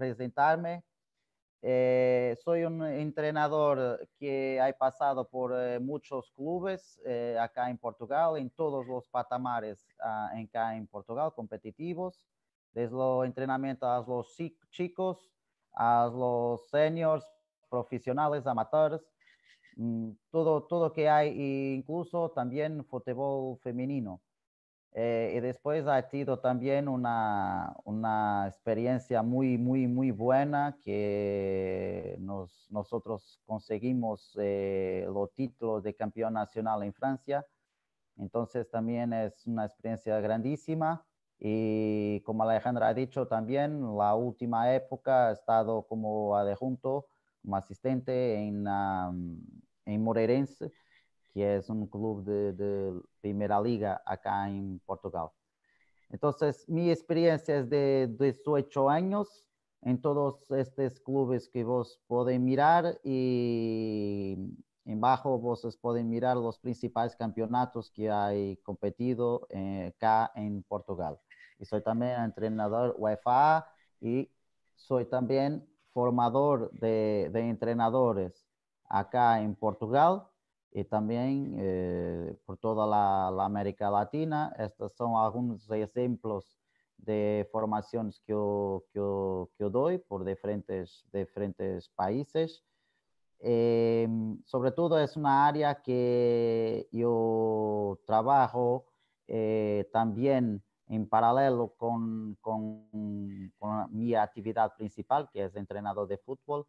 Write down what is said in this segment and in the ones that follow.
presentarme. Eh, soy un entrenador que ha pasado por eh, muchos clubes eh, acá en Portugal, en todos los patamares ah, acá en Portugal, competitivos, desde los entrenamiento a los chicos, a los seniors, profesionales, amateurs, mm, todo, todo que hay, e incluso también fútbol femenino. Eh, y después ha tenido también una, una, experiencia muy, muy, muy buena que nosotros conseguimos eh, los títulos de campeón nacional en Francia. Entonces también es una experiencia grandísima y como Alejandra ha dicho también, la última época ha estado como adjunto, como asistente en, en Morerense que es un club de, primera liga acá en Portugal. Entonces, mi experiencia es de 18 años en todos estos clubes que vos podéis mirar y en bajo vos pueden mirar los principales campeonatos que hay competido eh, acá en Portugal. Y soy también entrenador UEFA y soy también formador de entrenadores acá en Portugal y también eh, por toda la, América Latina. Estos son algunos ejemplos de formaciones que yo, que que doy por diferentes, diferentes países. Eh, sobre todo es una área que yo trabajo eh, también en paralelo con, con, con mi actividad principal, que es entrenador de fútbol.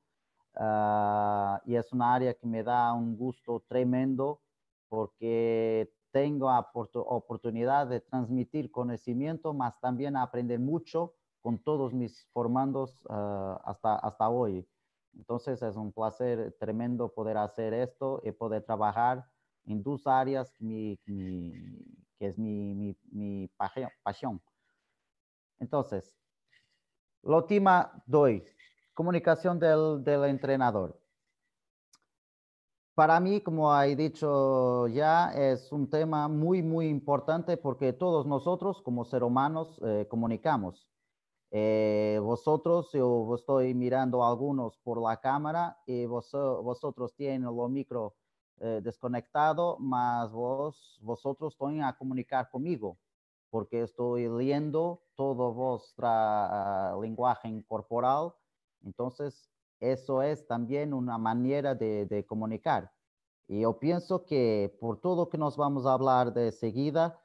Ah, y es un área que me da un gusto tremendo porque tengo oportunidad de transmitir conocimiento, más también aprender mucho con todos mis formandos ah, hasta, hasta hoy. Entonces es un placer tremendo poder hacer esto y poder trabajar en dos áreas que, es mi, mi, mi pasión. Entonces, lo tema doy comunicación del, entrenador. Para mí, como he dicho ya, es un tema muy, muy importante porque todos nosotros como seres humanos eh, comunicamos. Eh, vosotros, yo estoy mirando a algunos por la cámara y vosotros tienen los micro eh, desconectado, más vos, vosotros estoy a comunicar conmigo porque estoy leyendo todo vuestra ah, lenguaje corporal entonces, eso es también una manera de, comunicar. Y yo pienso que por todo que nos vamos a hablar de seguida,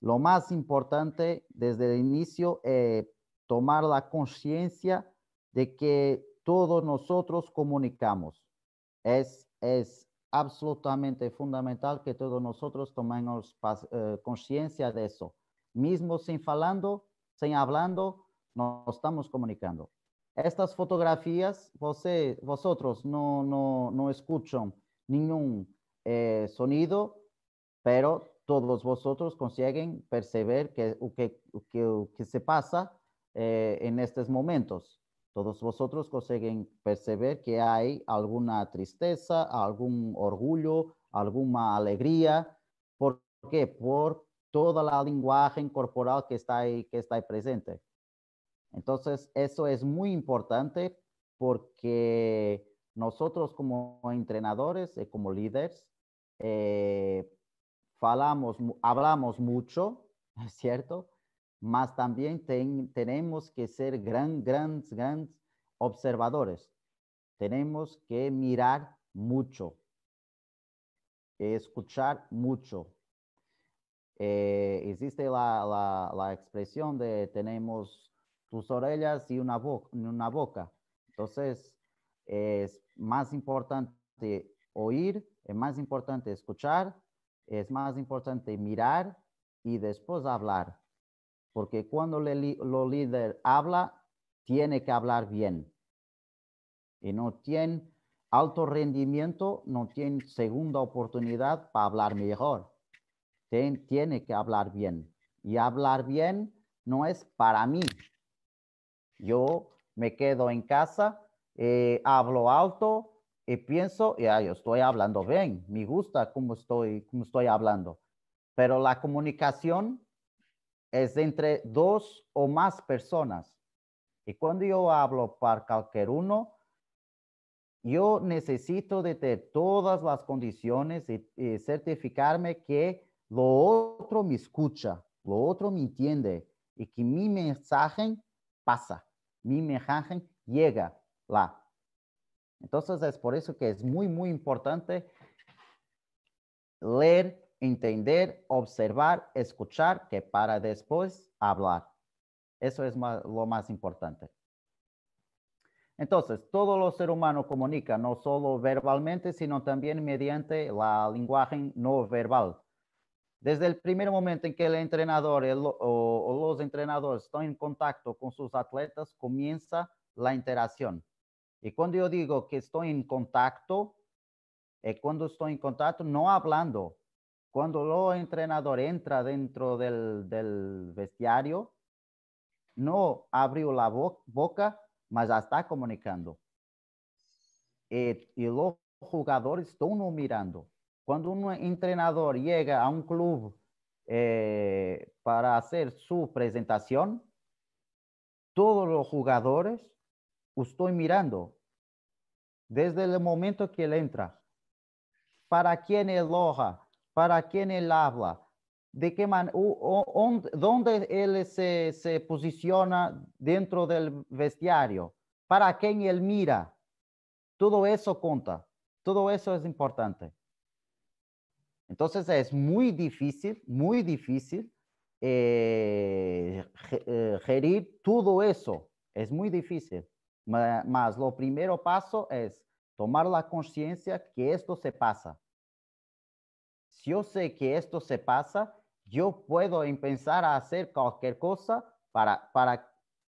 lo más importante desde el inicio es eh, tomar la conciencia de que todos nosotros comunicamos. Es, es absolutamente fundamental que todos nosotros tomemos eh, conciencia de eso. Mismo sin falando, sin hablando, nos estamos comunicando. Estas fotografías, vosotros no, escuchan ningún eh, sonido, pero todos vosotros consiguen percibir que, que, se pasa eh, en estos momentos. Todos vosotros consiguen percibir que hay alguna tristeza, algún orgullo, alguna alegría. ¿Por qué? Por toda la lenguaje corporal que está ahí, que está presente. Entonces, eso es muy importante porque nosotros como entrenadores, y eh, como líderes, eh, hablamos mucho, ¿es cierto? Mas también tenemos que ser gran, grandes, grandes observadores. Tenemos que mirar mucho, escuchar mucho. existe eh, la, la expresión de tenemos tus orejas y una, una boca. Entonces, es más importante oír, es más importante escuchar, es más importante mirar y después hablar. Porque cuando el líder habla, tiene que hablar bien. Y no tiene alto rendimiento, no tiene segunda oportunidad para hablar mejor. tiene que hablar bien. Y hablar bien no es para mí, yo me quedo en casa, eh, hablo alto y pienso, ya, yo estoy hablando bien, me gusta cómo estoy, cómo estoy hablando. Pero la comunicación es entre dos o más personas. Y cuando yo hablo para cualquier uno, yo necesito de tener todas las condiciones y, certificarme que lo otro me escucha, lo otro me entiende y que mi mensaje pasa mi mensaje llega la. Entonces es por eso que es muy, muy importante leer, entender, observar, escuchar, que para después hablar. Eso es lo más importante. Entonces, todo lo ser humano comunica no solo verbalmente, sino también mediante la lenguaje no verbal. Desde el primer momento en que el entrenador o, los entrenadores están en contacto con sus atletas, comienza la interacción. Y cuando yo digo que estoy en contacto, es eh, cuando estoy en contacto, no hablando. Cuando el entrenador entra dentro del, vestiario, no abrió la boca, mas ya está comunicando. Eh, y los jugadores están mirando. Cuando un entrenador llega a un club eh, para hacer su presentación, todos los jugadores estoy mirando desde el momento que él entra. Para quién él oja, para quién él habla, de qué man dónde él se, se posiciona dentro del vestiario, para quién él mira. Todo eso cuenta, todo eso es importante. Entonces es muy difícil, muy difícil eh, eh, gerir todo eso. Es muy difícil. Mas, lo primero paso es tomar la conciencia que esto se pasa. Si yo sé que esto se pasa, yo puedo empezar a hacer cualquier cosa para, para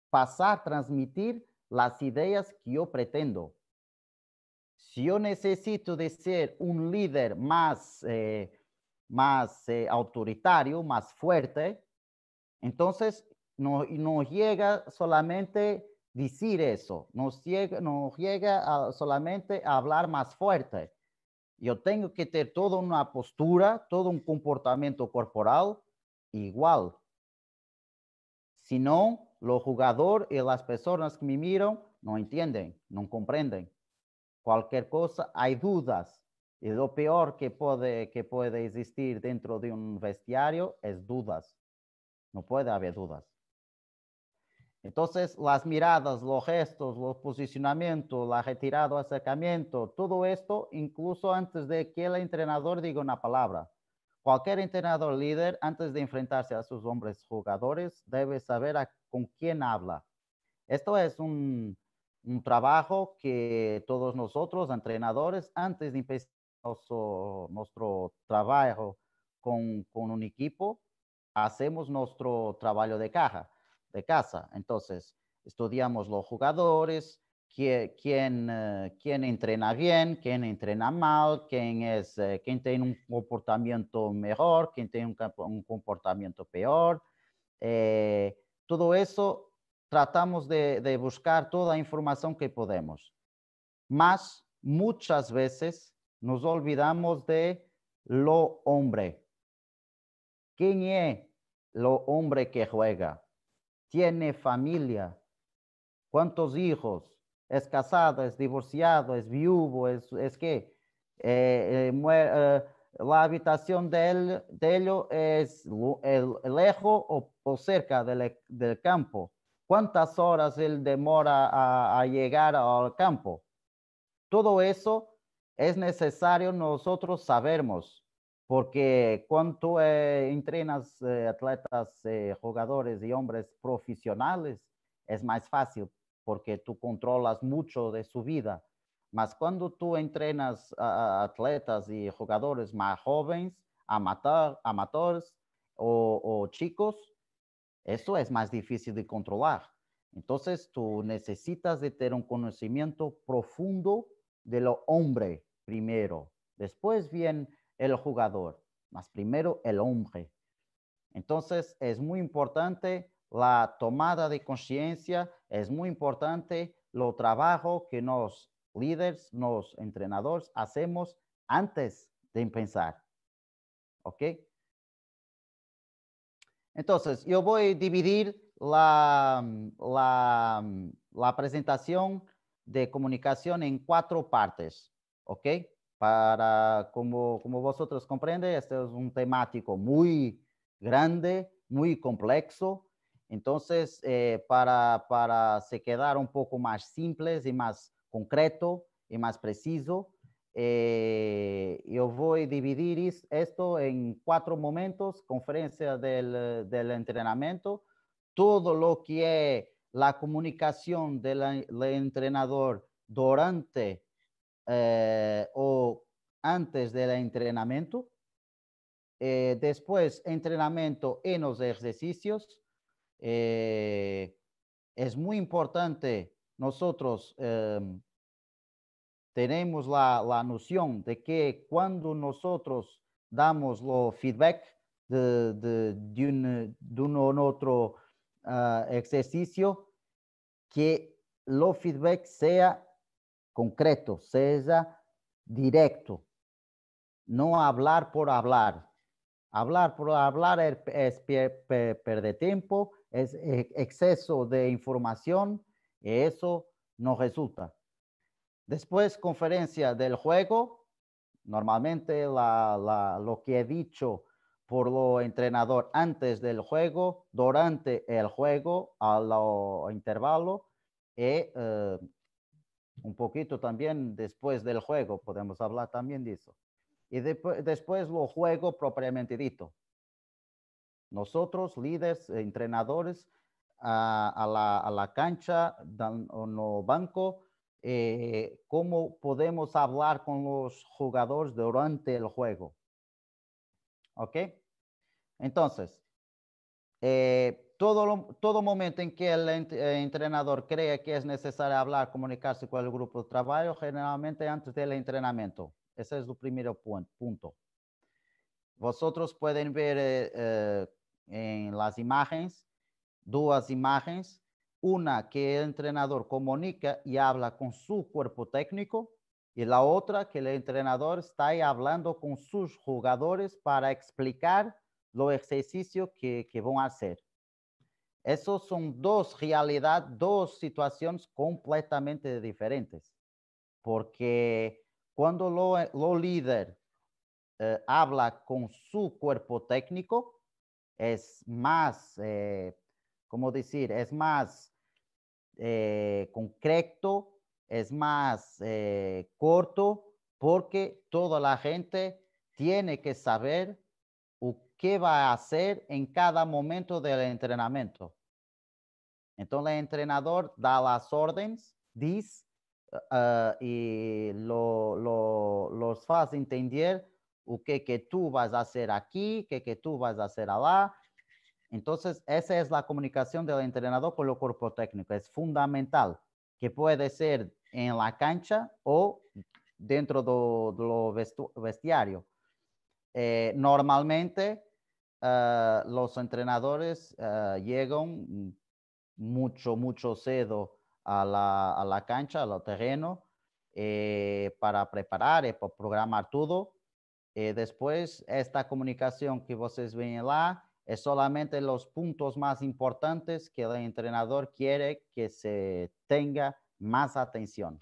pasar, transmitir las ideas que yo pretendo. Si yo necesito de ser un líder más, eh, más eh, autoritario, más fuerte, entonces no llega solamente decir eso, no llega, solamente a hablar más fuerte. Yo tengo que tener toda una postura, todo un comportamiento corporal igual. Si no, los jugadores y las personas que me miran no entienden, no comprenden. Cualquier cosa, hay dudas. Y lo peor que puede, que puede existir dentro de un vestiario es dudas. No puede haber dudas. Entonces, las miradas, los gestos, los posicionamientos, la retirada, acercamiento, todo esto, incluso antes de que el entrenador diga una palabra. Cualquier entrenador líder, antes de enfrentarse a sus hombres jugadores, debe saber con quién habla. Esto es un, un trabajo que todos nosotros, entrenadores, antes de empezar nuestro, trabajo con, un equipo, hacemos nuestro trabajo de, caja, de casa. Entonces, estudiamos los jugadores, quién, eh, quién, entrena bien, quién entrena mal, quién, es, eh, quién tiene un comportamiento mejor, quién tiene un, comportamiento peor. Eh, todo eso tratamos de, buscar toda la información que podemos. Más muchas veces nos olvidamos de lo hombre. ¿Quién es lo hombre que juega? ¿Tiene familia? ¿Cuántos hijos? ¿Es casado? ¿Es divorciado? ¿Es viudo? ¿Es, que eh, eh, eh, la habitación de, él, es lejos o, cerca del campo cuántas horas él demora a, llegar al campo. Todo eso es necesario nosotros sabermos, porque cuando eh, entrenas eh, atletas, eh, jugadores y hombres profesionales, es más fácil porque tú controlas mucho de su vida. Mas cuando tú entrenas atletas y jugadores más jóvenes, amateurs o chicos, eso es más difícil de controlar. Entonces, tú necesitas de tener un conocimiento profundo de lo hombre primero. Después viene el jugador, más primero el hombre. Entonces, es muy importante la tomada de conciencia, es muy importante lo trabajo que los líderes, nos entrenadores hacemos antes de empezar. ¿Ok? Entonces, yo voy a dividir la, presentación de comunicación en cuatro partes, ¿ok? Para, como, vosotros comprenden, este es un temático muy grande, muy complejo. Entonces, eh, para, para se quedar un poco más simples y más concreto y más preciso, eh, yo voy a dividir esto en cuatro momentos, conferencia del, entrenamiento, todo lo que es la comunicación del, entrenador durante eh, o antes del entrenamiento, eh, después entrenamiento en los ejercicios. es muy importante nosotros em, tenemos la, noción de que cuando nosotros damos los feedback de, un, de uno otro ah, ejercicio, que los feedback sea concreto, sea directo. No hablar por hablar. Hablar por hablar es, es perder tiempo, es e, exceso de información, y eso no resulta. Después, conferencia del juego. Normalmente lo que he dicho por lo entrenador antes del juego, durante el juego, a intervalo y eh, un poquito también después del juego. Podemos hablar también de eso. Y después lo juego propiamente dicho. Nosotros, líderes, entrenadores, a, la, cancha, o no banco, eh, cómo podemos hablar con los jugadores durante el juego. ¿Ok? Entonces, eh, todo, todo momento en que el eh, entrenador cree que es necesario hablar, comunicarse con el grupo de trabajo, generalmente antes del entrenamiento. Ese es el primer punto. Vosotros pueden ver en las imágenes, dos imágenes, una que el entrenador comunica y habla con su cuerpo técnico y la otra que el entrenador está ahí hablando con sus jugadores para explicar los ejercicios que, que van a hacer. Esos son dos realidades, dos situaciones completamente diferentes, porque cuando lo, lo líder eh, habla con su cuerpo técnico, es más, eh, ¿cómo decir? Es más eh, concreto, es más eh, corto, porque toda la gente tiene que saber qué va a hacer en cada momento del entrenamiento. Entonces el entrenador da las órdenes, dice ah, ah, y lo, lo, los hace entender o que, que tú vas a hacer aquí, que, que tú vas a hacer allá, entonces, esa es la comunicación del entrenador con el cuerpo técnico. Es fundamental, que puede ser en la cancha o dentro del de vestiario. Eh, normalmente, eh, los entrenadores eh, llegan mucho, mucho cedo a la, cancha, al terreno, eh, para preparar, y para programar todo. Eh, después, esta comunicación que ustedes ven lá es solamente los puntos más importantes que el entrenador quiere que se tenga más atención.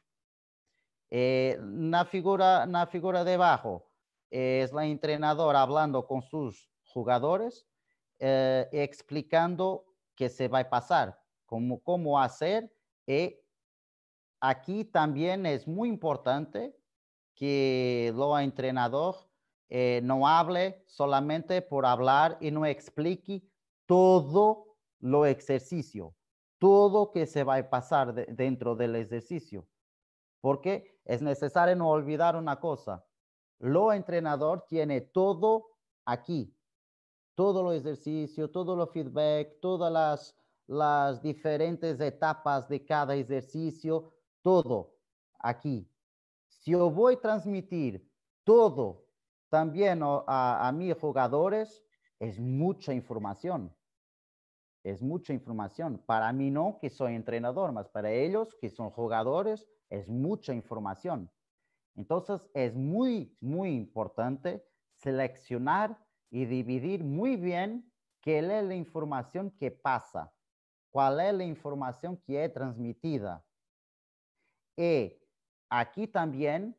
Eh, la, figura, la figura debajo eh, es la entrenadora hablando con sus jugadores, eh, explicando qué se va a pasar, cómo, cómo hacer. Y eh, aquí también es muy importante que lo entrenador eh, no hable solamente por hablar y no explique todo lo ejercicio, todo que se va a pasar dentro del ejercicio. Porque es necesario no olvidar una cosa, lo entrenador tiene todo aquí, todo lo ejercicio, todo lo feedback, todas las, las diferentes etapas de cada ejercicio, todo aquí. Si yo voy a transmitir todo también a, mí, jugadores es mucha información. Es mucha información. Para mí no, que soy entrenador, más para ellos, que son jugadores, es mucha información. Entonces, es muy, muy importante seleccionar y dividir muy bien qué es la información que pasa, cuál es la información que es transmitida. Y aquí también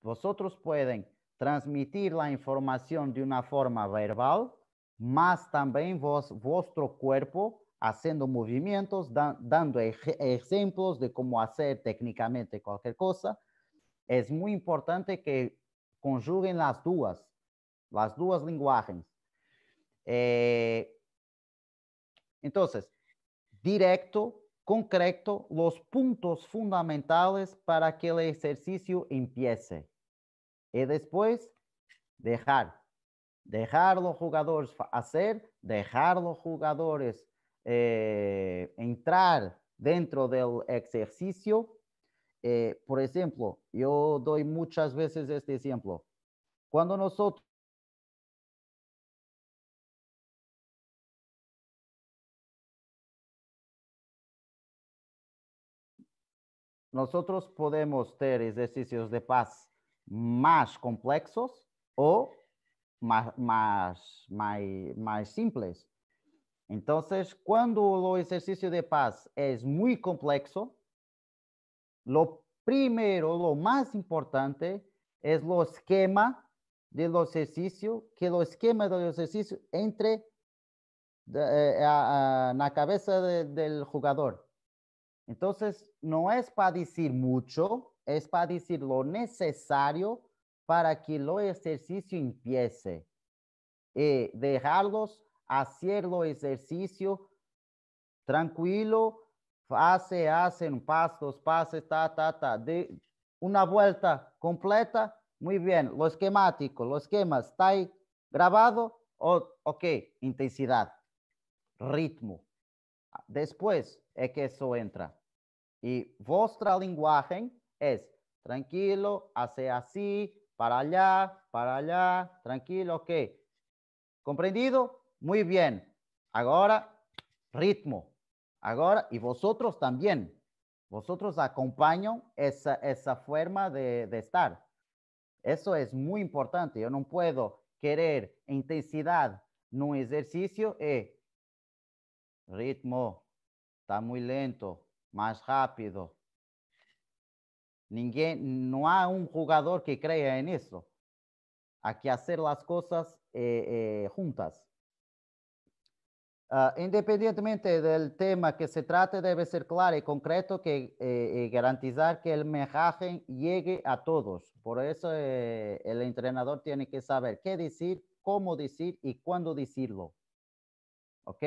vosotros pueden transmitir la información de una forma verbal, más también vuestro cuerpo haciendo movimientos, dando ejemplos de cómo hacer técnicamente cualquier cosa. Es muy importante que conjuguen las dos, las dos lenguajes. Eh, entonces, directo, concreto, los puntos fundamentales para que el ejercicio empiece. Y después, dejar. Dejar los jugadores hacer, dejar los jugadores eh, entrar dentro del ejercicio. Eh, por ejemplo, yo doy muchas veces este ejemplo. Cuando nosotros nosotros podemos tener ejercicios de paz más complejos o más, simples. Entonces, cuando el ejercicio de paz es muy complejo, lo primero, lo más importante es lo esquema del ejercicio, que el esquema del ejercicio entre eh, a, en la cabeza del jugador. Entonces, no es para decir mucho, es para decir lo necesario para que lo ejercicio empiece. Y eh, dejarlos hacer el ejercicio tranquilo, hace, hacen pasos, pases, ta, ta, ta. De una vuelta completa, muy bien. Lo esquemático, los esquemas, ¿está ahí grabado? O, ok, intensidad, ritmo. Después es que eso entra. Y vuestra lenguaje es tranquilo, hace así, para allá, para allá, tranquilo, ok. ¿Comprendido? Muy bien. Ahora, ritmo. Ahora, y vosotros también. Vosotros acompañan esa, esa forma de, de estar. Eso es muy importante. Yo no puedo querer intensidad en un ejercicio. Eh, ritmo, está muy lento, más rápido, Ninguém, no hay un jugador que crea en eso. Hay que hacer las cosas eh, eh, juntas. Ah, independientemente del tema que se trate, debe ser claro y concreto que eh, garantizar que el mensaje llegue a todos. Por eso el entrenador tiene que saber qué decir, cómo decir y cuándo decirlo. ¿Ok?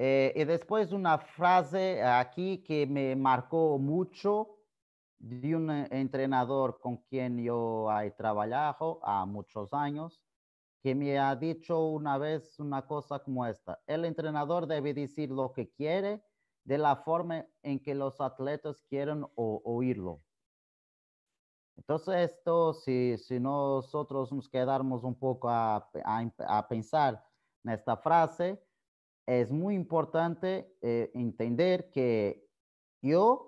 y después una frase aquí que me marcó mucho de un eh, entrenador con quien yo he trabajado a muchos años, que me ha dicho una vez una cosa como esta. El entrenador debe decir lo que quiere de la forma en que los atletas quieren oírlo. Entonces, esto, si, nosotros nos quedamos un poco a, pensar en esta frase, es muy importante eh, entender que yo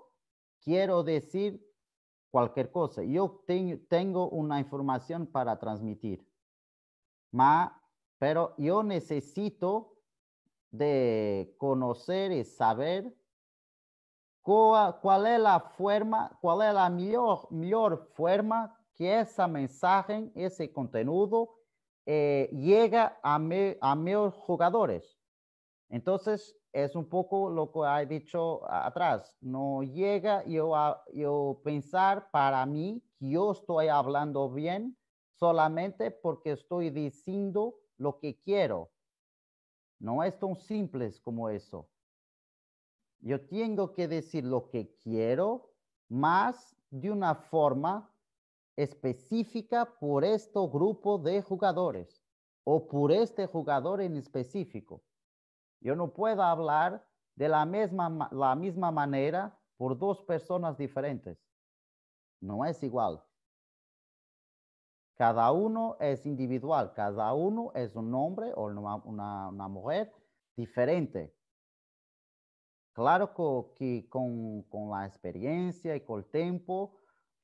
quiero decir cualquier cosa. Yo tengo una información para transmitir, ma, pero yo necesito de conocer y saber cuál, es la forma, cuál es la mejor, forma que esa mensaje, ese contenido eh, llega a, a mis jugadores. Entonces, es un poco lo que he dicho atrás. No llega yo a yo pensar para mí que yo estoy hablando bien solamente porque estoy diciendo lo que quiero. No es tan simple como eso. Yo tengo que decir lo que quiero más de una forma específica por este grupo de jugadores o por este jugador en específico. Yo no puedo hablar de la misma, manera por dos personas diferentes. No es igual. Cada uno es individual, cada uno es un hombre o una, mujer diferente. Claro que, con, la experiencia y con el tiempo,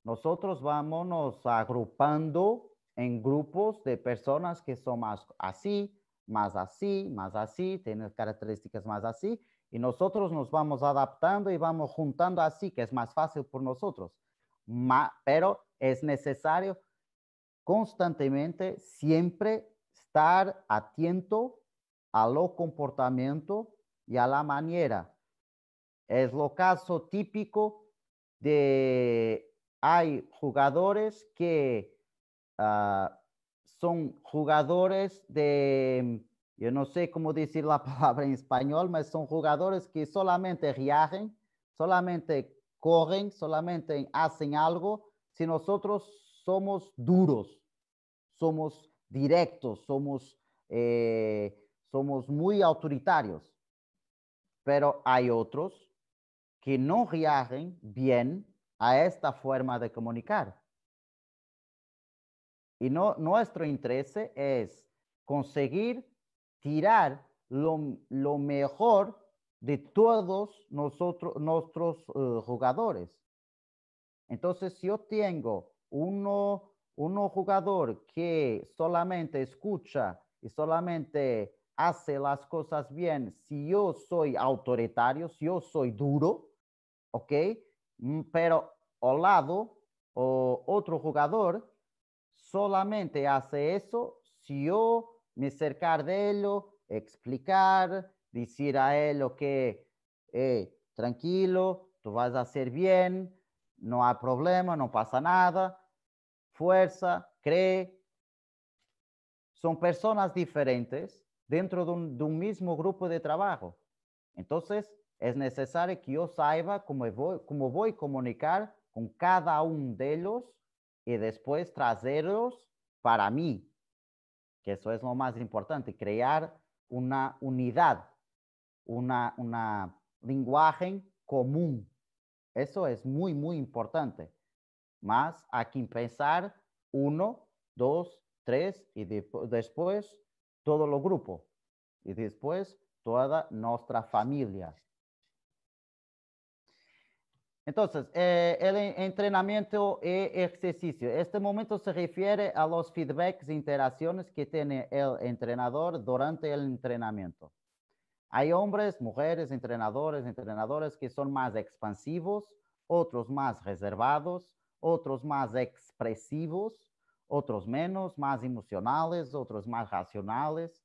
nosotros vámonos agrupando en grupos de personas que son más así, más así, más así, tener características más así, y nosotros nos vamos adaptando y vamos juntando así, que es más fácil por nosotros. pero es necesario constantemente, siempre estar atento a lo comportamiento y a la manera. Es lo caso típico de hay jugadores que ah, son jugadores de, yo no sé cómo decir la palabra en español, pero son jugadores que solamente reagen, solamente corren, solamente hacen algo. Si nosotros somos duros, somos directos, somos, eh, somos muy autoritarios, pero hay otros que no reagen bien a esta forma de comunicar. Y nuestro interés es conseguir tirar lo, mejor de todos nosotros, nuestros eh, jugadores. Entonces, si yo tengo uno, jugador que solamente escucha y solamente hace las cosas bien, si yo soy autoritario, si yo soy duro, ¿ok? Mm, pero al lado, o otro jugador solamente hace eso si yo me acercar de él, explicar, decir a él lo que, tranquilo, tú vas a hacer bien, no hay problema, no pasa nada, fuerza, cree. Son personas diferentes dentro de un, mismo grupo de trabajo. Entonces, es necesario que yo saiba cómo voy, cómo voy a comunicar con cada uno de ellos y después traerlos para mí, que eso es lo más importante, crear una unidad, una, lenguaje común. Eso es muy, muy importante. Más quien pensar uno, dos, tres y después todo el grupo y después toda nuestra familia. Entonces, eh, el entrenamiento y ejercicio. Este momento se refiere a los feedbacks, e interacciones que tiene el entrenador durante el entrenamiento. Hay hombres, mujeres, entrenadores, entrenadores que son más expansivos, otros más reservados, otros más expresivos, otros menos, más emocionales, otros más racionales.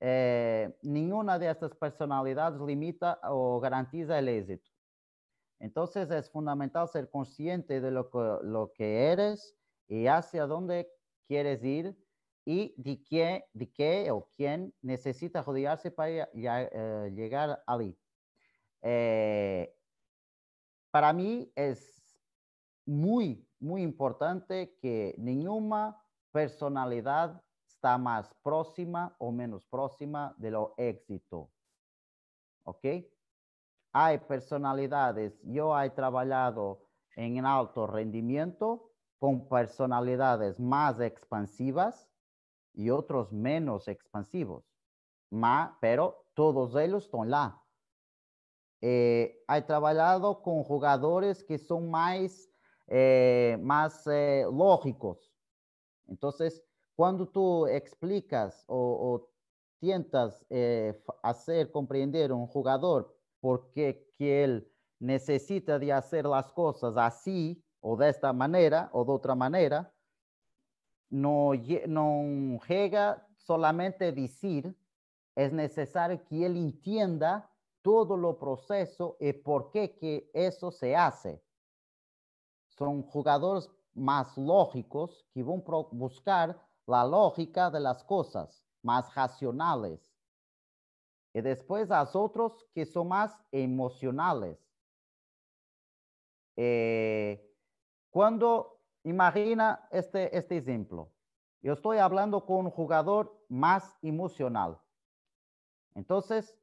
Eh, ninguna de estas personalidades limita o garantiza el éxito entonces es fundamental ser consciente de lo que, eres y hacia dónde quieres ir y de qué, o quién necesita rodearse para eh, llegar allí. Eh, para mí es muy, muy importante que ninguna personalidad está más próxima o menos próxima de lo éxito. ¿Ok? hay personalidades. Yo he trabajado en alto rendimiento con personalidades más expansivas y otros menos expansivos, Ma, pero todos ellos están la. Eh, he trabajado con jugadores que son más, eh, más eh, lógicos. Entonces, cuando tú explicas o, o hacer comprender un jugador porque que él necesita de hacer las cosas así o de esta manera o de otra manera, no, llega solamente decir, es necesario que él entienda todo lo proceso y por qué que eso se hace. Son jugadores más lógicos que van a buscar la lógica de las cosas, más racionales. Y después a otros que son más emocionales. Eh, cuando imagina este, este, ejemplo, yo estoy hablando con un jugador más emocional. Entonces,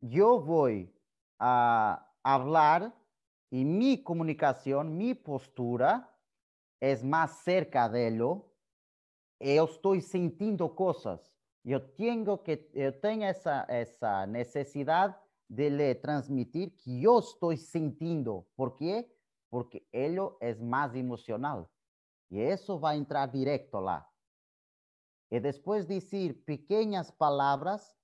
yo voy a hablar y mi comunicación, mi postura es más cerca de él. Yo estoy sintiendo cosas yo tengo que, yo eh, tengo esa, esa necesidad de le transmitir que yo estoy sintiendo. ¿Por qué? Porque ello es más emocional. Y eso va a entrar directo lá. Y después decir pequeñas palabras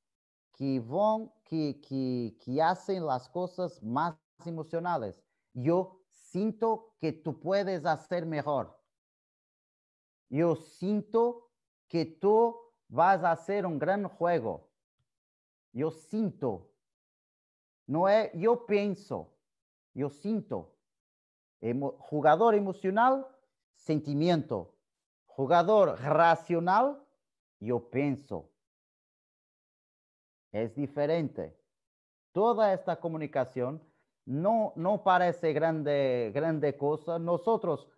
que van, que, que, que hacen las cosas más emocionales. Yo siento que tú puedes hacer mejor. Yo siento que tú vas a hacer un gran juego. Yo siento. No es yo pienso, yo siento. jugador emocional, sentimiento. Jugador racional, yo pienso. Es diferente. Toda esta comunicación no, no parece grande, grande cosa. Nosotros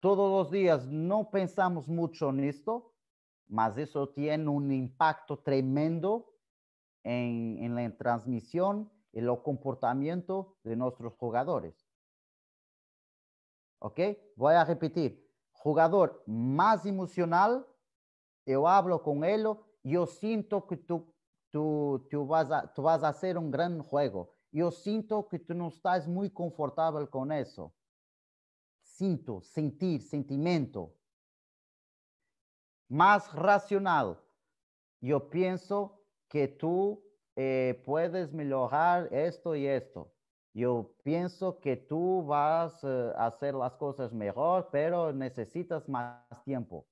todos los días no pensamos mucho en esto, mas eso tiene un impacto tremendo en, la transmisión en el comportamiento de nuestros jugadores. ¿Ok? Voy a repetir. Jugador más emocional, yo hablo con él, yo siento que tú, vas a, tú vas a hacer un gran juego. Yo siento que tú no estás muy confortable con eso. Sinto, sentir, sentimiento más racional. Yo pienso que tú eh, puedes mejorar esto y esto. Yo pienso que tú vas eh, a hacer las cosas mejor, pero necesitas más tiempo.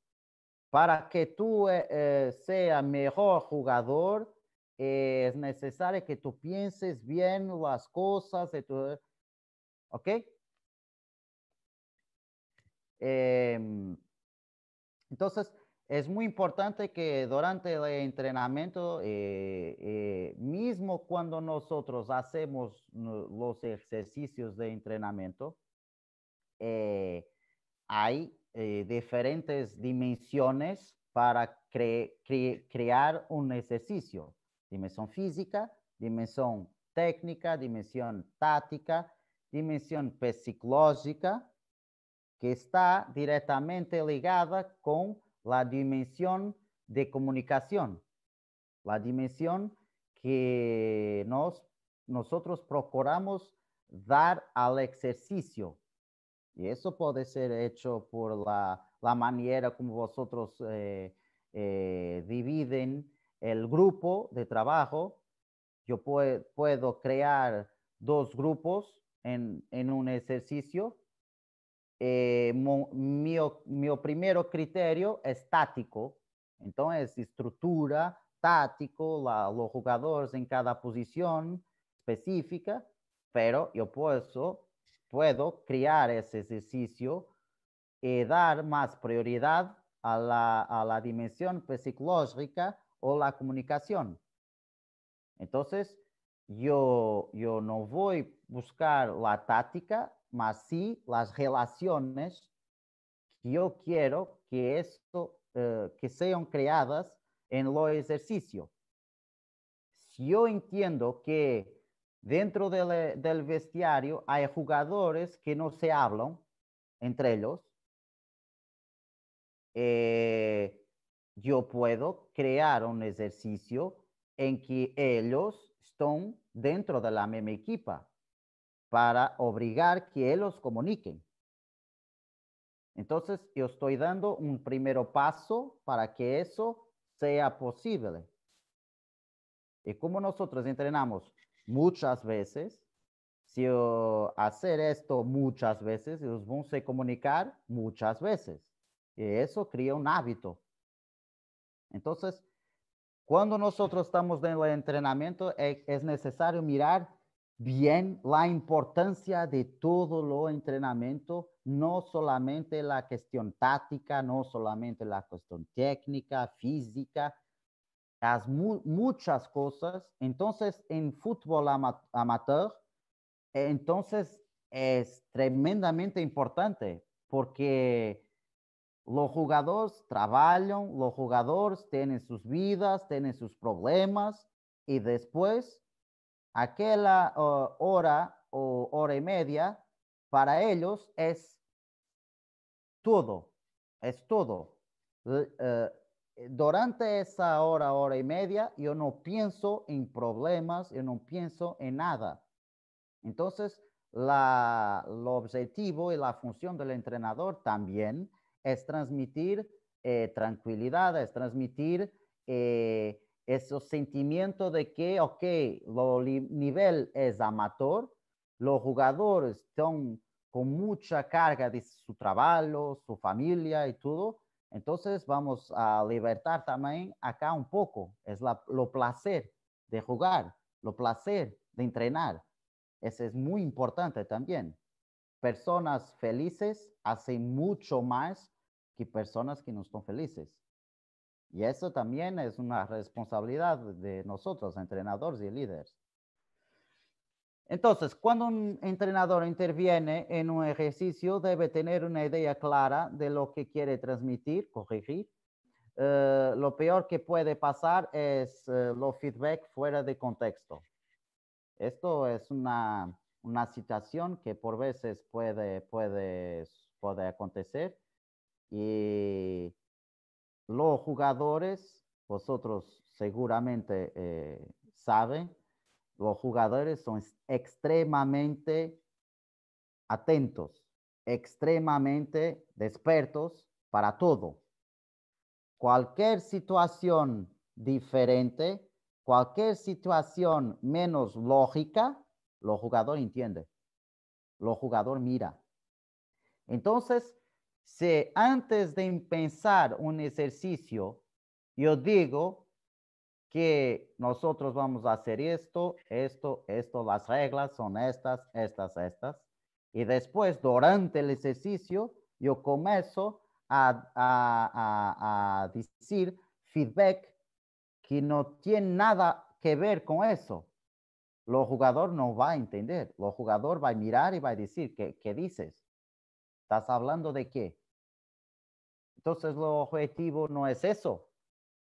Para que tú eh, eh sea mejor jugador, es necesario que tú pienses bien las cosas. ¿Ok? Em, entonces, es muy importante que durante el entrenamiento, eh, eh, mismo cuando nosotros hacemos los ejercicios de entrenamiento, eh, hay diferentes dimensiones para crear un ejercicio. Dimensión física, dimensión técnica, dimensión táctica, dimensión psicológica, que está directamente ligada con la dimensión de comunicación, la dimensión que nosotros procuramos dar al ejercicio. Y eso puede ser hecho por la, manera como vosotros eh, eh, dividen el grupo de trabajo. Yo puedo crear dos grupos en un ejercicio eh, mi primer criterio es táctico. entonces estructura, táctico los jugadores en cada posición específica, pero yo puedo, puedo crear ese ejercicio y eh, dar más prioridad a la, dimensión psicológica o la comunicación. Entonces, yo, yo no voy a buscar la táctica más sí las relaciones que yo quiero que esto eh, que sean creadas en lo ejercicio. Si yo entiendo que dentro del, del vestiario hay jugadores que no se hablan entre ellos, eh, yo puedo crear un ejercicio en que ellos están dentro de la misma equipa para obligar que ellos comuniquen. Entonces, yo estoy dando un primer paso para que eso sea posible. Y como nosotros entrenamos muchas veces, si hacer esto muchas veces, ellos van a comunicar muchas veces. Y eso crea un hábito. Entonces, cuando nosotros estamos en el entrenamiento, e, es necesario mirar bien la importancia de todo lo entrenamiento, no solamente la cuestión táctica, no solamente la cuestión técnica, física, las muchas cosas. Entonces, en fútbol amateur, entonces es tremendamente importante porque los jugadores trabajan, los jugadores tienen sus vidas, tienen sus problemas y después Aquella ah, hora o hora y media para ellos es todo, es todo. Eh, durante esa hora, hora y media, yo no pienso en problemas, yo no pienso en nada. Entonces, la, el objetivo y la función del entrenador también es transmitir eh, tranquilidad, es transmitir eh, ese sentimiento de que, ok, el nivel es amateur, los jugadores están con mucha carga de su trabajo, su familia y todo. Entonces vamos a libertar también acá un poco, es lo placer de jugar, lo placer de entrenar. Eso es muy importante también. Personas felices hacen mucho más que personas que no están felices. Y eso también es una responsabilidad de nosotros, entrenadores y líderes. Entonces, cuando un entrenador interviene en un ejercicio, debe tener una idea clara de lo que quiere transmitir, corregir. Eh, lo peor que puede pasar es eh, lo feedback fuera de contexto. Esto es una, una situación que por veces puede, puede, puede acontecer y los jugadores, vosotros seguramente eh, saben, los jugadores son extremadamente atentos, extremadamente despertos para todo. Cualquier situación diferente, cualquier situación menos lógica, los jugadores entienden, los jugadores mira. Entonces, si antes de empezar un ejercicio, yo digo que nosotros vamos a hacer esto, esto, esto, las reglas son estas, estas, estas. Y después, durante el ejercicio, yo comienzo a, decir feedback que no tiene nada que ver con eso. Los jugador no va a entender. Los jugador va a mirar y va a decir, qué dices? ¿Estás hablando de qué? Entonces, lo objetivo no es eso.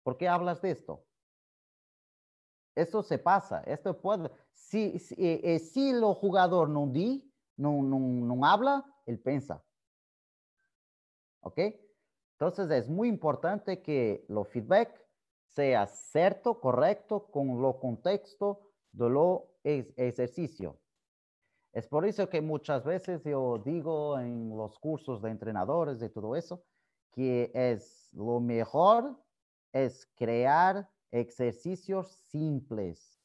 ¿Por qué hablas de esto? Eso se pasa. Esto puede. Eh, eh, si, el jugador no di, no, habla, él piensa. ¿Ok? Entonces, es muy importante que lo feedback sea cierto, correcto, con lo contexto de lo ejercicio. Es por eso que muchas veces yo digo en los cursos de entrenadores de todo eso, que es lo mejor es crear ejercicios simples.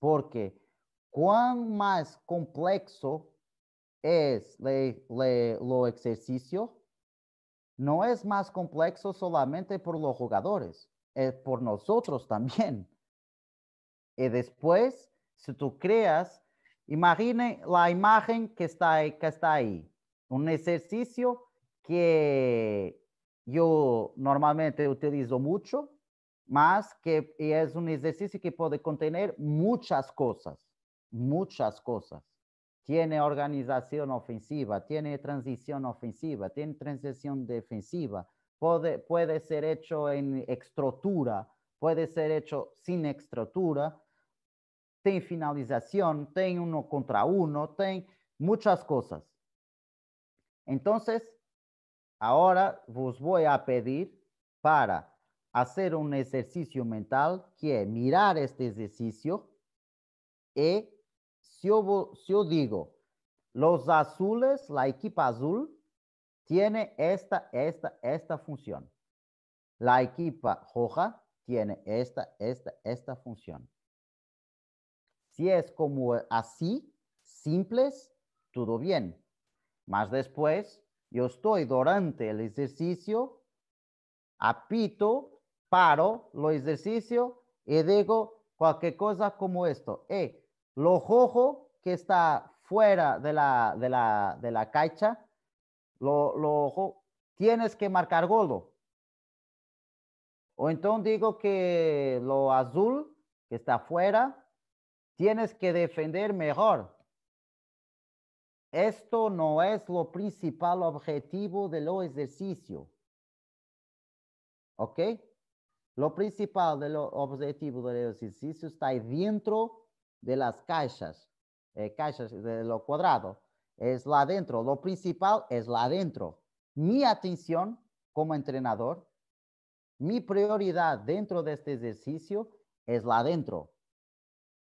Porque cuán más complejo es le, lo ejercicio, no es más complejo solamente por los jugadores, es por nosotros también. Y después, si tú creas Imaginen la imagen que está, que está ahí. Un ejercicio que yo normalmente utilizo mucho, más que es un ejercicio que puede contener muchas cosas, muchas cosas. Tiene organización ofensiva, tiene transición ofensiva, tiene transición defensiva, puede, puede ser hecho en extrotura, puede ser hecho sin extrotura, tiene finalización, ten uno contra uno, ten muchas cosas. Entonces, ahora vos voy a pedir para hacer un ejercicio mental que mirar este ejercicio y yo, si yo digo, los azules, la equipa azul, tiene esta, esta, esta función. La equipa roja tiene esta, esta, esta función. Si es como eh, así, simples, todo bien. Más después, yo estoy durante el ejercicio, apito, paro el ejercicio y digo cualquier cosa como esto. Eh, lo ojo que está fuera de la, de la, de lo, lo, tienes que marcar golo. O entonces digo que lo azul que está fuera, Tienes que defender mejor. Esto no es lo principal objetivo del ejercicio. ¿Ok? Lo principal del objetivo del ejercicio está dentro de las cajas, eh, cajas de lo cuadrado. Es la dentro. Lo principal es la dentro. Mi atención como entrenador, mi prioridad dentro de este ejercicio es la dentro.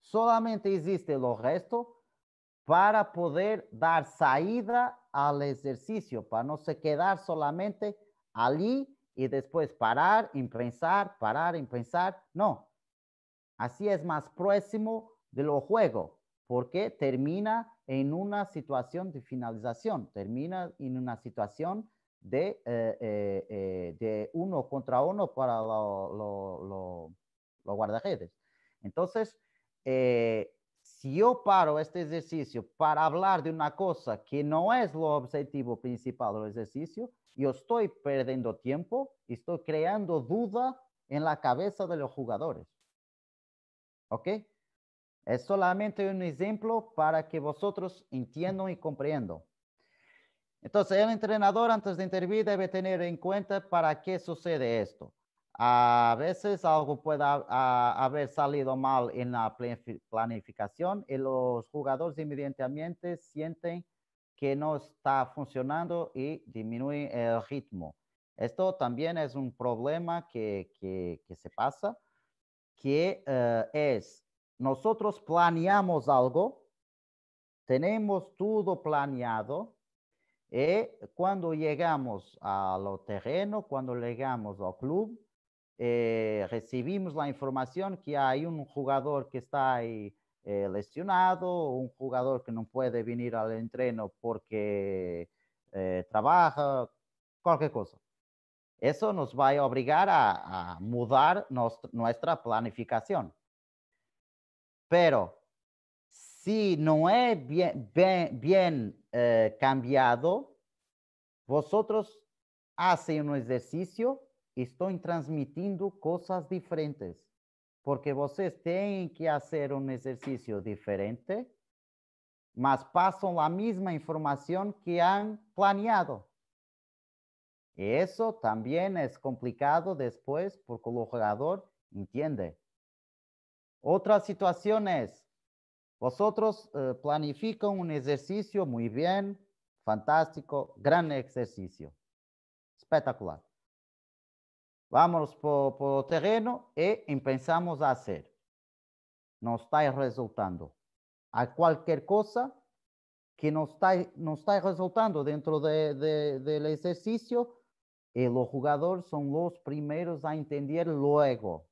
Solamente existe lo resto para poder dar salida al ejercicio, para no se quedar solamente allí y después parar, impensar, parar, impensar. No, así es más próximo de los juego, porque termina en una situación de finalización, termina en una situación de, eh, eh, eh, uno contra uno para los lo, Entonces, eh, si yo paro este ejercicio para hablar de una cosa que no es lo objetivo principal del ejercicio, yo estoy perdiendo tiempo y estoy creando duda en la cabeza de los jugadores. ¿Ok? Es solamente un ejemplo para que vosotros entiendan y comprendan. Entonces, el entrenador antes de intervenir debe tener en cuenta para qué sucede esto. A veces algo puede haber salido mal en la planificación y eh, los jugadores inmediatamente sienten que no está funcionando y disminuye el ritmo. Esto también es un problema que, se pasa, que eh, es, nosotros planeamos algo, tenemos todo planeado, y eh, cuando llegamos al terreno, cuando llegamos al club, eh, recibimos la información que hay un jugador que está ahí eh, lesionado, un jugador que no puede venir al entreno porque eh, trabaja, cualquier cosa. Eso nos va a obligar a, mudar nuestra planificación. Pero si no es bien, cambiado, vosotros hacéis un ejercicio Estoy transmitiendo cosas diferentes, porque ustedes tienen que hacer un ejercicio diferente, más pasan la misma información que han planeado. Y Eso también es complicado después porque el jugador entiende. Otra situación es, vosotros eh, planifican un ejercicio muy bien, fantástico, gran ejercicio, espectacular. Vamos por, el terreno y e empezamos a hacer. No está resultando. a cualquier cosa que nos está, resultando dentro del ejercicio y eh, los jugadores son los primeros a entender luego.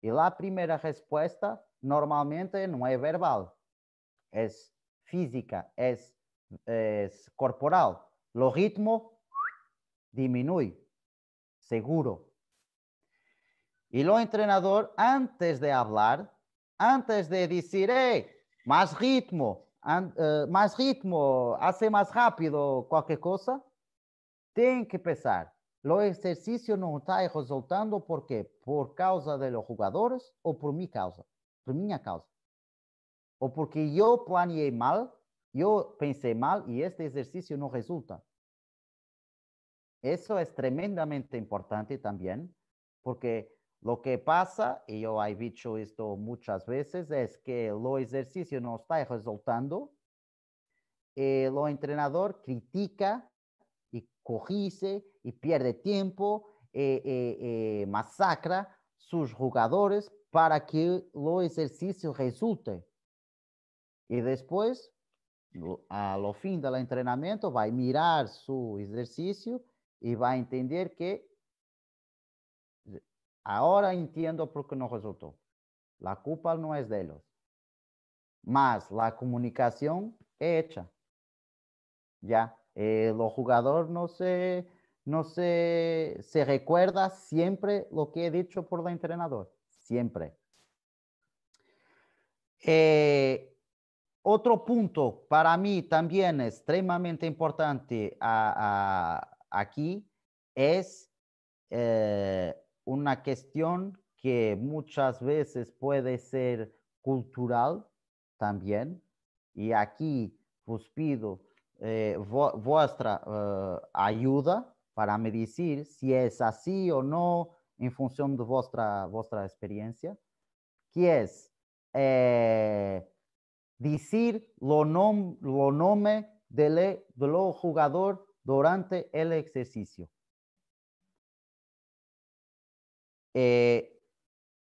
Y la primera respuesta normalmente no es verbal, es física, es, es corporal. Lo ritmo disminuye, seguro. Y lo entrenador, antes de hablar, antes de decir, hey, más ritmo, eh, más ritmo, hace más rápido cualquier cosa, tiene que pensar, los ejercicio no está resultando por qué? Por causa de los jugadores o por mi causa, por mi causa. O porque yo planeé mal, yo pensé mal y este ejercicio no resulta. Eso es tremendamente importante también, porque lo que pasa, y yo he dicho esto muchas veces, es que el ejercicio no está resultando. El eh, entrenador critica y corrige y pierde tiempo, y eh, eh, masacra sus jugadores para que el ejercicio resulte. Y después, a lo fin del entrenamiento, va a mirar su ejercicio y va a entender que Ahora entiendo por qué no resultó. La culpa no es de ellos. Más la comunicación hecha. Ya, eh, los jugadores no se, no se, se recuerda siempre lo que he dicho por el entrenador. Siempre. Eh, otro punto para mí también extremadamente importante aquí es eh, una cuestión que muchas veces puede ser cultural también. Y aquí os pido eh, vuestra eh, ayuda para me decir si es así o no en función de vuestra, vuestra experiencia, que es eh, decir lo, lo nombre del, del jugador durante el ejercicio. Eh,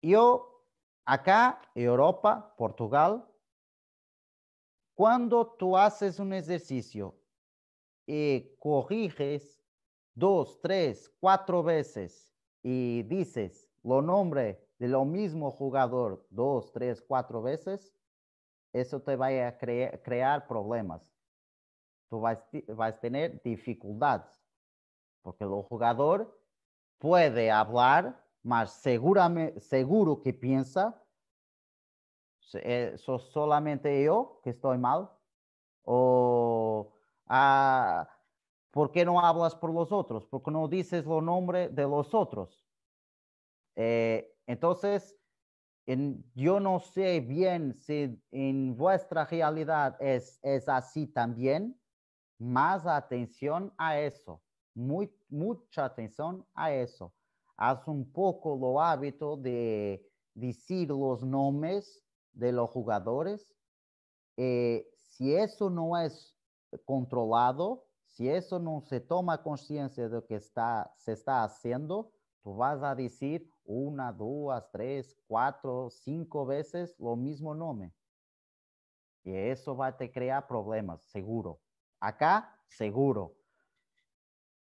yo acá, Europa, Portugal, cuando tú haces un ejercicio y corriges dos, tres, cuatro veces y dices lo nombre de lo mismo jugador dos, tres, cuatro veces, eso te va a crear problemas. Tú vas, vas a tener dificultades porque el jugador puede hablar más seguro que piensa, eh, solamente yo que estoy mal? ¿O ah, por qué no hablas por los otros? ¿Por qué no dices los nombres de los otros? Eh, entonces, yo no sé bien si en vuestra realidad es, así también. Más atención a eso, mucha atención a eso. Haz un poco lo hábito de decir los nombres de los jugadores. Eh, si eso no es controlado, si eso no se toma conciencia de lo que está, se está haciendo, tú vas a decir una, dos, tres, cuatro, cinco veces lo mismo nombre. Y eso va a te crear problemas, seguro. Acá, seguro.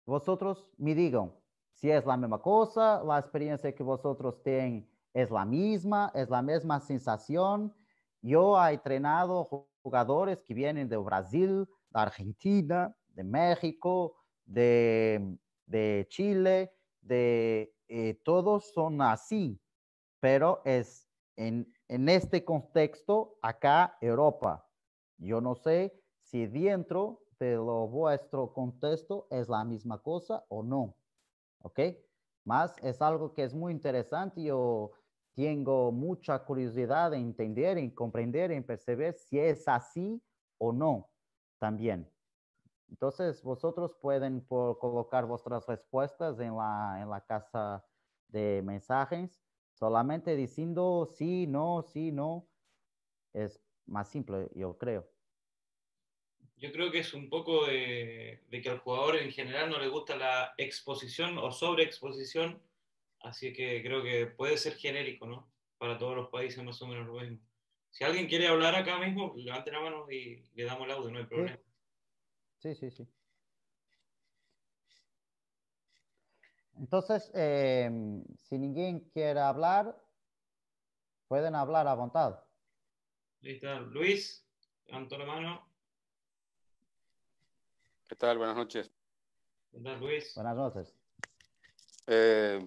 Vosotros me digan, si es la misma cosa, la experiencia que vosotros tienen es la misma, es la misma sensación. Yo he entrenado jugadores que vienen de Brasil, de Argentina, de México, de, Chile, de eh, todos son así, pero es en, en este contexto acá Europa. Yo no sé si dentro de vuestro contexto es la misma cosa o no. ¿ok? Más es algo que es muy interesante. Yo tengo mucha curiosidad de entender, en comprender, y percibir si es así o no también. Entonces, vosotros pueden por colocar vuestras respuestas en la, en la casa de mensajes, solamente diciendo sí, no, sí, no. Es más simple, yo creo yo creo que es un poco de, que al jugador en general no le gusta la exposición o sobreexposición, así que creo que puede ser genérico, ¿no? Para todos los países más o menos lo mismo. Si alguien quiere hablar acá mismo, levanten la mano y le damos el audio, no hay problema. Sí, sí, sí. Entonces, em, si nadie quiere hablar, pueden hablar a voluntad. Listo. Luis, levanto la mano. ¿Qué tal? Buenas noches. Buenas, Luis. Buenas noches. Eh,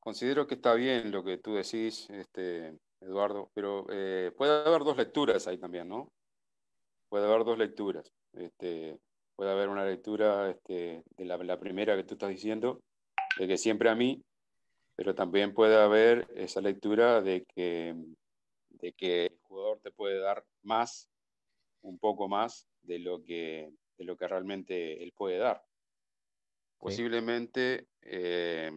considero que está bien lo que tú decís, este, Eduardo, pero eh, puede haber dos lecturas ahí también, ¿no? Puede haber dos lecturas. Este, puede haber una lectura este, de la, la, primera que tú estás diciendo, de que siempre a mí, pero también puede haber esa lectura de que, de que el jugador te puede dar más, un poco más de lo que de lo que realmente él puede dar. Posiblemente eh,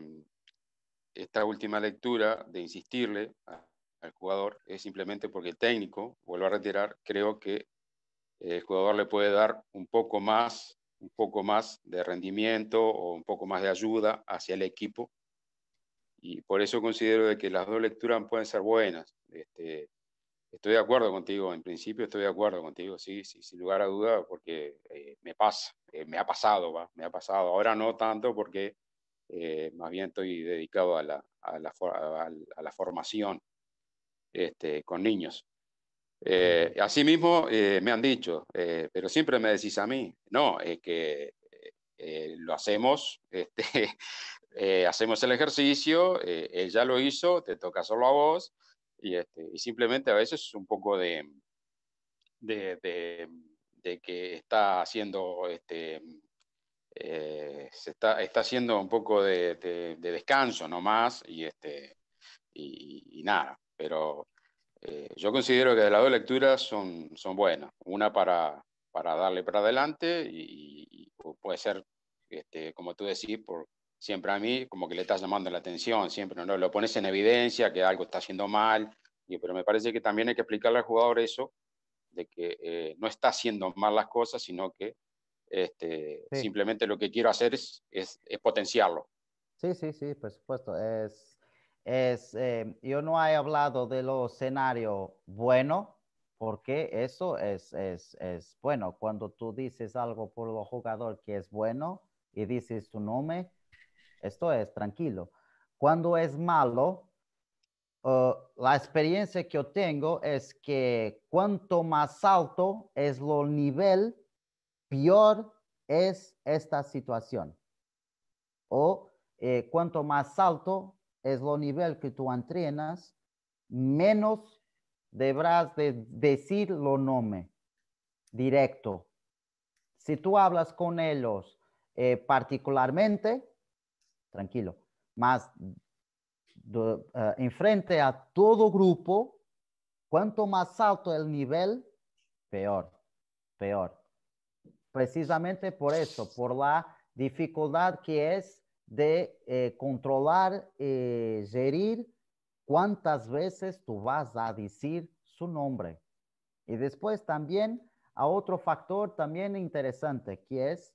esta última lectura de insistirle al jugador es simplemente porque el técnico, vuelvo a retirar, creo que eh, el jugador le puede dar un poco más, un poco más de rendimiento o un poco más de ayuda hacia el equipo. Y por eso considero de que las dos lecturas pueden ser buenas. Este, Estoy de acuerdo contigo, en principio estoy de acuerdo contigo, sí, sí sin lugar a duda, porque eh, me pasa, eh, me ha pasado, me ha pasado. Ahora no tanto porque eh, más bien estoy dedicado a la, a la, formación este, con niños. asimismo, me han dicho, pero siempre me decís a mí, no, es que lo hacemos, este, hacemos el ejercicio, él ya lo hizo, te toca solo a vos este, y, simplemente a veces es un poco de, de, que está haciendo, este, eh, se está, haciendo un poco de, descanso nomás este, y, y, nada. Pero eh, yo considero que de las dos lecturas son, son buenas. Una para, para darle para adelante y, puede ser, este, como tú decís, por, siempre a mí, como que le estás llamando la atención, siempre ¿no? lo pones en evidencia que algo está haciendo mal, pero me parece que también hay que explicarle al jugador eso, de que eh, no está haciendo mal las cosas, sino que este, simplemente lo que quiero hacer es, es, potenciarlo. Sí, sí, sí, por supuesto. Es, es, em, yo no he hablado de los escenarios bueno, porque eso es, bueno. Cuando tú dices algo por un jugador que es bueno y dices tu nombre, esto es tranquilo. Cuando es malo, eh, la experiencia que yo tengo es que cuanto más alto es lo nivel, peor es esta situación. O eh, cuanto más alto es lo nivel que tú entrenas, menos deberás decir lo nombre directo. Si tú hablas con ellos eh, particularmente, tranquilo. Más en eh, enfrente a todo grupo, cuanto más alto el nivel, peor, peor. Precisamente por eso, por la dificultad que es de eh, controlar, Y eh, gerir cuántas veces tú vas a decir su nombre. Y después también a otro factor también interesante, que es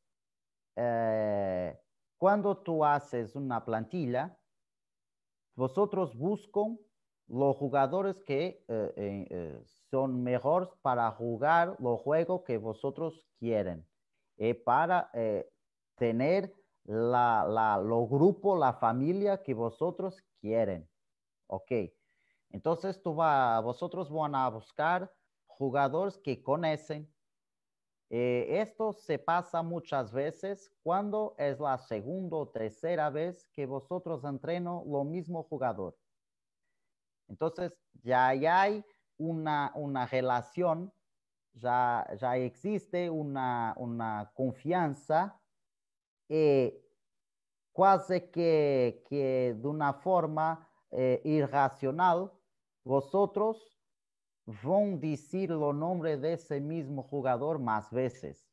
eh, cuando tú haces una plantilla, vosotros buscan los jugadores que eh, eh, eh, son mejores para jugar los juegos que vosotros quieren, Y para tener la, la, los grupos, la familia que vosotros quieren. Ok, entonces tú va, vosotros van a buscar jugadores que conocen, eh, esto se pasa muchas veces cuando es la segunda o tercera vez que vosotros entreno lo mismo jugador. Entonces, ya hay una, relación, ya, ya existe una, confianza eh, casi que, de una forma eh, irracional, vosotros van a decir el nombre de ese mismo jugador más veces.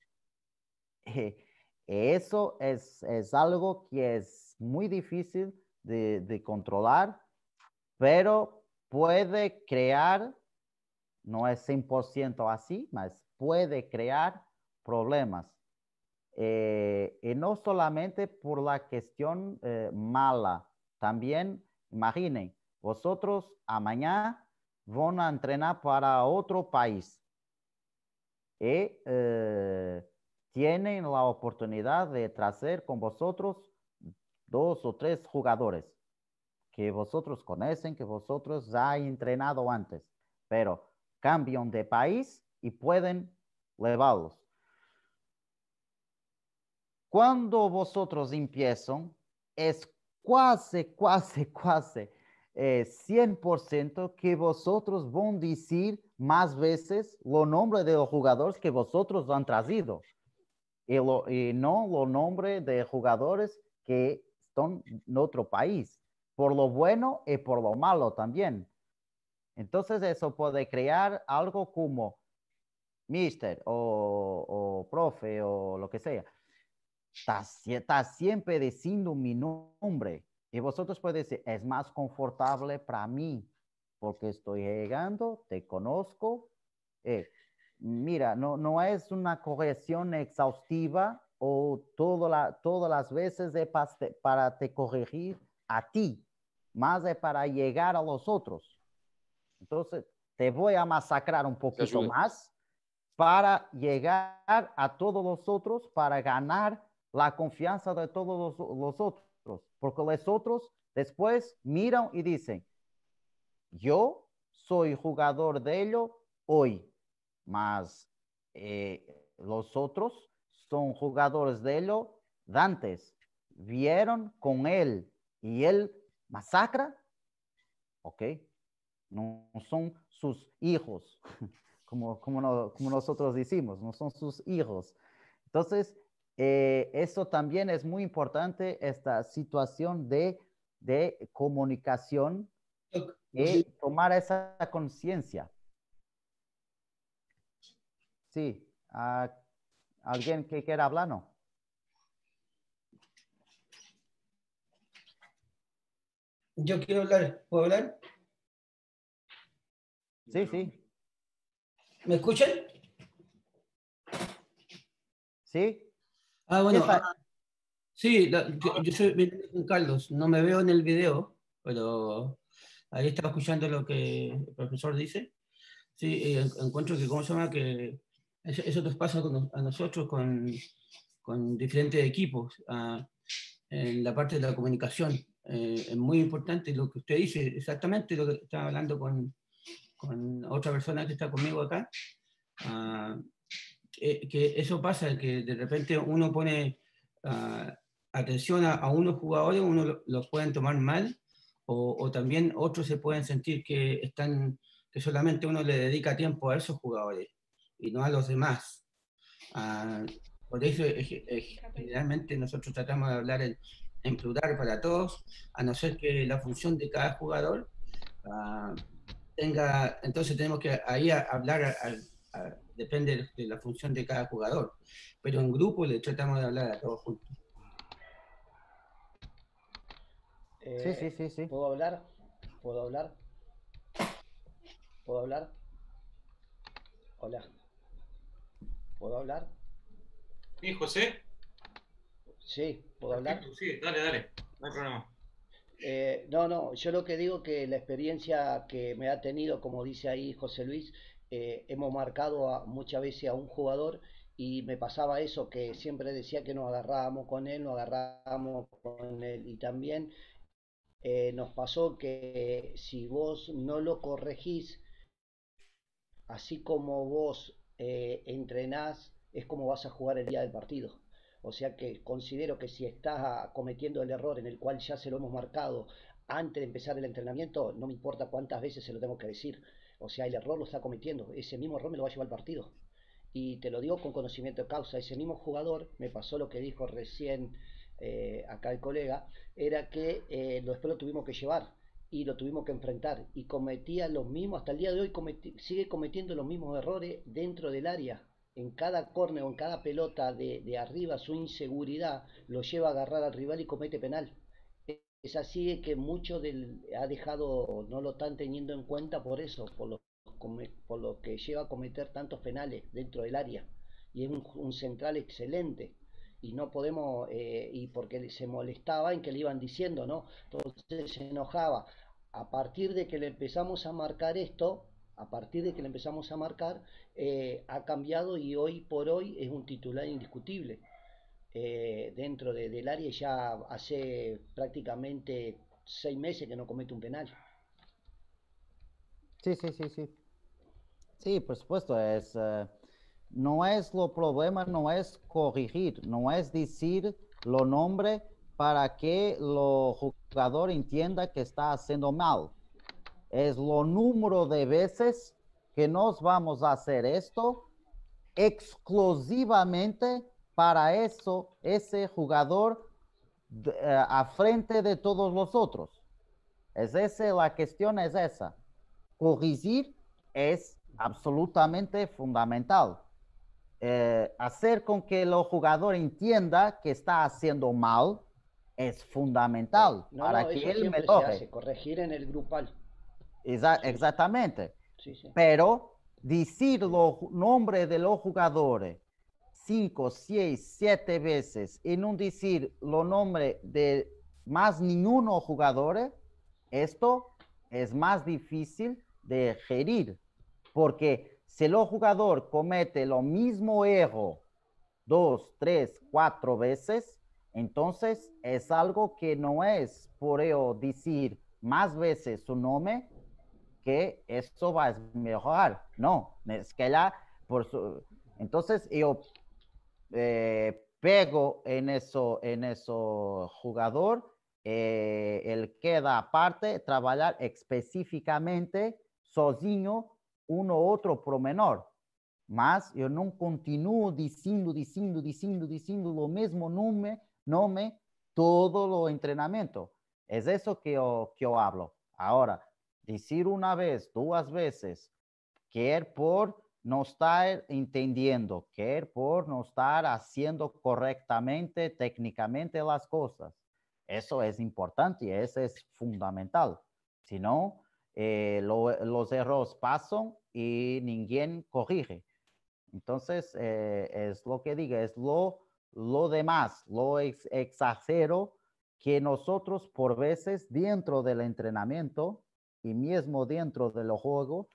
Eh, eso es algo que es muy difícil de, controlar, pero puede crear, no es 100% así, mas puede crear problemas. Eh, y no solamente por la cuestión eh, mala, también imaginen, vosotros a mañana van a entrenar para otro país y eh, tienen la oportunidad de traer con vosotros dos o tres jugadores que vosotros conocen, que vosotros ya han entrenado antes, pero cambian de país y pueden llevarlos. Cuando vosotros empiezan, es casi, casi, casi... 100% eh, que vosotros van a decir más veces los nombres de los jugadores que vosotros han traído y, no los nombres de jugadores que están en otro país, por lo bueno y por lo malo también. Entonces eso puede crear algo como mister o, profe o lo que sea. Está, está siempre diciendo mi nombre y vosotros podéis decir, es más confortable para mí porque estoy llegando, te conozco. Eh, mira, no, no es una corrección exhaustiva o todas las veces es para te corregir a ti, más es para llegar a los otros. Entonces, te voy a masacrar un poquito más para llegar a todos los otros, para ganar la confianza de todos los otros porque los otros después miran y dicen, yo soy jugador de ello hoy, mas eh, los otros son jugadores de ello antes, vieron con él y él masacra, ¿ok? No son sus hijos, como, como nosotros decimos, no son sus hijos. Entonces, eh, eso también es muy importante, esta situación de, comunicación y tomar esa conciencia. Sí, ah, ¿alguien que quiera hablar? No. Yo quiero hablar, ¿puedo hablar? Sí, sí. ¿Me escuchan? Sí. Ah, bueno. Ah, sí, yo, soy Carlos, no me veo en el video, pero ahí estaba escuchando lo que el profesor dice. Sí, encuentro que, ¿cómo se llama? Que eso, nos pasa a nosotros con, con diferentes equipos, ah, en la parte de la comunicación. Eh, es muy importante lo que usted dice, exactamente lo que estaba hablando con, con otra persona que está conmigo acá. Uh, eh, que eso pasa, que de repente uno pone ah, atención a, unos jugadores, uno los lo pueden tomar mal, o, también otros se pueden sentir que, están, que solamente uno le dedica tiempo a esos jugadores y no a los demás. Ah, por eso, generalmente nosotros tratamos de hablar en, plural para todos, a no ser que la función de cada jugador ah, tenga, entonces tenemos que ahí hablar al depende de la función de cada jugador. Pero en grupo le tratamos de hablar a todos juntos. Eh, sí, sí, sí, sí. ¿Puedo hablar? ¿Puedo hablar? ¿Puedo hablar? Hola. ¿Puedo hablar? ¿Sí, José? Sí, ¿puedo hablar? Sí, dale, dale. No problema. Eh, no, no, yo lo que digo que la experiencia que me ha tenido, como dice ahí José Luis, eh, hemos marcado a, muchas veces a un jugador y me pasaba eso, que siempre decía que nos agarrábamos con él, nos agarrábamos con él y también eh, nos pasó que si vos no lo corregís, así como vos eh, entrenás, es como vas a jugar el día del partido. O sea que considero que si estás cometiendo el error en el cual ya se lo hemos marcado antes de empezar el entrenamiento, no me importa cuántas veces se lo tengo que decir o sea, el error lo está cometiendo, ese mismo error me lo va a llevar al partido. Y te lo digo con conocimiento de causa, ese mismo jugador, me pasó lo que dijo recién eh, acá el colega, era que eh, después lo tuvimos que llevar y lo tuvimos que enfrentar y cometía los mismos, hasta el día de hoy sigue cometiendo los mismos errores dentro del área. En cada córner o en cada pelota de, de arriba su inseguridad lo lleva a agarrar al rival y comete penal es así que mucho del, ha dejado, no lo están teniendo en cuenta por eso, por lo, por lo que lleva a cometer tantos penales dentro del área. Y es un, central excelente. Y no podemos, eh, y porque se molestaba en que le iban diciendo, ¿no? Entonces se enojaba. A partir de que le empezamos a marcar esto, a partir de que le empezamos a marcar, eh, ha cambiado y hoy por hoy es un titular indiscutible. Eh, dentro del área ya hace prácticamente seis meses que no comete un penal. Sí, sí, sí, sí. Sí, por supuesto, es, eh, no es lo problema, no es corregir, no es decir lo nombre para que el jugador entienda que está haciendo mal. Es lo número de veces que nos vamos a hacer esto exclusivamente para eso ese jugador eh, a frente de todos los otros. Es esa, la cuestión es esa. Corregir es absolutamente fundamental. Eh, hacer con que el jugador entienda que está haciendo mal es fundamental para que él toque. Corregir en el grupal. Exactamente. Pero decir los nombres de los jugadores cinco, seis, siete veces y no decir lo nombre de más ninguno jugador, esto es más difícil de gerir, porque si el jugador comete lo mismo error dos, tres, cuatro veces, entonces es algo que no es por ello decir más veces su nombre que esto va a mejorar. No, es que ya por su... Entonces yo eh, pego en eso, en eso jugador, eh, él queda aparte, trabajar específicamente sozinho uno otro promenor. Más yo no continúo diciendo, diciendo, diciendo, diciendo lo mismo nombre, nombre todo lo entrenamiento. Es eso que yo, que yo hablo. Ahora, decir una vez, dos veces, que por no estar entendiendo, que por no estar haciendo correctamente, técnicamente las cosas. Eso es importante y eso es fundamental. Si no, eh, los errores pasan y nadie corrige. Entonces, eh, es lo que diga, es lo, lo demás, lo exagero que nosotros por veces dentro del entrenamiento y mismo dentro del juego,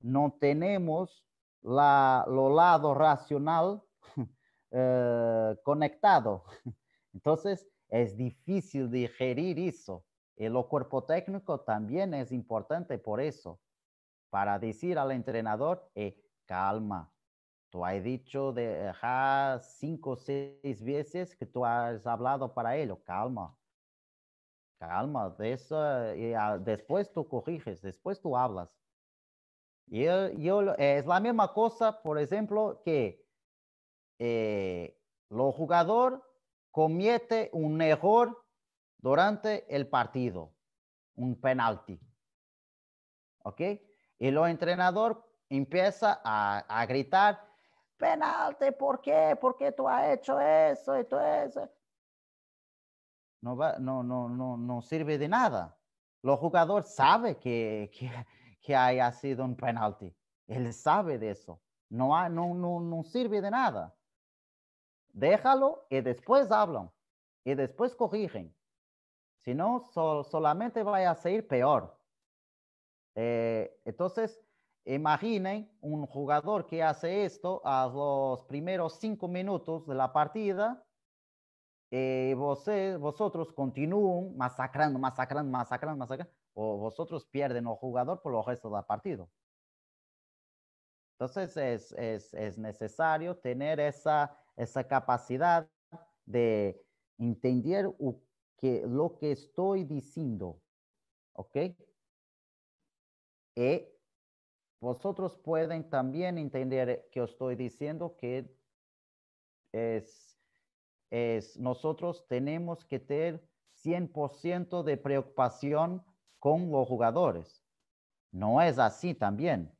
no tenemos lo lado racional eh, conectado. Entonces, es difícil digerir eso. Y lo cuerpo técnico también es importante por eso, para decir al entrenador, eh, calma, tú has dicho de, cinco o seis veces que tú has hablado para ello, calma, calma, eso, y, ah, después tú corriges, después tú hablas es la misma cosa, por ejemplo, que el eh, los comete un error durante el partido, un penalti. ¿Ok? Y el entrenador empieza a, gritar, penalti, ¿por qué? ¿Por qué tú has hecho eso y tú No, va, no, no, no, no sirve de nada. Los jugador sabe que que haya sido un penalti. Él sabe de eso. No, no, no, no sirve de nada. Déjalo y después hablan y después corrigen. Si no, solamente vaya a ser peor. Eh, entonces, imaginen un jugador que hace esto a los primeros cinco minutos de la partida y eh, vosotros continúan masacrando, masacrando, masacrando, masacrando o vosotros pierden o jugador por los restos del partido. Entonces es, necesario tener esa, capacidad de entender que, lo que estoy diciendo, ¿ok? Y eh, vosotros pueden también entender que estoy diciendo que nosotros tenemos que tener 100% de preocupación con los jugadores. No es así también.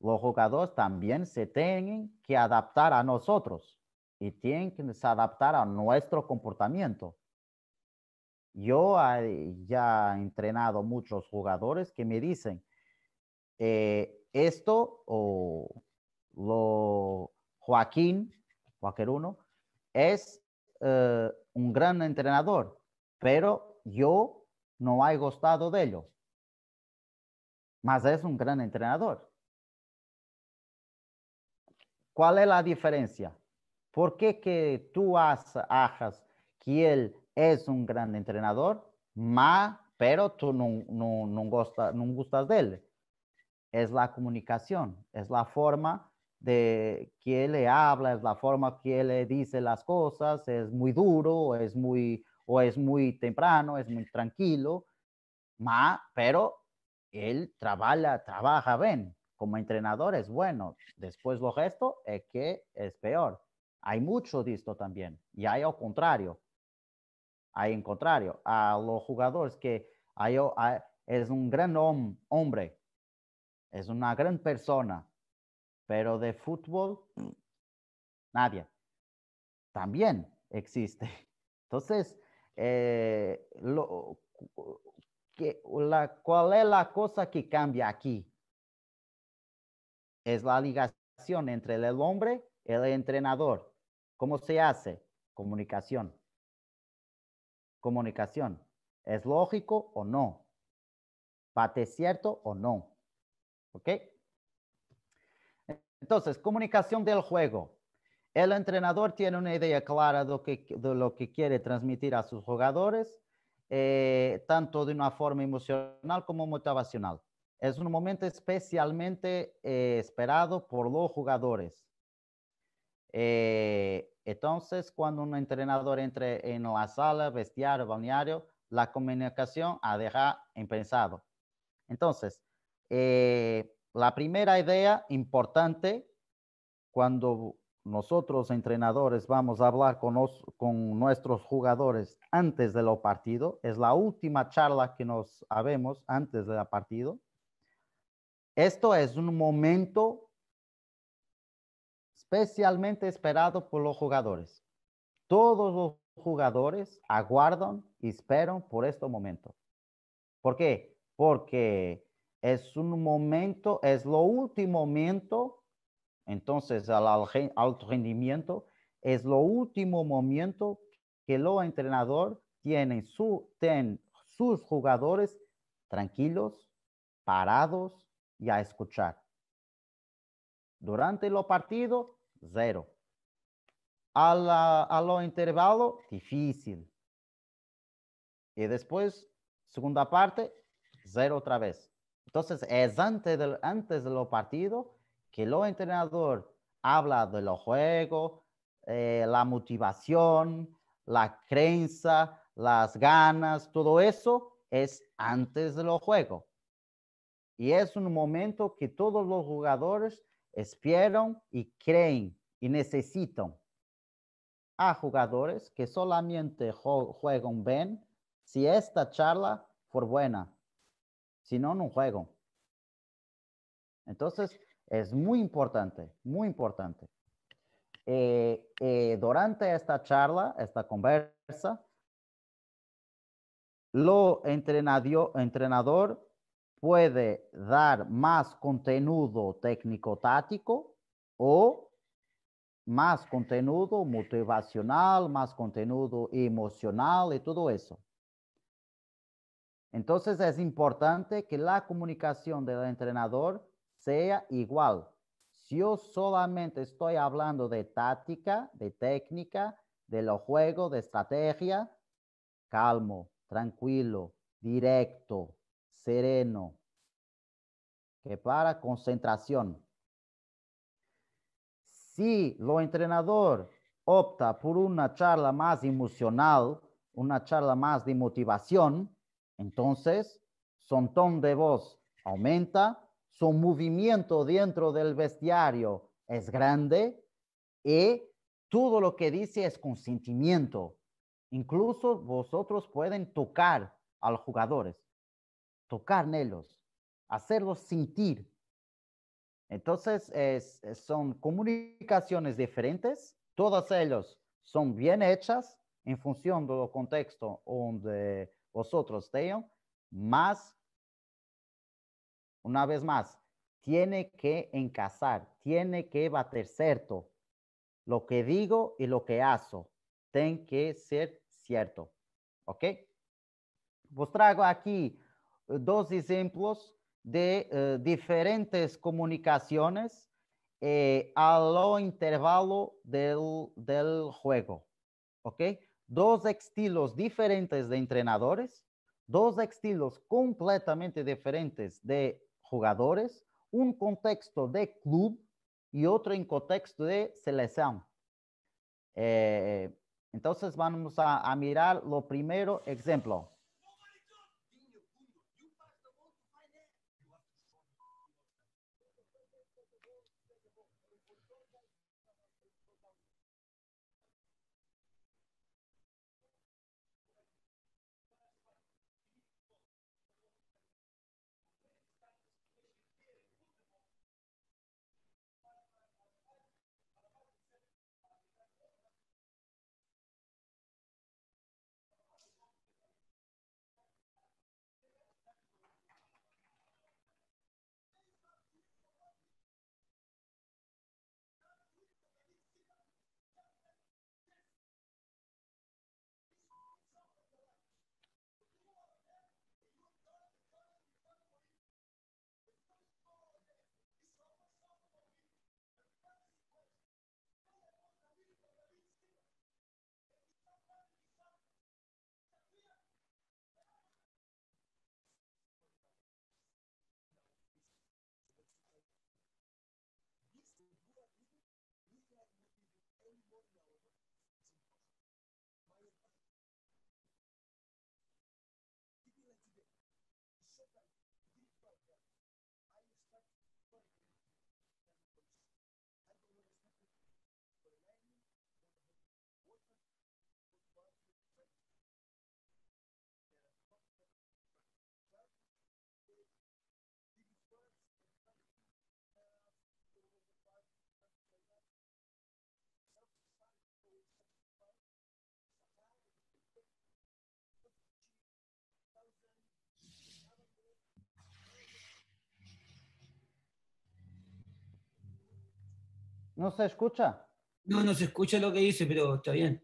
Los jugadores también se tienen que adaptar a nosotros y tienen que adaptar a nuestro comportamiento. Yo eh, ya he entrenado muchos jugadores que me dicen, eh, esto o lo Joaquín, cualquier uno, es eh, un gran entrenador, pero yo no hay gustado de ello Mas es un gran entrenador. ¿Cuál es la diferencia? ¿Por qué que tú haces que él es un gran entrenador, ma pero tú no, no, no, no gustas de él? Es la comunicación, es la forma de que él habla, es la forma que él dice las cosas, es muy duro, es muy o es muy temprano, es muy tranquilo, ma, pero él trabaja, trabaja bien. Como entrenador es bueno, después lo resto es que es peor. Hay mucho de esto también y hay al contrario. Hay en contrario a los jugadores que es un gran hombre, es una gran persona, pero de fútbol mm. nadie. También existe. Entonces, eh, lo, la, ¿cuál es la cosa que cambia aquí? Es la ligación entre el hombre y el entrenador. ¿Cómo se hace? Comunicación. Comunicación. ¿Es lógico o no? ¿Pate cierto o no? ¿Ok? Entonces, comunicación del juego. El entrenador tiene una idea clara de lo que, quiere transmitir a sus jugadores, eh, tanto de una forma emocional como motivacional. Es un momento especialmente eh, esperado por los jugadores. Eh, entonces, cuando un entrenador entre en la sala, vestiario, balneario, la comunicación ha dejado impensado. Entonces, la primera idea importante cuando nosotros entrenadores vamos a hablar con, nuestros jugadores antes de los partidos. Es la última charla que nos habemos antes del partido. Esto es un momento especialmente esperado por los jugadores. Todos los jugadores aguardan y esperan por este momento. ¿Por qué? Porque es un momento, es lo último momento entonces, al alto rendimiento es lo último momento que los entrenador tiene su, ten sus jugadores tranquilos, parados y a escuchar. Durante lo partido, cero. A, la, a difícil. Y después, segunda parte, cero otra vez. Entonces, es antes del antes de que el entrenador habla de los juegos, eh, la motivación, la creencia, las ganas, todo eso es antes de los juegos. Y es un momento que todos los jugadores esperan y creen y necesitan. A jugadores que solamente juegan bien si esta charla fue buena, si no, un juego. Entonces, es muy importante, muy importante. Eh, eh, durante esta charla, esta conversa, lo entrenador puede dar más contenido técnico tático o más contenido motivacional, más contenido emocional y todo eso. Entonces es importante que la comunicación del entrenador sea igual. Si yo solamente estoy hablando de táctica, de técnica, de los juegos, de estrategia, calmo, tranquilo, directo, sereno, que para concentración. Si lo entrenador opta por una charla más emocional, una charla más de motivación, entonces son ton de voz aumenta, su movimiento dentro del bestiario es grande y todo lo que dice es consentimiento. Incluso vosotros pueden tocar a los jugadores, tocar en ellos, hacerlos sentir. Entonces, son comunicaciones diferentes, todas ellas son bien hechas en función del contexto donde vosotros estén, más una vez más, tiene que encasar, tiene que bater cierto. Lo que digo y lo que hago, tiene que ser cierto. ¿Ok? Vos pues traigo aquí eh, dos ejemplos de eh, diferentes comunicaciones eh, a lo intervalo del, del juego. ¿Ok? Dos estilos diferentes de entrenadores, dos estilos completamente diferentes de jugadores, un contexto de club y otro en contexto de selección. Eh, entonces vamos a, a mirar lo primero, ejemplo, ¿No se escucha? No, no se escucha lo que dice, pero está bien.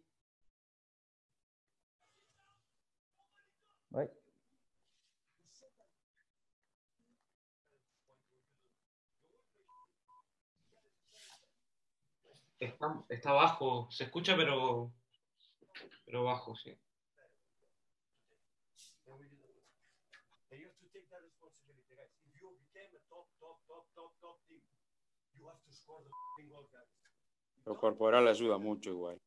Está, está bajo, se escucha pero, pero bajo, sí. Lo corporal ayuda mucho igual.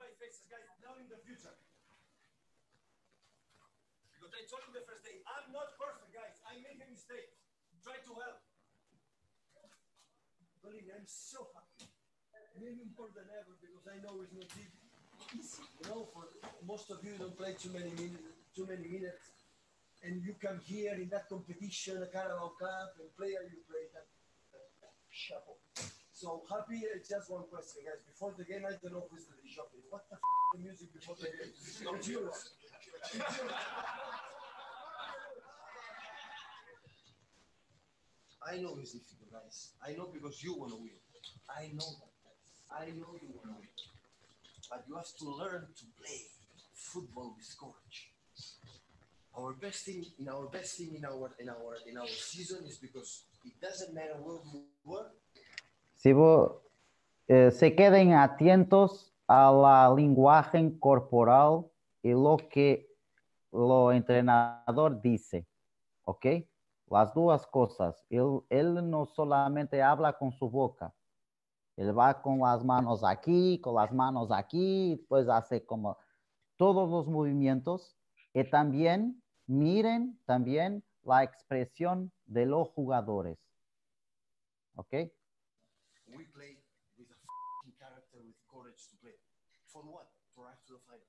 made by faces, guys, now in the future. Because I told him the first day, I'm not perfect, guys. I make a mistake. Try to help. Believe me, I'm so happy. Maybe more than ever because I know it's not easy. You know, for most of you don't play too many minutes, too many minutes, and you come here in that competition, a Carabao Cup, and player you play that, that so happy. Uh, just one question, guys. Before the game, I don't know who's the DJ. What the, f- the music before the game? I know it's difficult, guys. I know because you want to win. I know that, guys. I know you want to win. But you have to learn to play football with courage. Our best thing in our best thing in our in our in our season is because it doesn't matter where we were, si eh, se queden atentos a la lenguaje corporal y lo que lo entrenador dice, ¿ok? Las dos cosas. Él, él no solamente habla con su boca, él va con las manos aquí, con las manos aquí, pues hace como todos los movimientos. Y también miren también la expresión de los jugadores. ¿Ok? We play with a character with courage to play. For what? To after the final.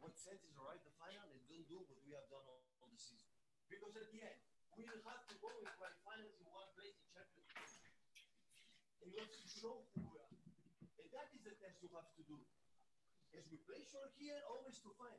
What sense is arrive the final and don't do what we have done all, all the season? Because at the end, we will have to go and play finals in one place in Champions League. We have to show who we are. And that is the test you have to do. As we play short here, always to find.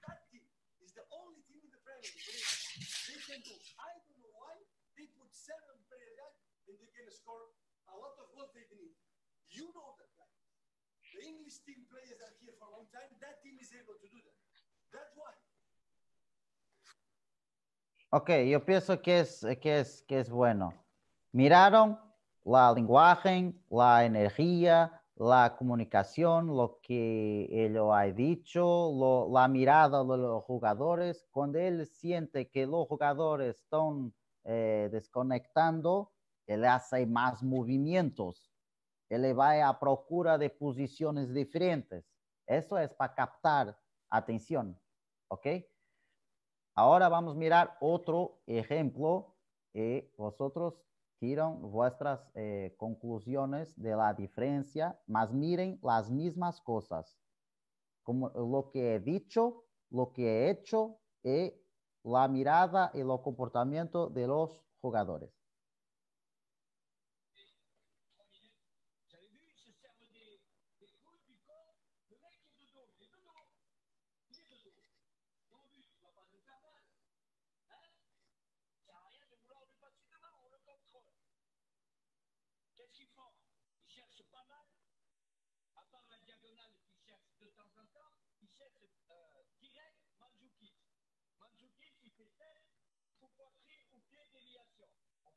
Ok, yo pienso que es, es, que es bueno. Miraron la lenguaje, la energía, la comunicación, lo que él ha dicho, la mirada de los jugadores. Cuando él siente que los jugadores están eh, desconectando, él hace más movimientos. Él va a procura de posiciones diferentes. Eso es para captar atención, ¿ok? Ahora vamos a mirar otro ejemplo y vosotros tiran vuestras eh, conclusiones de la diferencia, mas miren las mismas cosas, como lo que he dicho, lo que he hecho y la mirada y los comportamiento de los jugadores.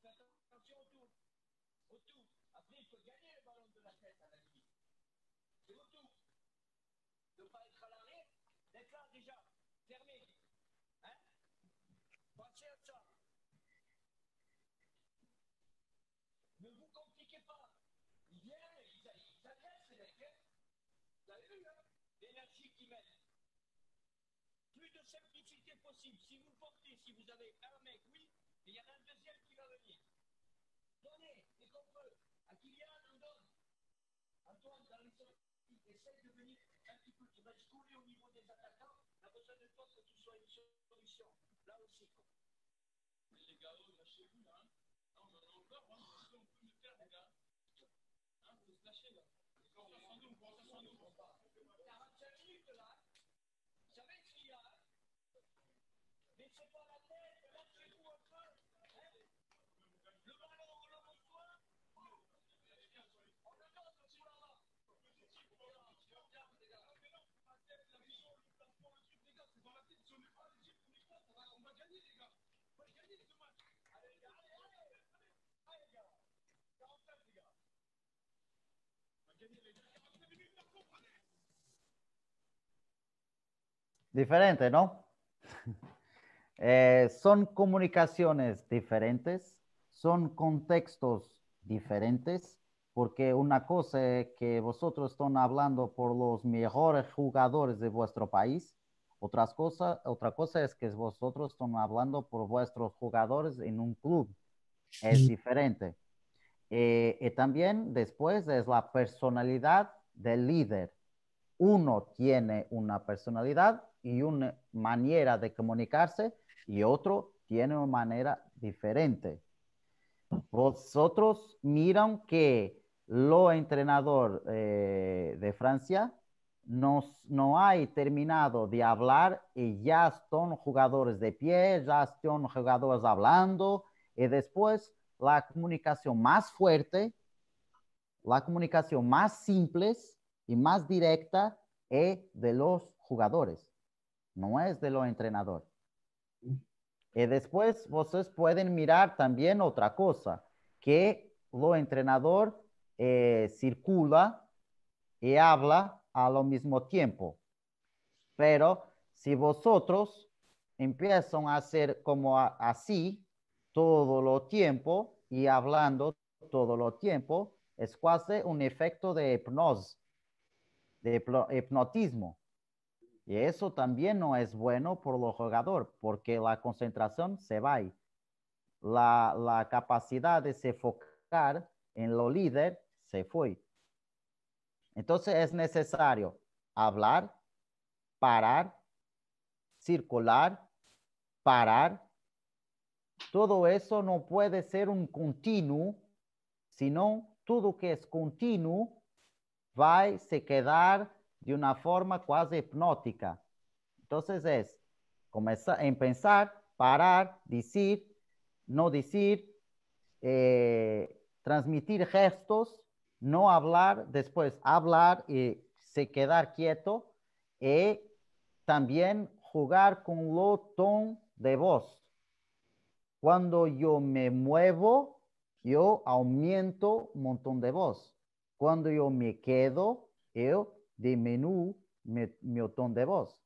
attention au tout. Au tout. Après, il faut gagner le ballon de la tête à la limite. C'est au tout. Ne pas être à l'arrêt, d'être là déjà, fermé. Hein Pensez à ça. Ne vous compliquez pas. Il vient, il s'adresse, les mecs. Vous avez vu, L'énergie qui mène. Plus de simplicité possible. Si vous portez, si vous avez un mec, oui, et il y en a un deuxième qui va venir. Donnez, et qu'on peut, à Kylian, on donne. Antoine, dans les essaye de venir un petit peu, tu vas se couler au niveau des attaquants. La besoin de toi que tu sois une solution. Là aussi, Mais les gars, oh, lâchez-vous, hein. On en a encore, hein. On peut le faire, les gars. Hein, vous se là. On s'en nous, on s'en nous, on Diferente, ¿no? Eh, son comunicaciones diferentes, son contextos diferentes, porque una cosa es que vosotros están hablando por los mejores jugadores de vuestro país otras otra cosa es que vosotros están hablando por vuestros jugadores en un club. Es diferente. Eh, y también después es la personalidad del líder. Uno tiene una personalidad y una manera de comunicarse y otro tiene una manera diferente. Vosotros miran que lo entrenador eh, de Francia no, hay terminado de hablar y ya están jugadores de pie, ya están jugadores hablando y después la comunicación más fuerte, la comunicación más simple y más directa es de los jugadores, no es de los entrenadores. Y después ustedes pueden mirar también otra cosa, que lo entrenador eh, circula y habla a lo mismo tiempo. Pero si vosotros empiezan a hacer como así todo lo tiempo y hablando todo lo tiempo, es casi un efecto de hipnosis, de hipnotismo. Y eso también no es bueno por los jugador porque la concentración se va. La, la capacidad de se enfocar en lo líder se fue. Entonces es necesario hablar, parar, circular, parar. Todo eso no puede ser un continuo, sino todo que es continuo va a se quedar de una forma casi hipnótica. Entonces es comenzar en pensar, parar, decir, no decir, eh, transmitir gestos no hablar, después hablar y se quedar quieto y también jugar con lo ton de voz. Cuando yo me muevo, yo aumento un montón de voz. Cuando yo me quedo, yo disminuyo mi, mi ton de voz.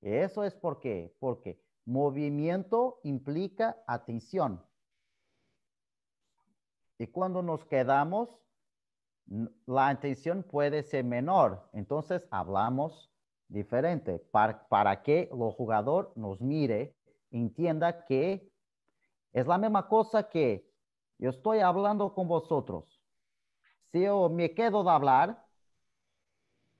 Eso es porque, porque movimiento implica atención. Y cuando nos quedamos, la atención puede ser menor. Entonces hablamos diferente para, que el jugador nos mire, entienda que es la misma cosa que yo estoy hablando con vosotros. Si yo me quedo de hablar,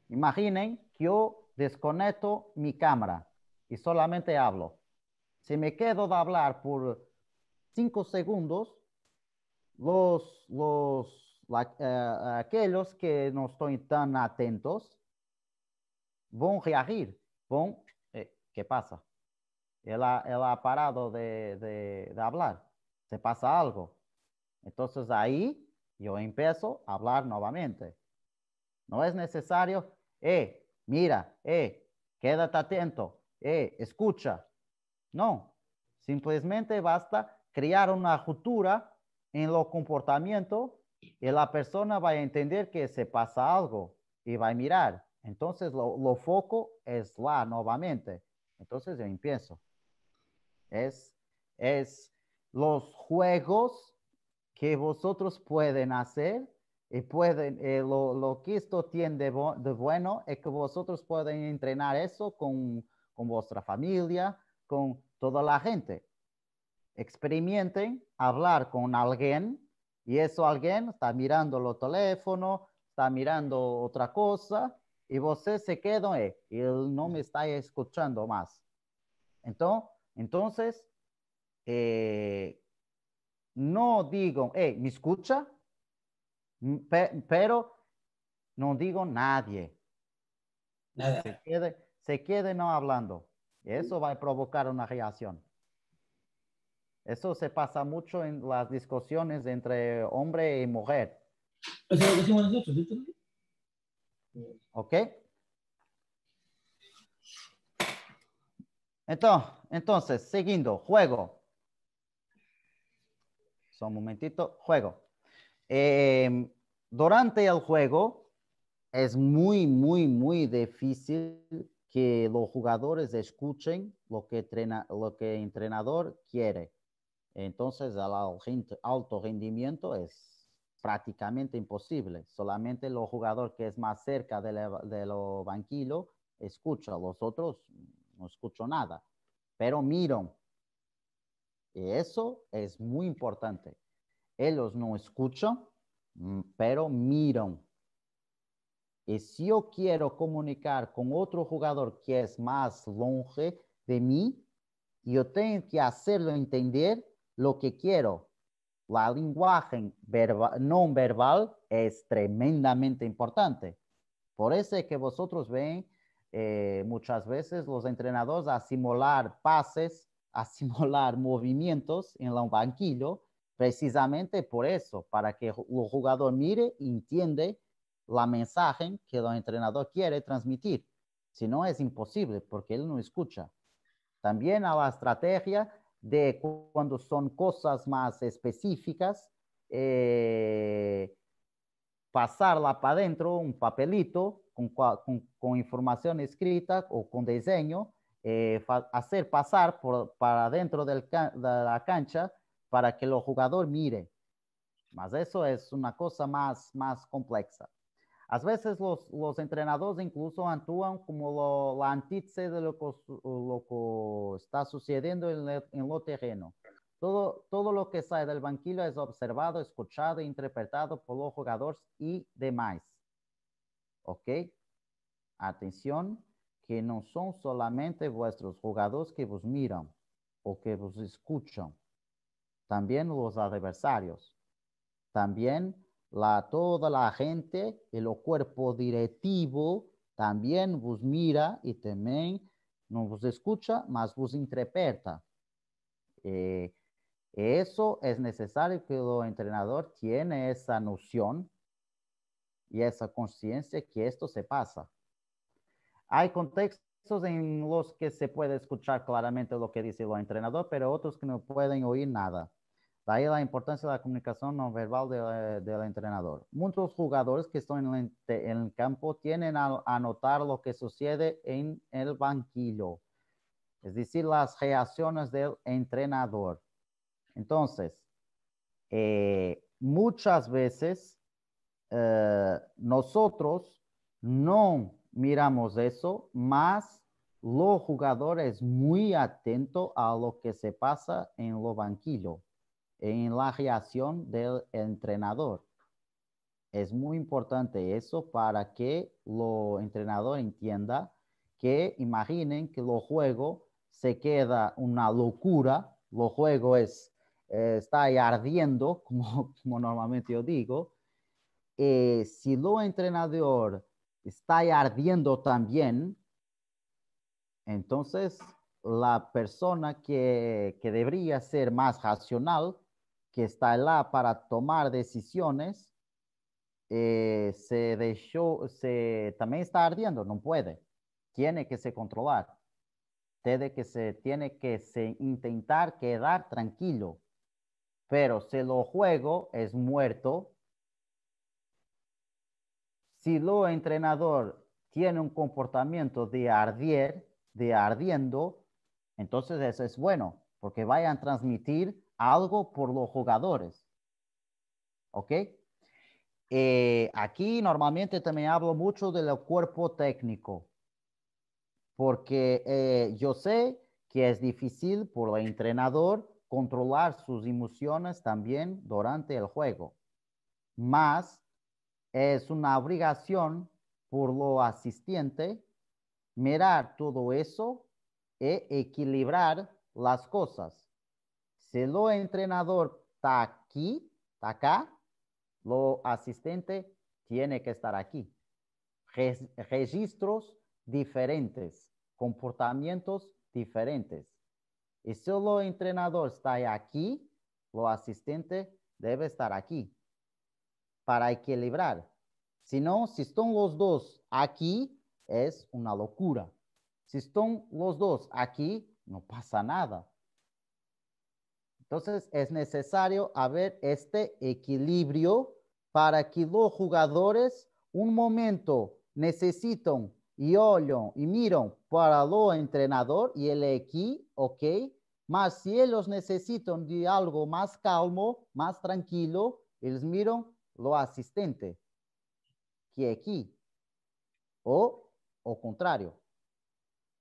imaginen que yo desconecto mi cámara y solamente hablo. Si me quedo de hablar por cinco segundos, los, los la, eh, aquellos que no están tan atentos van a reagir, van, eh, ¿qué pasa? Él ha, parado de, hablar, se pasa algo. Entonces ahí yo empiezo a hablar nuevamente. No es necesario, eh, mira, eh, quédate atento, eh, escucha. No, simplemente basta crear una ruptura en los comportamientos y la persona va a entender que se pasa algo y va a mirar. Entonces, lo, foco es la nuevamente. Entonces, yo empiezo. Es, es los juegos que vosotros pueden hacer y pueden, eh, lo, que esto tiene de, de, bueno es que vosotros pueden entrenar eso con, con vuestra familia, con toda la gente. Experimenten hablar con alguien y eso alguien está mirando el teléfono, está mirando otra cosa y usted se queda ahí eh, y él no me está escuchando más. Entonces, entonces eh, no digo, eh, ¿me escucha? Mm, pero no digo nadie. Se se quede no hablando. Eso va a provocar una reacción. Eso se pasa mucho en las discusiones entre hombre y mujer. Eso lo decimos nosotros, ¿Ok? Entonces, siguiendo, juego. Un momentito, juego. Em, durante el juego es muy, muy, muy difícil que los jugadores escuchen lo que, lo que el entrenador quiere. Entonces, al alto rendimiento es prácticamente imposible. Solamente el jugador que es más cerca de, lo de los banquillos escucha, los otros no escuchan nada, pero miran. Y eso es muy importante. Ellos no escuchan, mm, pero miran. Y si yo quiero comunicar con otro jugador que es más longe de mí, yo tengo que hacerlo entender lo que quiero. La lenguaje no verbal es tremendamente importante. Por eso es que vosotros ven eh, muchas veces los entrenadores a simular pases, a simular movimientos en un banquillo, precisamente por eso, para que el jugador mire y entiende la mensaje que el entrenador quiere transmitir. Si no, es imposible porque él no escucha. También a la estrategia de cuando son cosas más específicas, eh, pasarla para adentro, un papelito con, información escrita o con diseño, eh, hacer pasar para adentro de la cancha para que el jugador mire. más eso es una cosa más, más compleja. A veces los, entrenadores incluso actúan como la antítese de lo que, está sucediendo en, el, lo terreno. Todo, todo, lo que sale del banquillo es observado, escuchado, e interpretado por los jugadores y demás. ¿Ok? Atención, que no son solamente vuestros jugadores que vos miran o que vos escuchan, también los adversarios, también la, toda la gente, el cuerpo directivo también vos mira y también no vos escucha, más vos interpreta. Eh, eso es necesario que el entrenador tiene esa noción y esa conciencia que esto se pasa. Hay contextos en los que se puede escuchar claramente lo que dice el entrenador, pero otros que no pueden oír nada. De ahí la importancia de la comunicación no verbal eh, del entrenador. Muchos jugadores que están en el, campo tienen a, notar lo que sucede en el banquillo, es decir, las reacciones del entrenador. Entonces, eh, muchas veces eh, nosotros no miramos eso, más los jugadores muy atentos a lo que se pasa en los banquillo en la reacción del entrenador. Es muy importante eso para que el entrenador entienda que imaginen que lo juego se queda una locura, lo juego eh, está ardiendo, como, como normalmente yo digo. Eh, si lo entrenador está ardiendo también, entonces la persona que, que debería ser más racional que está la para tomar decisiones, eh, se dejó, se, también está ardiendo, no puede. Tiene que se controlar. Tiene que se, tiene que se intentar quedar tranquilo. Pero si lo juego es muerto. Si lo entrenador tiene un comportamiento de ardier, de ardiendo, entonces eso es bueno, porque vayan a transmitir algo por los jugadores. ¿Ok? Eh, aquí normalmente también hablo mucho del cuerpo técnico, porque eh, yo sé que es difícil por el entrenador controlar sus emociones también durante el juego, más es una obligación por lo asistente mirar todo eso e equilibrar las cosas. Si lo entrenador está aquí, está acá, lo asistente tiene que estar aquí. Registros diferentes, comportamientos diferentes. Y si el entrenador está aquí, lo asistente debe estar aquí para equilibrar. Si no, si están los dos aquí, es una locura. Si están los dos aquí, no pasa nada. Entonces es necesario haber este equilibrio para que los jugadores un momento necesitan y olhan y miren para lo entrenador y el equipo, ¿ok? Más si ellos necesitan de algo más calmo, más tranquilo, ellos miren lo asistente, que aquí, o o contrario,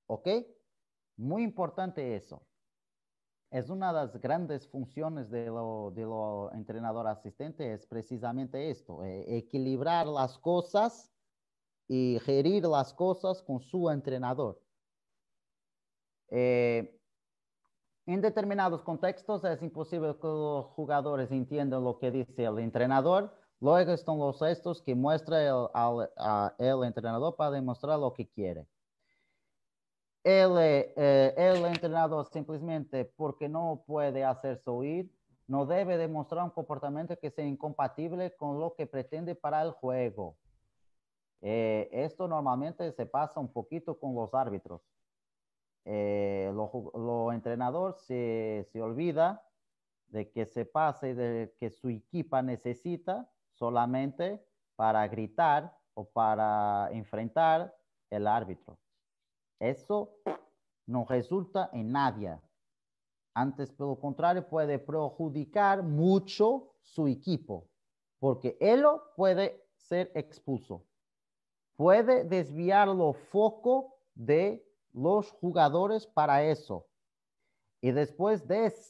¿ok? Muy importante eso es una de las grandes funciones de lo, entrenador asistente, es precisamente esto, eh, equilibrar las cosas y gerir las cosas con su entrenador. Eh, en determinados contextos es imposible que los jugadores entiendan lo que dice el entrenador. Luego están los gestos que muestra el entrenador para demostrar lo que quiere él, el eh, eh, entrenador simplemente porque no puede hacerse oír, no debe demostrar un comportamiento que sea incompatible con lo que pretende para el juego. Eh, esto normalmente se pasa un poquito con los árbitros. Eh, entrenador lo entrenador se, se, olvida de que se pase, de que su equipa necesita solamente para gritar o para enfrentar el árbitro. Eso no resulta en nadie. Antes, por lo contrario, puede perjudicar mucho su equipo, porque él puede ser expulso. Puede desviar el foco de los jugadores para eso. Y después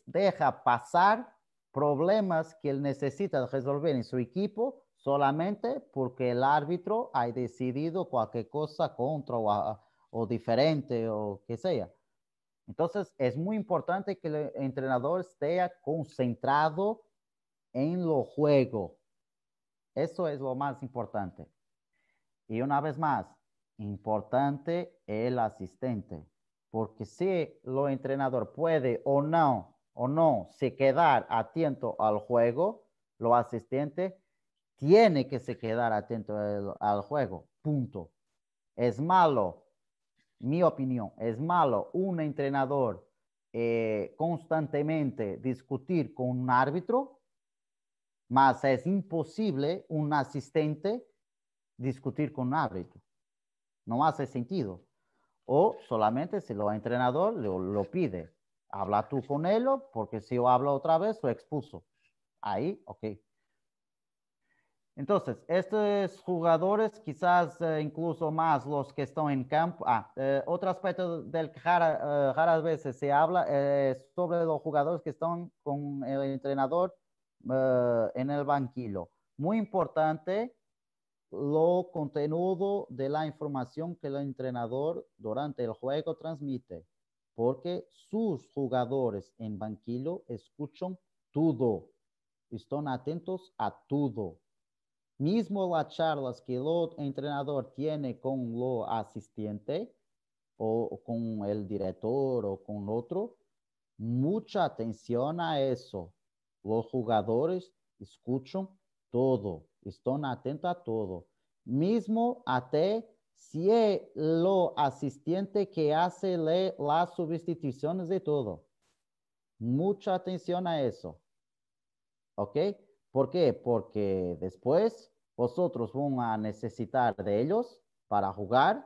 deja pasar problemas que él necesita resolver en su equipo solamente porque el árbitro ha decidido cualquier cosa contra o a, o diferente o que sea. Entonces, es muy importante que el entrenador esté concentrado en lo juego. Eso es lo más importante. Y una vez más, importante el asistente, porque si el entrenador puede o no o no se quedar atento al juego, lo asistente tiene que se quedar atento al, al juego. Punto. Es malo mi opinión, es malo un entrenador eh, constantemente discutir con un árbitro, más es imposible un asistente discutir con un árbitro. No hace sentido. O solamente si el entrenador lo, pide. Habla tú con él, porque si yo hablo otra vez, lo expuso Ahí, ok, entonces, estos jugadores, quizás eh, incluso más los que están en campo. Ah, eh, otro aspecto del que eh, raras veces se habla es sobre los jugadores que están con el entrenador en el banquillo. Muy importante lo contenido de la información que el entrenador durante el juego transmite, porque sus jugadores en banquillo escuchan todo, están atentos a todo mismo las charlas que el entrenador tiene con lo asistente o con el director o con otro, mucha atención a eso. Los jugadores escuchan todo, están atentos a todo. Mismo hasta si es lo asistente que hace le, las sustituciones de todo. Mucha atención a eso. ¿Ok? ¿Por qué? Porque después vosotros van a necesitar de ellos para jugar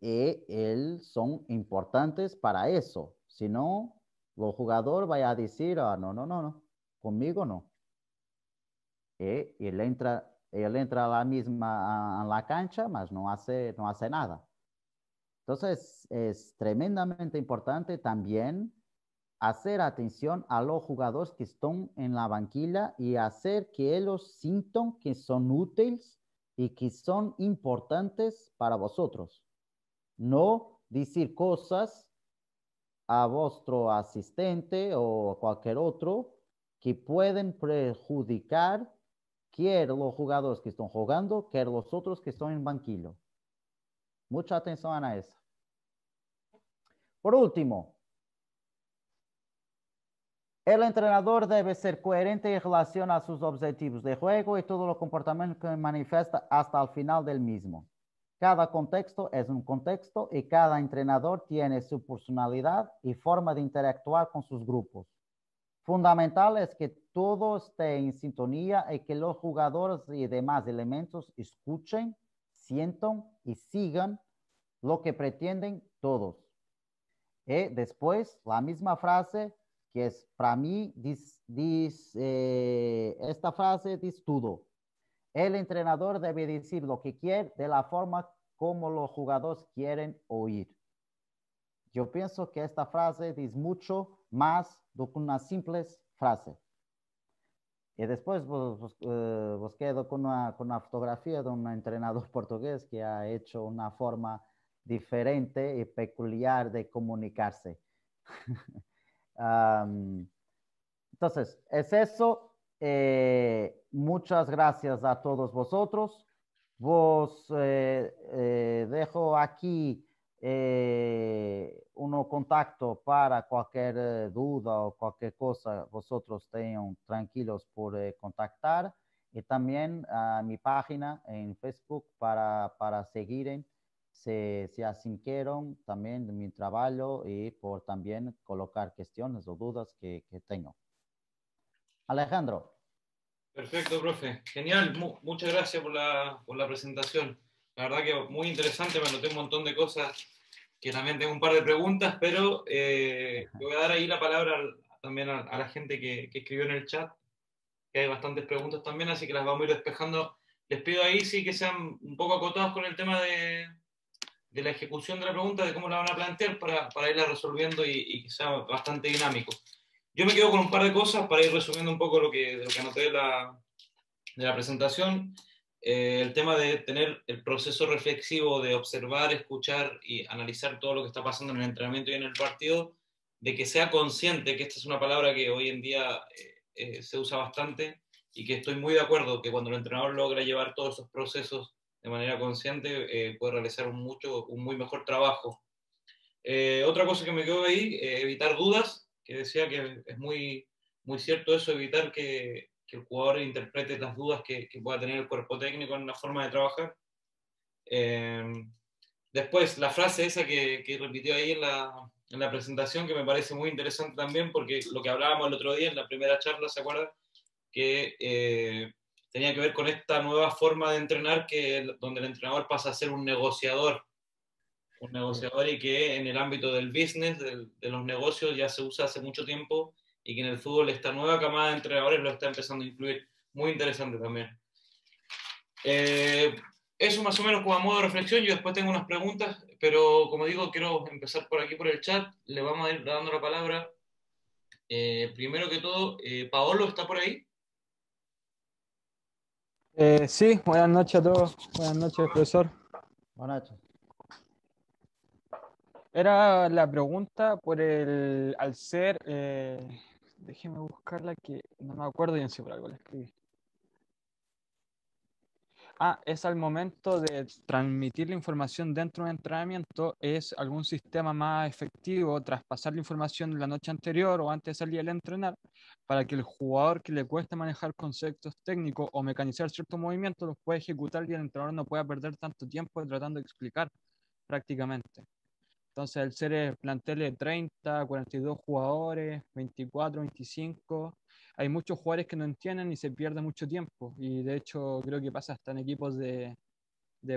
y él son importantes para eso. Si no, el jugador va a decir, ah, no, no, no, no, conmigo no. E, y él entra, él entra a la misma en la cancha, mas no hace, no hace nada. Entonces, es tremendamente importante también hacer atención a los jugadores que están en la banquilla y hacer que ellos sientan que son útiles y que son importantes para vosotros. No decir cosas a vuestro asistente o a cualquier otro que pueden perjudicar quer los jugadores que están jugando, quer los otros que están en banquillo. Mucha atención a eso. Por último, el entrenador debe ser coherente en relación a sus objetivos de juego y todo los comportamiento que manifiesta hasta el final del mismo. Cada contexto es un contexto y cada entrenador tiene su personalidad y forma de interactuar con sus grupos. Fundamental es que todo esté en sintonía y que los jugadores y demás elementos escuchen, sientan y sigan lo que pretenden todos. Y después, la misma frase que es para mí, eh, esta frase dice todo. El entrenador debe decir lo que quiere de la forma como los jugadores quieren oír. Yo pienso que esta frase dice mucho más que una simple frase. Y después vos, eh, quedo con una, con una, fotografía de un entrenador portugués que ha hecho una forma diferente y peculiar de comunicarse. entonces, es eso. Eh, muchas gracias a todos vosotros. Vos eh, eh, dejo aquí un contacto para cualquier duda o cualquier cosa vosotros tengan tranquilos por contactar y también a mi página en Facebook para, para seguir se, se asinquieron también de mi trabajo y por también colocar cuestiones o dudas que, tengo. Alejandro. Perfecto, profe. Genial. muchas gracias por la, por la presentación. La verdad que muy interesante, me anoté un montón de cosas que también tengo un par de preguntas, pero eh, voy a dar ahí la palabra también a, la gente que, que, escribió en el chat, que hay bastantes preguntas también, así que las vamos a ir despejando. Les pido ahí sí que sean un poco acotados con el tema de, de la ejecución de la pregunta, de cómo la van a plantear para, para irla resolviendo y, y que sea bastante dinámico. Yo me quedo con un par de cosas para ir resumiendo un poco lo que, de lo que anoté de la, de la presentación. Eh, el tema de tener el proceso reflexivo de observar, escuchar y analizar todo lo que está pasando en el entrenamiento y en el partido, de que sea consciente, que esta es una palabra que hoy en día eh, eh, se usa bastante y que estoy muy de acuerdo que cuando el entrenador logra llevar todos esos procesos de manera consciente eh, puede realizar un, mucho, un muy mejor trabajo. Eh, otra cosa que me quedó ahí, eh, evitar dudas, que decía que es muy, muy cierto eso, evitar que, el jugador interprete las dudas que, pueda tener el cuerpo técnico en la forma de trabajar. después, la frase esa que, repitió ahí en la, en la presentación, que me parece muy interesante también, porque lo que hablábamos el otro día en la primera charla, ¿se acuerdan? Que tenía que ver con esta nueva forma de entrenar que, donde el entrenador pasa a ser un negociador. Un negociador y que en el ámbito del business, de los negocios, ya se usa hace mucho tiempo y que en el fútbol esta nueva camada de entrenadores lo está empezando a incluir. Muy interesante también. Eh, eso más o menos como a modo de reflexión. Yo después tengo unas preguntas, pero como digo, quiero empezar por aquí, por el chat. Le vamos a ir dando la palabra. Eh, primero que todo, eh, Paolo está por ahí. Eh, sí, buenas noches a todos. Buenas noches, profesor. Buenas noches. Era la pregunta por el, al ser, eh, déjeme buscarla que no me acuerdo y si por algo la escribí ah, es al momento de transmitir la información dentro de un entrenamiento, es algún sistema más efectivo traspasar la información la noche anterior o antes de salir a entrenar para que el jugador que le cuesta manejar conceptos técnicos o mecanizar ciertos movimientos los pueda ejecutar y el entrenador no pueda perder tanto tiempo tratando de explicar prácticamente. Entonces, el ser plantel de 30, 42 jugadores, 24, 25, hay muchos jugadores que no entienden y se pierde mucho tiempo. Y de hecho creo que pasa hasta en equipos de,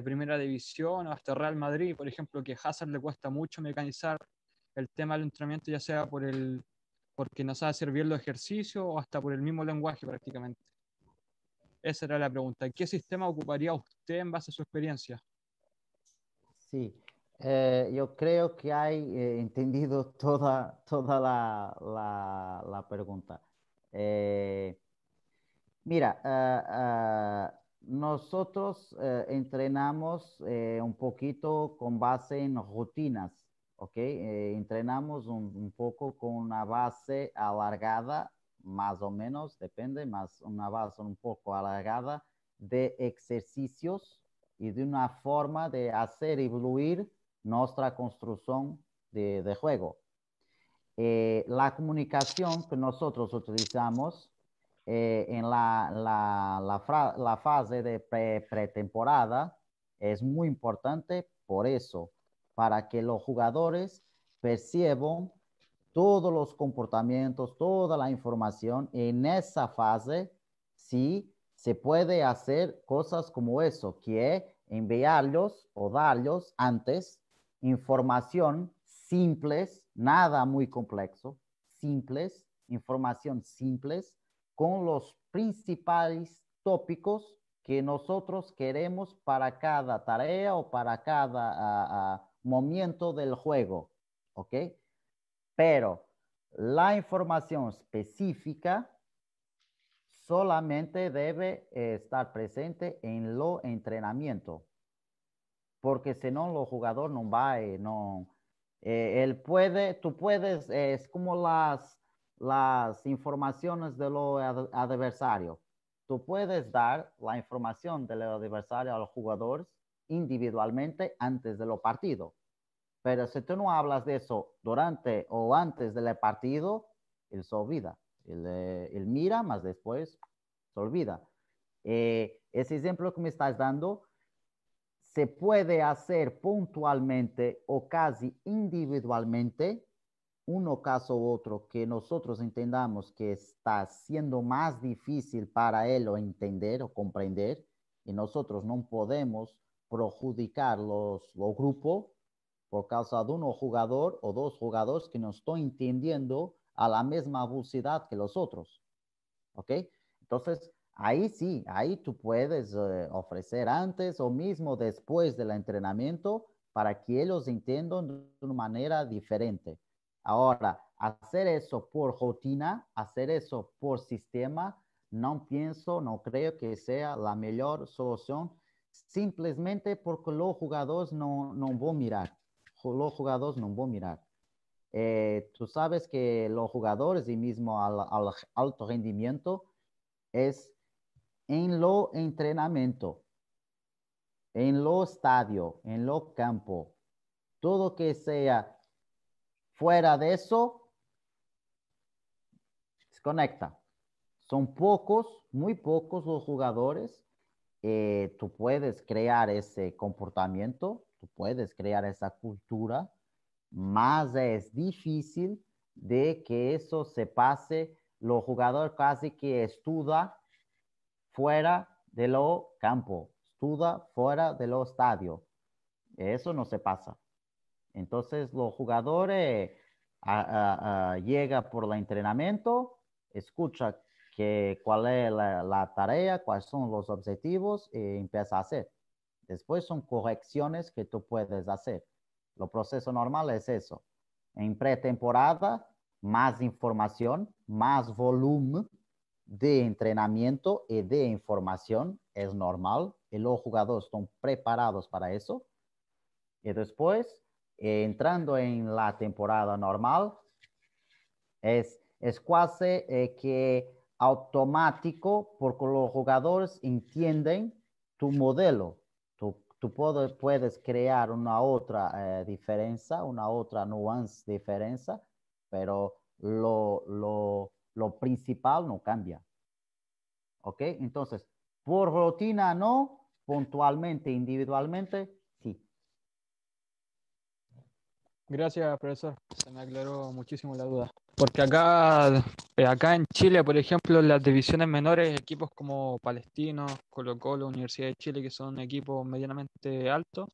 primera división o hasta Real Madrid, por ejemplo, que Hazard le cuesta mucho mecanizar el tema del entrenamiento, ya sea por el, porque no sabe hacer bien los ejercicios o hasta por el mismo lenguaje prácticamente. Esa era la pregunta. ¿Qué sistema ocuparía usted en base a su experiencia? Sí, eh, yo creo que hay eh, entendido toda, toda la, la, la pregunta. Eh, mira, ah, ah, nosotros eh, entrenamos eh, un poquito con base en rutinas, ¿ok? entrenamos un, poco con una base alargada, más o menos, depende, más una base un poco alargada de ejercicios y de una forma de hacer evoluir nuestra construcción de juego. Eh, la comunicación que nosotros utilizamos eh, en la, fase de pretemporada es muy importante por eso, para que los jugadores perciban todos los comportamientos, toda la información en esa fase, sí se puede hacer cosas como eso, que enviarlos o darlos antes información simples nada muy complejo, simples, información simples, con los principales tópicos que nosotros queremos para cada tarea o para cada momento del juego, ¿ok? Pero la información específica solamente debe eh, estar presente en lo entrenamiento, porque si no, el jugador no va, no, él eh, puede, tú puedes, eh, es como las, informaciones de lo adversario. Tú puedes dar la información del adversario a los jugadores individualmente antes de lo partido. Pero si tú no hablas de eso durante o antes del partido, él se olvida. Él, eh, mira, más después se olvida. ese ejemplo que me estás dando se puede hacer puntualmente o casi individualmente, uno caso u otro que nosotros entendamos que está siendo más difícil para él o entender o comprender, y nosotros no podemos perjudicar los, los grupos por causa de uno jugador o dos jugadores que no estoy entendiendo a la misma velocidad que los otros. ¿Ok? Entonces, Ahí sí, ahí tú puedes eh, ofrecer antes o mismo después del entrenamiento para que ellos entiendan de una manera diferente. Ahora, hacer eso por rutina, hacer eso por sistema, no pienso, no creo que sea la mejor solución, simplemente porque los jugadores no, no van a mirar. Los jugadores no van a mirar. Eh, tú sabes que los jugadores y mismo al alto rendimiento es en lo entrenamiento, en lo estadio, en lo campo, todo que sea fuera de eso, se conecta. Son pocos, muy pocos los jugadores. Eh, tú puedes crear ese comportamiento, tú puedes crear esa cultura, más es difícil de que eso se pase. Los jugadores casi que estudia fuera de lo campo, estuda fuera de lo estadio. Eso no se pasa. Entonces los jugadores llegan llega por el entrenamiento, escucha que cuál es la, la, tarea, cuáles son los objetivos y empieza a hacer. Después son correcciones que tú puedes hacer. Lo proceso normal es eso. En pretemporada, más información, más volumen de entrenamiento y de información es normal y los jugadores están preparados para eso. Y después, entrando en la temporada normal, es, es casi eh, que automático porque los jugadores entienden tu modelo. Tú, puedes, crear una otra eh, diferencia, una otra nuance diferencia, pero lo, lo lo principal no cambia. ¿Ok? Entonces, por rutina no, puntualmente, individualmente, sí. Gracias, profesor. Se me aclaró muchísimo la duda. Porque acá, eh, acá en Chile, por ejemplo, las divisiones menores, equipos como Palestino, Colo Colo, Universidad de Chile, que son equipos medianamente altos,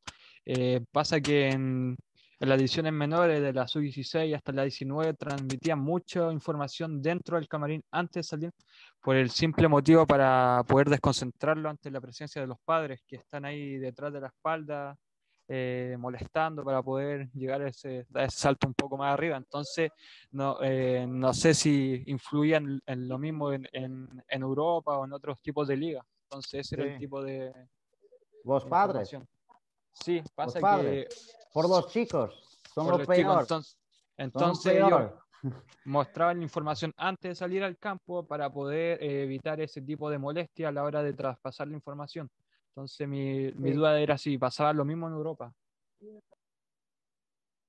eh, pasa que en en las divisiones menores de la sub-16 hasta la 19 transmitían mucha información dentro del camarín antes de salir por el simple motivo para poder desconcentrarlo ante la presencia de los padres que están ahí detrás de la espalda eh, molestando para poder llegar a ese, salto un poco más arriba. Entonces, no, eh, no sé si influían en, lo mismo en, en, Europa o en otros tipos de liga. Entonces, ese era el tipo de... vos padres. Sí, pasa que por los chicos, son los, los entonces, mostraban la información antes de salir al campo para poder eh, evitar ese tipo de molestia a la hora de traspasar la información. Entonces mi, duda era si pasaba lo mismo en Europa.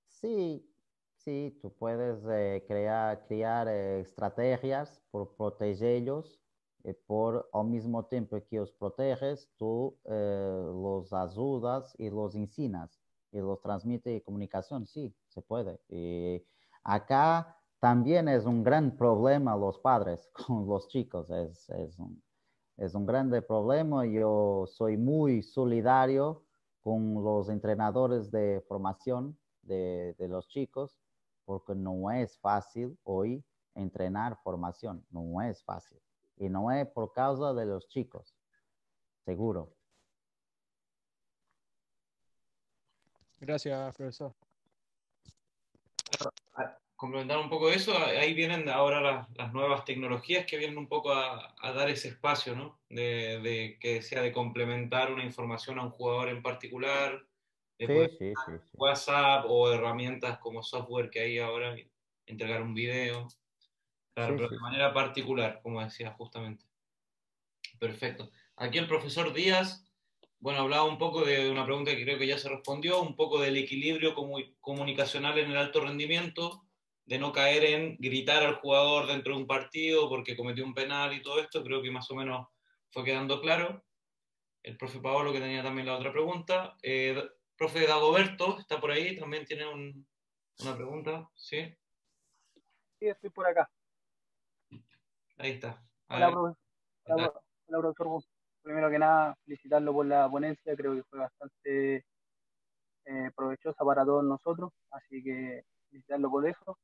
Sí, sí, tú puedes eh, crear, crear eh, estrategias por protegerlos, y por al mismo tiempo que os proteges, tú los ayudas y los ensinas y los transmite comunicación, sí, se puede. Y eh, acá también es un gran problema los padres con los chicos, es, es, un, es grande problema. Yo soy muy solidario con los entrenadores de formación de, de los chicos, porque no es fácil hoy entrenar formación, no es fácil. Y no es por causa de los chicos, seguro. Gracias, profesor. Ah, complementar un poco eso, ah, ahí vienen ahora las, nuevas tecnologías que vienen un poco a, dar ese espacio, ¿no? De, que sea de complementar una información a un jugador en particular, WhatsApp o herramientas como software que hay ahora, entregar un video, pero de manera particular, como decía justamente. Perfecto. Aquí el profesor Díaz bueno, hablaba un poco de una pregunta que creo que ya se respondió, un poco del equilibrio comunicacional en el alto rendimiento, de no caer en gritar al jugador dentro de un partido porque cometió un penal y todo esto, creo que más o menos fue quedando claro. El profe Paolo que tenía también la otra pregunta. Eh, profe Dagoberto está por ahí, también tiene una pregunta, ¿sí? Sí, estoy por acá. Ahí está. hola, profesor primero que nada, felicitarlo por la ponencia, creo que fue bastante eh, provechosa para todos nosotros, así que felicitarlo por eso.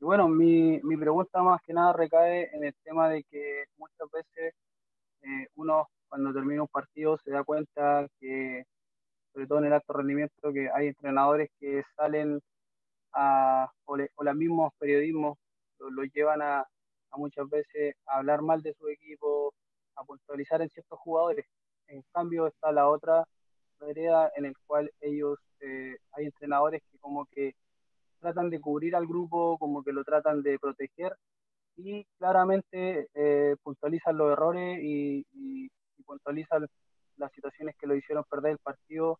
Y bueno, mi, mi pregunta más que nada recae en el tema de que muchas veces eh, uno cuando termina un partido se da cuenta que, sobre todo en el alto rendimiento, que hay entrenadores que salen a, o, los mismos periodismos lo llevan a, a muchas veces a hablar mal de su equipo, a puntualizar en ciertos jugadores. En cambio está la otra tarea en el cual ellos, eh, hay entrenadores que como que tratan de cubrir al grupo, como que lo tratan de proteger y claramente eh, puntualizan los errores y, puntualizan las situaciones que lo hicieron perder el partido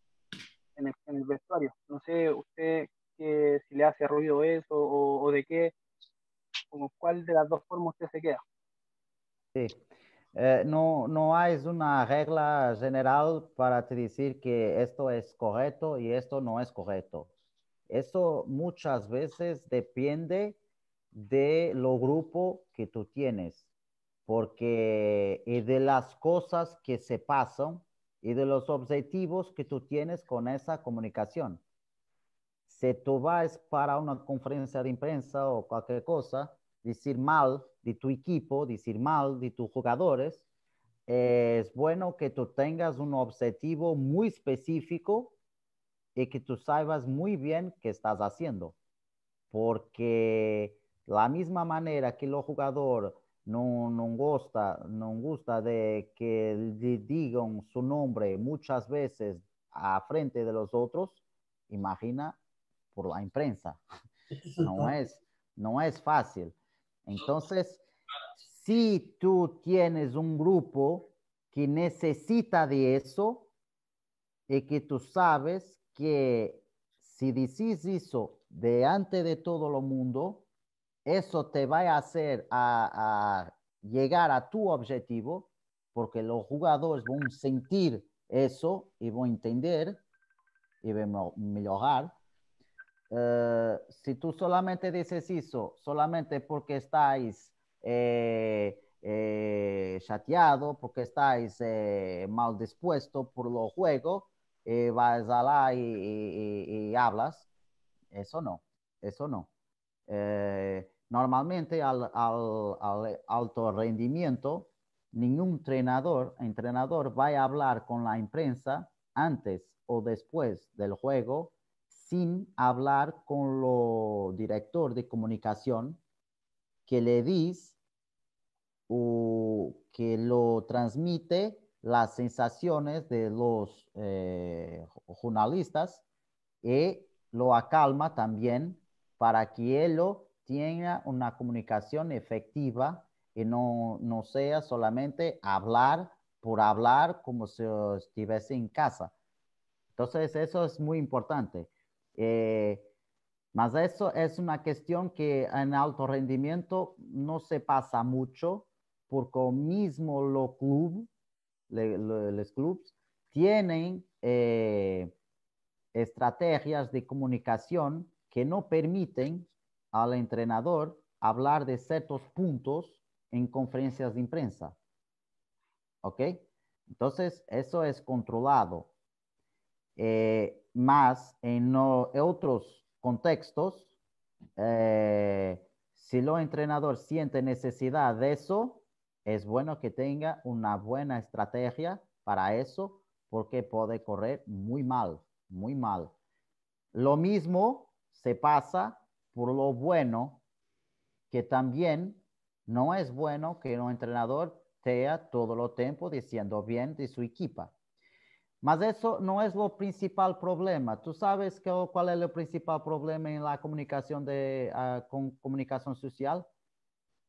en el, vestuario. No sé usted que, si le hace ruido eso o, de qué, como cuál de las dos formas usted se queda. Sí, eh, no, no hay una regla general para decir que esto es correcto y esto no es correcto. Eso muchas veces depende de lo grupo que tú tienes, porque y de las cosas que se pasan y de los objetivos que tú tienes con esa comunicación. Si tú vas para una conferencia de prensa o cualquier cosa, decir mal de tu equipo, decir mal de tus jugadores, es bueno que tú tengas un objetivo muy específico y que tú saibas muy bien qué estás haciendo. Porque la misma manera que los jugadores no, no, gusta, no gusta de que digan su nombre muchas veces a frente de los otros, imagina por la imprensa. No es, no es fácil. Entonces, si tú tienes un grupo que necesita de eso y que tú sabes que si decís eso delante de todo el mundo, eso te va a hacer llegar a tu objetivo, porque los jugadores van a sentir eso y van a entender y van a mejorar. Eh, si tú solamente dices eso, solamente porque estáis eh, eh, chateado, porque estáis mal dispuesto por los juegos, vas a la y, hablas, eso no, eso no. normalmente al, alto rendimiento, ningún entrenador, entrenador va a hablar con la prensa antes o después del juego sin hablar con lo director de comunicación que le dice o que lo transmite las sensaciones de los eh, jornalistas y e lo acalma también para que él tenga una comunicación efectiva y no, no sea solamente hablar por hablar como si estuviese en casa. Entonces, eso es muy importante. Eh, más mas eso es una cuestión que en alto rendimiento no se pasa mucho, porque mismo los clubes, tienen eh, estrategias de comunicación que no permiten al entrenador hablar de ciertos puntos en conferencias de prensa. ¿Ok? Entonces, eso es controlado. Eh, más en otros contextos, eh, si el entrenador siente necesidad de eso, es bueno que tenga una buena estrategia para eso, porque puede correr muy mal, muy mal. Lo mismo se pasa por lo bueno, que también no es bueno que el entrenador sea todo el tiempo diciendo bien de su equipa. Mas eso no es lo principal problema. Tú sabes que, oh, cuál es el principal problema en la comunicación, de, ah, comunicación social?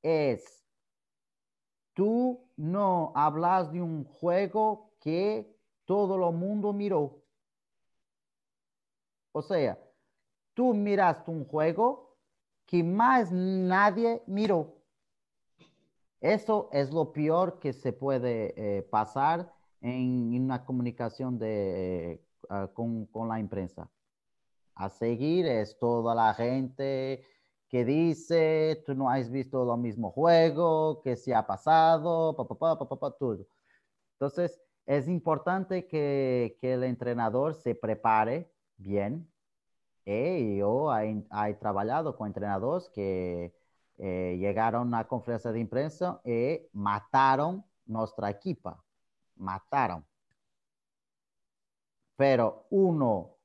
Es, tú no hablas de un juego que todo el mundo miró. O sea, tú miraste un juego que más nadie miró. Eso es lo peor que se puede eh, pasar en, una comunicación de, eh, con, con, la prensa A seguir es toda la gente que dice, tú no has visto lo mismo juego, que se ha pasado, papá, papá, pa pa, pa, todo. Entonces, es importante que, que, el entrenador se prepare bien. Eh, yo he, trabajado con entrenadores que eh, llegaron a conferencia de prensa y eh, mataron nuestra equipa mataron. Pero uno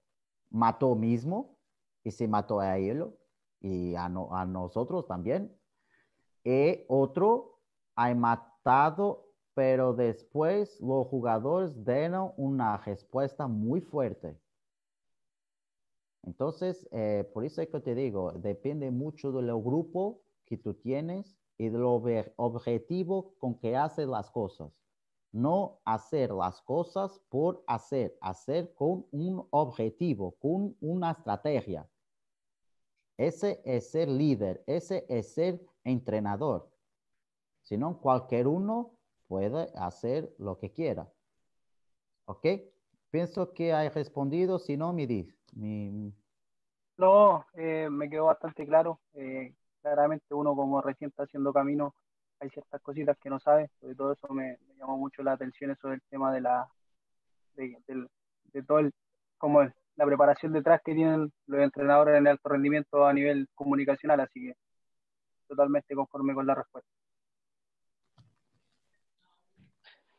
mató mismo y se mató a él y a, nosotros también. Y otro ha matado, pero después los jugadores dieron una respuesta muy fuerte. Entonces, eh, por eso es que te digo, depende mucho del grupo que tú tienes y del objetivo con que haces las cosas no hacer las cosas por hacer, hacer con un objetivo, con una estrategia. Ese es ser líder, ese es ser entrenador. Si no, cualquier uno puede hacer lo que quiera. ¿Ok? Pienso que hay respondido, si no, me dice. No, eh, me quedó bastante claro. Eh, claramente uno como recién está haciendo camino, hay ciertas cositas que no sabe, sobre todo eso me, llamó mucho la atención sobre el tema de la de, todo el como la preparación detrás que tienen los entrenadores en el alto rendimiento a nivel comunicacional, así que totalmente conforme con la respuesta.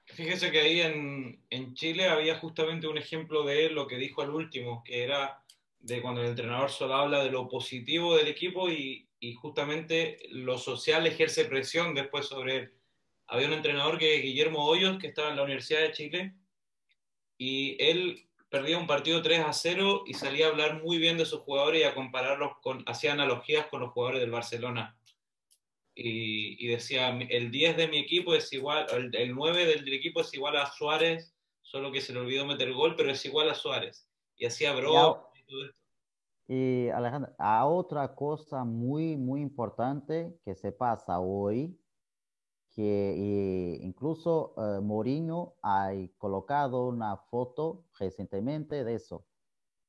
Fíjese que ahí en, en Chile había justamente un ejemplo de lo que dijo el último, que era de cuando el entrenador solo habla de lo positivo del equipo y, y justamente lo social ejerce presión después sobre él había un entrenador que Guillermo Hoyos, que estaba en la Universidad de Chile, y él perdía un partido 3 a 0 y salía a hablar muy bien de sus jugadores y a compararlos con, hacía analogías con los jugadores del Barcelona. Y, decía, el 10 de mi equipo es igual, el, 9 del equipo es igual a Suárez, solo que se le olvidó meter el gol, pero es igual a Suárez. Y hacía bro. Y, y Alejandro, a otra cosa muy, muy importante que se pasa hoy que eh, incluso eh, Mourinho ha colocado una foto recientemente de eso.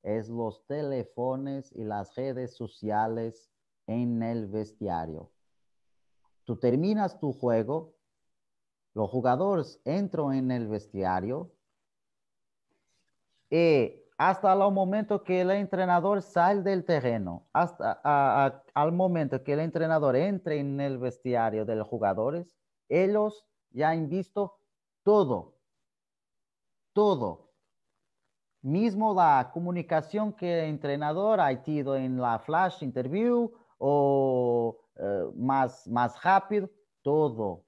Es los teléfonos y las redes sociales en el vestiario. Tú terminas tu juego, los jugadores entran en el vestiario y eh, hasta el momento que el entrenador sale del terreno, hasta el al momento que el entrenador entre en el vestiario de los jugadores, ellos ya han visto todo, todo. Mismo la comunicación que el entrenador ha tenido en la flash interview o eh, más, más rápido, todo.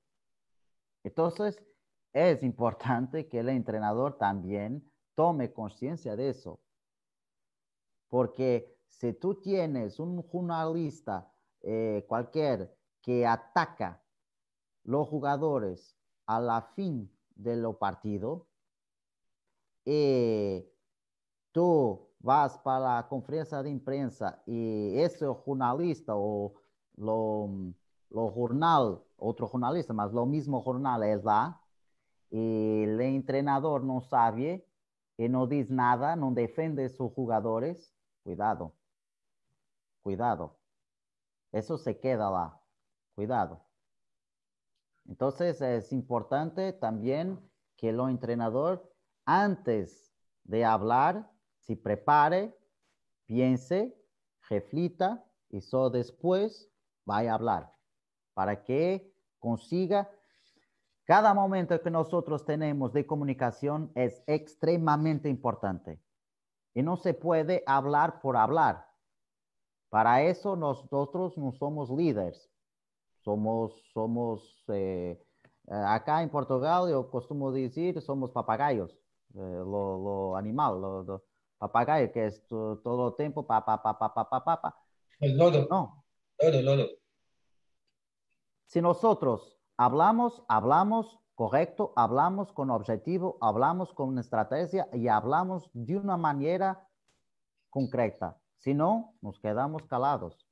Entonces, es importante que el entrenador también tome conciencia de eso. Porque si tú tienes un jornalista eh, cualquier que ataca los jugadores a la fin de lo partido, eh, tú vas para la conferencia de prensa y ese jornalista o lo, jornal, otro jornalista, más lo mismo jornal es la, y el entrenador no sabe y no dice nada, no defiende a sus jugadores, cuidado, cuidado, eso se queda la cuidado. Entonces es importante también que el entrenador antes de hablar se prepare, piense, reflita y solo después vaya a hablar para que consiga. Cada momento que nosotros tenemos de comunicación es extremadamente importante y no se puede hablar por hablar. Para eso nosotros no somos líderes, somos, somos, eh, acá en Portugal yo costumo decir, somos papagayos, eh, lo, lo, animal, lo, lo, papagayo, que es todo el tiempo, pa, pa, pa, pa, pa, pa, pa. El lodo. No. Lodo, lodo. Si nosotros hablamos, hablamos correcto, hablamos con objetivo, hablamos con estrategia y hablamos de una manera concreta. Si no, nos quedamos calados.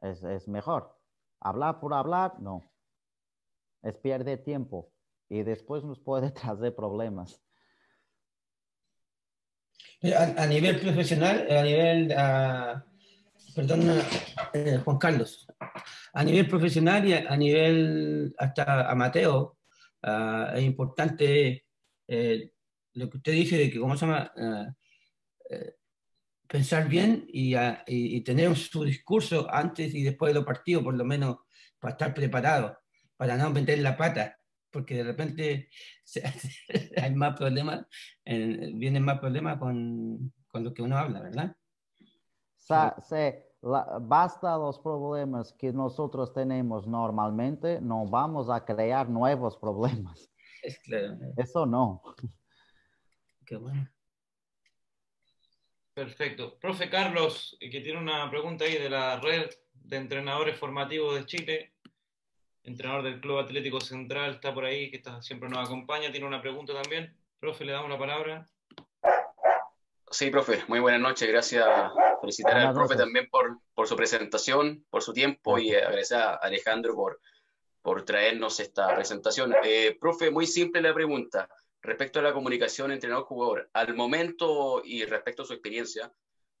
Es, es mejor hablar por hablar, no. Es pierde tiempo y después nos puede traer problemas. Eh, a, nivel profesional, eh, a nivel, ah, perdón, eh, Juan Carlos, a nivel profesional y a, nivel hasta amateur, Mateo, ah, es importante lo que usted dice de que, ¿cómo se llama? Ah, pensar bien y, tener su discurso antes y después de los partidos, por lo menos para estar preparado, para no meter la pata, porque de repente hay más problemas, vienen más problemas con, lo que uno habla, ¿verdad? se, basta los problemas que nosotros tenemos normalmente, no vamos a crear nuevos problemas. Eso no. Qué bueno. Perfecto. Profe Carlos, eh, que tiene una pregunta ahí de la red de entrenadores formativos de Chile, entrenador del Club Atlético Central, está por ahí, que está, siempre nos acompaña, tiene una pregunta también. Profe, le damos la palabra. Sí, profe, muy buenas noches, gracias. Felicitar al profe, también por, su presentación, por su tiempo y agradecer a Alejandro por, por traernos esta presentación. Eh, profe, muy simple la pregunta respecto a la comunicación entre entrenador-jugador, al momento y respecto a su experiencia,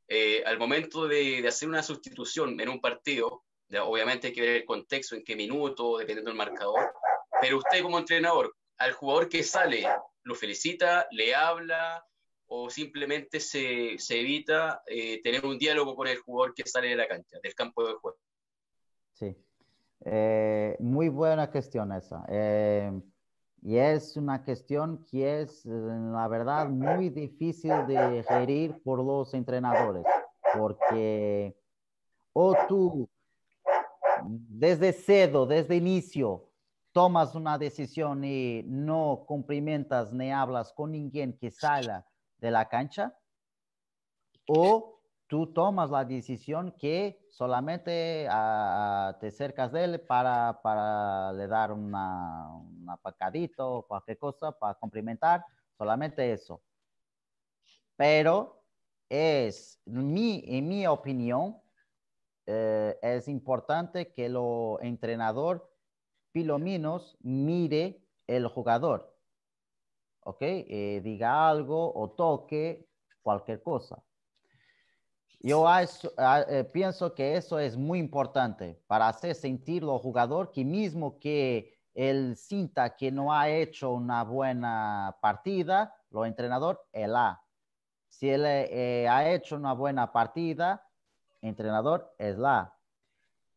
eh, al momento de, hacer una sustitución en un partido, obviamente hay que ver el contexto, en qué minuto, dependiendo del marcador, pero usted como entrenador, al jugador que sale, lo felicita, le habla o simplemente se, se evita eh, tener un diálogo con el jugador que sale de la cancha, del campo de juego. Sí, eh, muy buena cuestión esa. Y es una cuestión que es, eh, la verdad, muy difícil de gerir por los entrenadores, porque o tú desde cedo, desde inicio, tomas una decisión y no cumplimentas ni hablas con ningún que salga de la cancha, o tú tomas la decisión que solamente te cercas de él para, para le dar una, una o cualquier cosa para cumplimentar, solamente eso. Pero es, mi, en mi opinión, eh, es importante que el entrenador, pilominos menos, mire el jugador. ¿Ok? Eh, diga algo o toque cualquier cosa. Yo eh, pienso que eso es muy importante para hacer sentir al jugador que mismo que él cinta que no ha hecho una buena partida, lo entrenador, es la. Si él eh, eh, ha hecho una buena partida, entrenador, es la.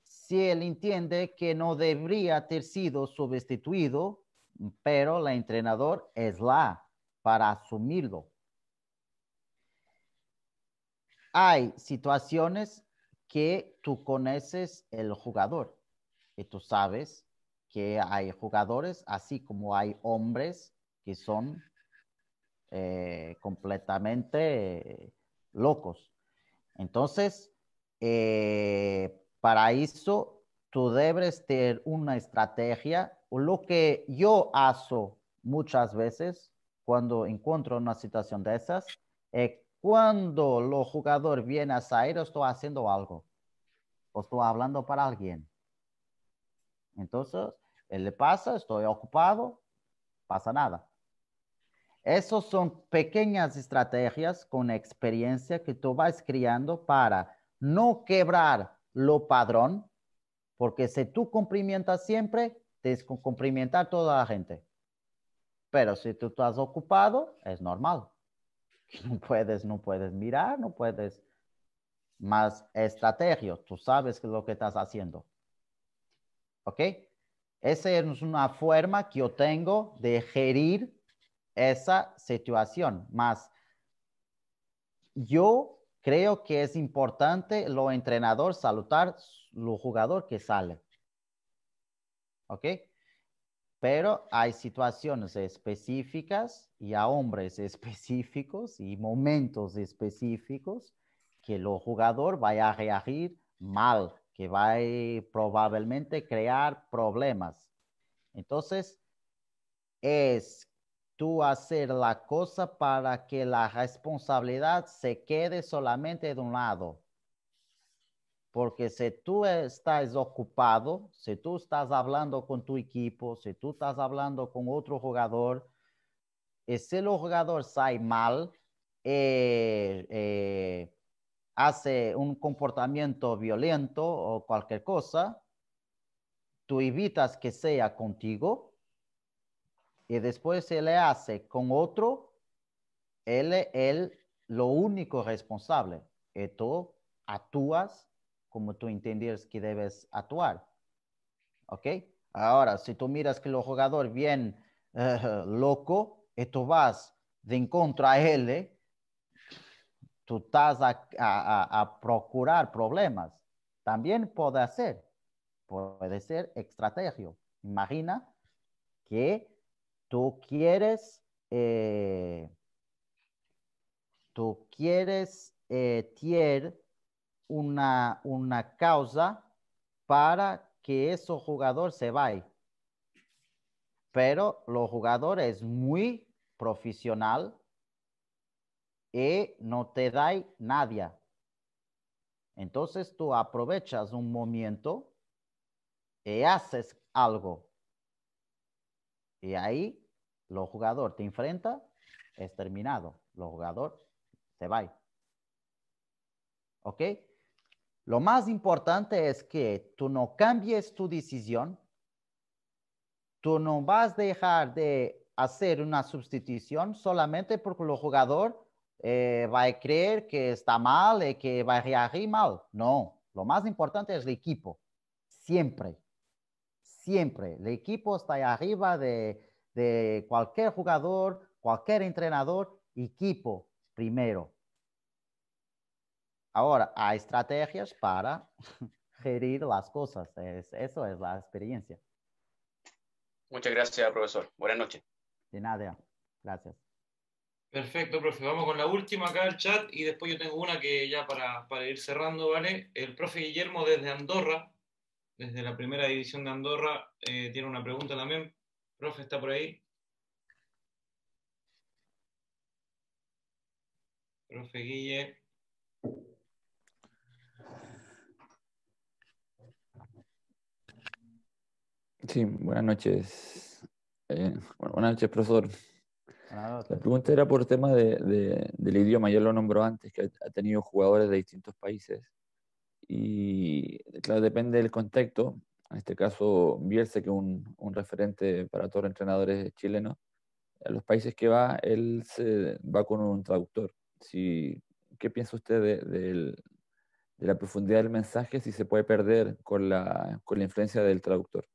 Si él entiende que no debería haber sido sustituido, pero la entrenador es la para asumirlo hay situaciones que tú conoces el jugador y tú sabes que hay jugadores, así como hay hombres que son eh, completamente locos. Entonces, eh, para eso tú debes tener una estrategia. Lo que yo hago muchas veces cuando encuentro una situación de esas es cuando los jugador viene a salir, estoy haciendo algo. O estoy hablando para alguien. Entonces, él le pasa, estoy ocupado, pasa nada. Esas son pequeñas estrategias con experiencia que tú vas creando para no quebrar lo padrón, porque si tú cumplimentas siempre, te que cumplimentar toda la gente. Pero si tú estás ocupado, es normal no puedes, no puedes mirar, no puedes más estrategia, tú sabes lo que estás haciendo. ¿Ok? Esa es una forma que yo tengo de gerir esa situación, más yo creo que es importante lo entrenador saludar lo jugador que sale. ¿Ok? Pero hay situaciones específicas y a hombres específicos y momentos específicos que el jugador vaya a reagir mal, que va a eh, probablemente crear problemas. Entonces, es tú hacer la cosa para que la responsabilidad se quede solamente de un lado. Porque si tú estás ocupado, si tú estás hablando con tu equipo, si tú estás hablando con otro jugador, y si el jugador sale mal, eh, eh, hace un comportamiento violento o cualquier cosa, tú evitas que sea contigo y después se le hace con otro, él es lo único responsable. Y tú actúas como tú entiendes que debes actuar. ¿Ok? Ahora, si tú miras que el jugador bien loco y tú vas de contra a él, ¿eh? tú estás a, procurar problemas. También puede ser, puede ser estrategia. Imagina que tú quieres, eh, tú quieres eh, tier una, una causa para que ese jugador se vaya. Pero los jugador es muy profesional y no te da nadie. Entonces tú aprovechas un momento y haces algo. Y ahí el jugador te enfrenta, es terminado. El jugador se va. ¿Ok? Lo más importante es que tú no cambies tu decisión, tú no vas a dejar de hacer una sustitución solamente porque el jugador eh, va a creer que está mal y que va a reagir mal. No, lo más importante es el equipo, siempre, siempre. El equipo está arriba de cualquier jugador, cualquier entrenador, equipo primero. Ahora, hay estrategias para gerir las cosas. Es, eso es la experiencia. Muchas gracias, profesor. Buenas noches. De nada, gracias. Perfecto, profe. Vamos con la última acá el chat y después yo tengo una que ya para, ir cerrando, ¿vale? El profe Guillermo desde Andorra, desde la primera división de Andorra, eh, tiene una pregunta también. Profe, ¿está por ahí? Profe Guillermo. Sí, buenas noches. Eh, buenas noches, profesor. La pregunta era por tema de, del idioma, ya lo nombró antes, que ha tenido jugadores de distintos países. Y claro, depende del contexto. En este caso, Bielsa, que es un, referente para todos los entrenadores chilenos, a los países que va, él se va con un traductor. ¿Qué piensa usted de, la profundidad del mensaje si se puede perder con la influencia del traductor?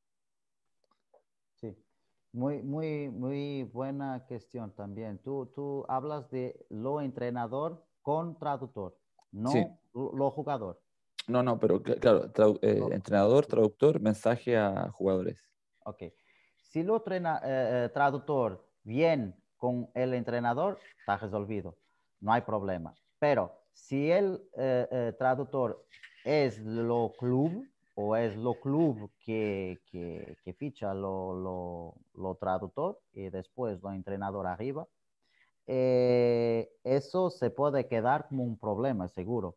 Muy, muy, buena cuestión también. Tú, hablas de lo entrenador con traductor, no lo jugador. No, no, pero claro, eh, entrenador, traductor, mensaje a jugadores. Ok. Si lo eh, eh, traductor bien con el entrenador, está resolvido, no hay problema. Pero si el traductor es lo club, o es lo club que, que, ficha lo, lo, lo, traductor y después lo entrenador arriba, eh, eso se puede quedar como un problema, seguro,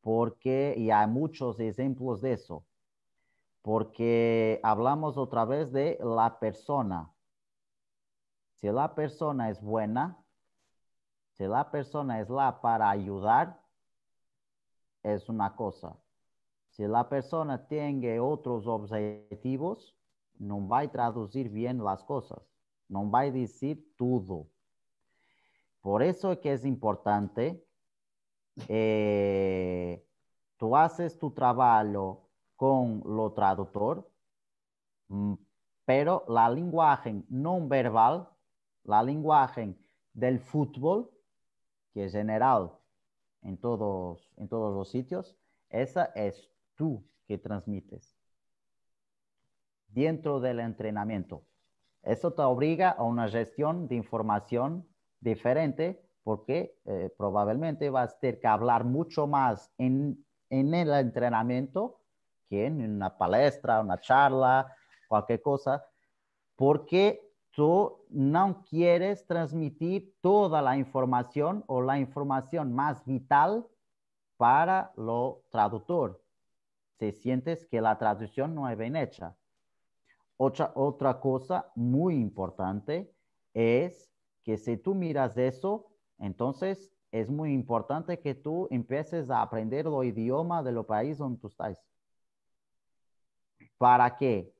porque y hay muchos ejemplos de eso, porque hablamos otra vez de la persona. Si la persona es buena, si la persona es la para ayudar, es una cosa si la persona tiene otros objetivos, no va a traducir bien las cosas, no va a decir todo. Por eso es que es importante, eh, tú haces tu trabajo con lo traductor, mm, pero la lenguaje no verbal, la lenguaje del fútbol, que es general en todos, en todos los sitios, esa es tú que transmites dentro del entrenamiento. Eso te obliga a una gestión de información diferente porque eh, probablemente vas a tener que hablar mucho más en, en el entrenamiento que en una palestra, una charla, cualquier cosa, porque tú no quieres transmitir toda la información o la información más vital para lo traductor si sientes que la traducción no es bien hecha. Otra, otra cosa muy importante es que si tú miras eso, entonces es muy importante que tú empieces a aprender el idioma de del país donde tú estás. ¿Para qué?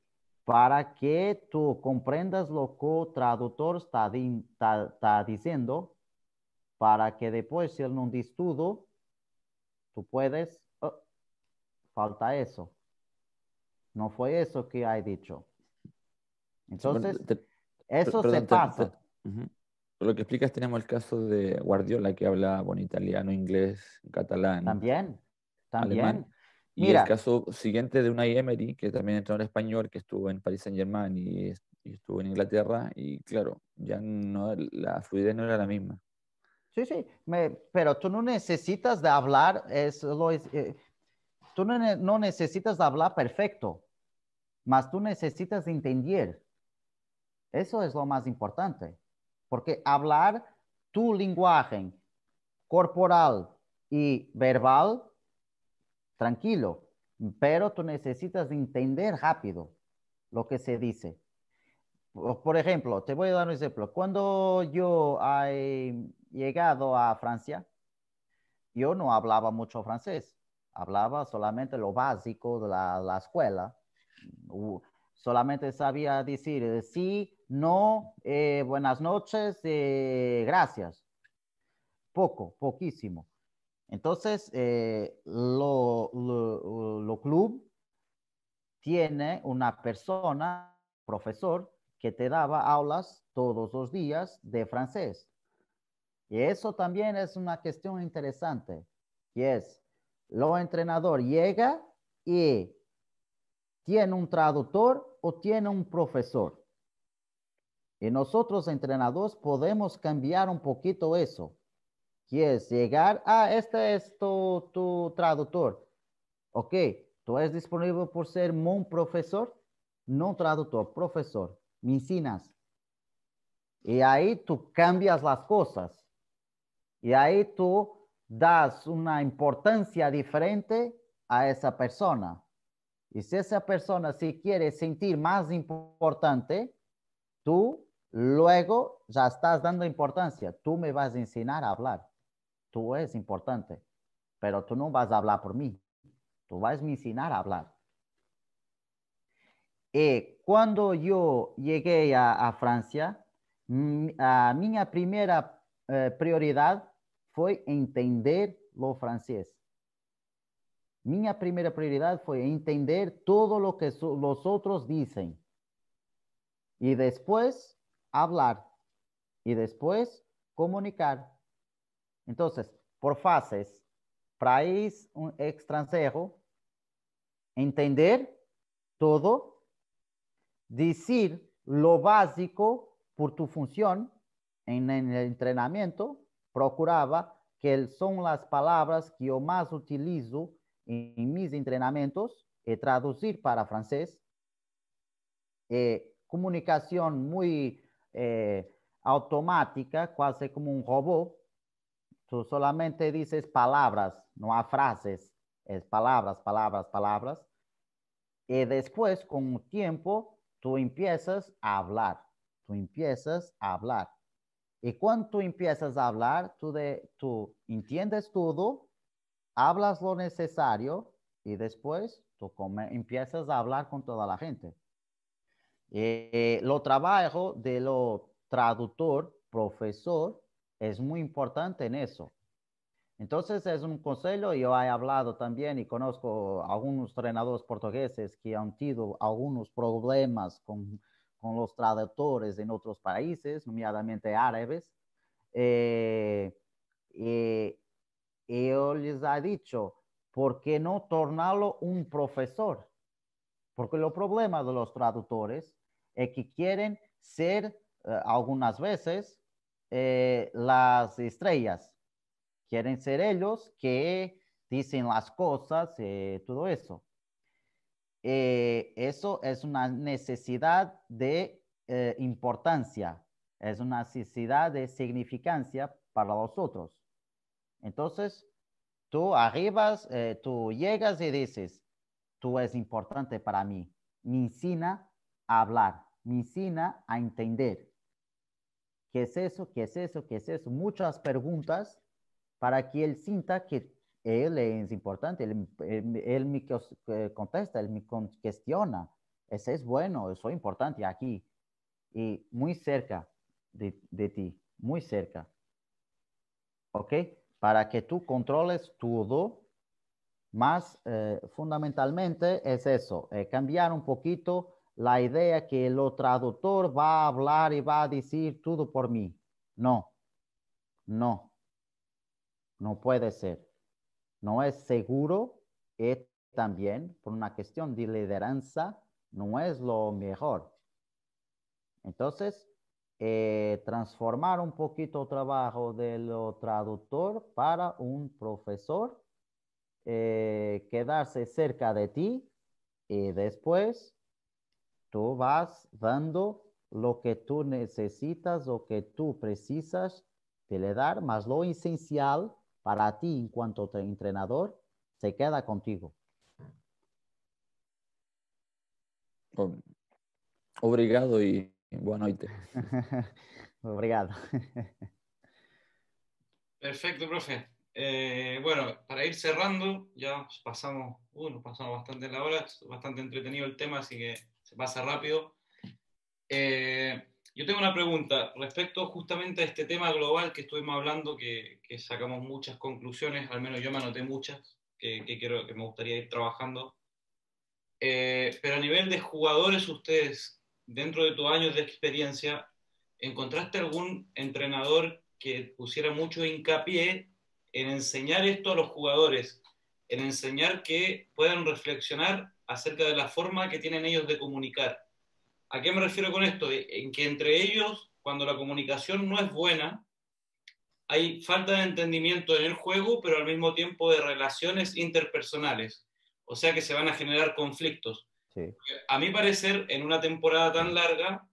Para que tú comprendas lo que el traductor está, diciendo, para que después, si él no dice todo, tú puedes falta eso. No fue eso que hay dicho. Entonces, eso se pasa. Por lo que explicas, tenemos el caso de Guardiola que habla bueno, italiano, inglés, catalán. También, también. Y el caso siguiente de una Emery, que también entró en español, que estuvo en París en Germain y, estuvo en Inglaterra, y claro, ya no, la fluidez no era la misma. Sí, sí, pero tú no necesitas de hablar, es, lo, es eh, tú no, necesitas hablar perfecto, más tú necesitas entender. Eso es lo más importante, porque hablar tu lenguaje corporal y verbal, tranquilo, pero tú necesitas entender rápido lo que se dice. Por ejemplo, te voy a dar un ejemplo. Cuando yo he llegado a Francia, yo no hablaba mucho francés hablaba solamente lo básico de la, la escuela. solamente sabía decir eh, sí, no, eh, buenas noches, eh, gracias. Poco, poquísimo. Entonces, eh, lo, lo, club tiene una persona, profesor, que te daba aulas todos los días de francés. Y eso también es una cuestión interesante, y es, los entrenador llega y tiene un traductor o tiene un profesor. Y nosotros entrenadores podemos cambiar un poquito eso, que es llegar, a ah, este es tu, traductor. Ok, tú eres disponible por ser un profesor, no traductor, profesor, me Y ahí tú cambias las cosas. Y ahí tú das una importancia diferente a esa persona. Y si esa persona se quiere sentir más importante, tú luego ya estás dando importancia. Tú me vas a enseñar a hablar. Tú eres importante, pero tú no vas a hablar por mí. Tú vas a me enseñar a hablar. Y cuando yo llegué a, Francia, a mi primera eh, prioridad fue entender lo francés. Mi primera prioridad fue entender todo lo que los otros dicen. Y después hablar. Y después comunicar. Entonces, por fases, país un extranjero, entender todo, decir lo básico por tu función en el entrenamiento procuraba que son las palabras que yo más utilizo en, mis entrenamientos, eh, traducir para francés, eh, comunicación muy eh, automática, casi como un robot. Tú solamente dices palabras, no a frases, es palabras, palabras, palabras. Y después, con tiempo, tú empiezas a hablar, tú empiezas a hablar. Y cuando empiezas a hablar, tú, entiendes todo, hablas lo necesario y después tú empiezas a hablar con toda la gente. Eh, lo trabajo de lo traductor, profesor, es muy importante en eso. Entonces es un consejo, yo he hablado también y conozco algunos entrenadores portugueses que han tenido algunos problemas con con los traductores en otros países, nomeadamente árabes, y eh, eh les ha dicho, ¿por qué no tornarlo un profesor? Porque el problema de los traductores es que quieren ser eh, algunas veces eh, las estrellas, quieren ser ellos que dicen las cosas, todo eso. Eh, eso es una necesidad de eh, importancia, es una necesidad de significancia para nosotros. Entonces, tú arribas, eh, tú llegas y dices, tú es importante para mí, me ensina a hablar, me ensina a entender. ¿Qué es eso? ¿Qué es eso? ¿Qué es eso? Muchas preguntas para que él sienta que él es importante, él, me eh, contesta, él me cuestiona, ese es bueno, eso es importante aquí y muy cerca de, ti, muy cerca. ¿Ok? Para que tú controles todo, más eh, fundamentalmente es eso, eh, cambiar un poquito la idea que el traductor va a hablar y va a decir todo por mí. No, no, no puede ser no es seguro y también por una cuestión de lideranza no es lo mejor. Entonces, eh, transformar un poquito el trabajo del traductor para un profesor, eh, quedarse cerca de ti y después tú vas dando lo que tú necesitas o que tú precisas de le dar, más lo esencial para ti en cuanto entrenador se queda contigo. Obrigado y buenas noches. Obrigado. Perfecto, profe. Eh, bueno, para ir cerrando, ya pasamos, uh, pasamos bastante la hora, bastante entretenido el tema, así que se pasa rápido. Eh, yo tengo una pregunta respecto justamente a este tema global que estuvimos hablando, que, sacamos muchas conclusiones, al menos yo me anoté muchas, que, quiero, que me gustaría ir trabajando. Eh, pero a nivel de jugadores, ustedes, dentro de tus años de experiencia, ¿encontraste algún entrenador que pusiera mucho hincapié en enseñar esto a los jugadores, en enseñar que puedan reflexionar acerca de la forma que tienen ellos de comunicar? ¿A qué me refiero con esto? En que entre ellos, cuando la comunicación no es buena, hay falta de entendimiento en el juego, pero al mismo tiempo de relaciones interpersonales. O sea que se van a generar conflictos. Sí. A mi parecer, en una temporada tan larga,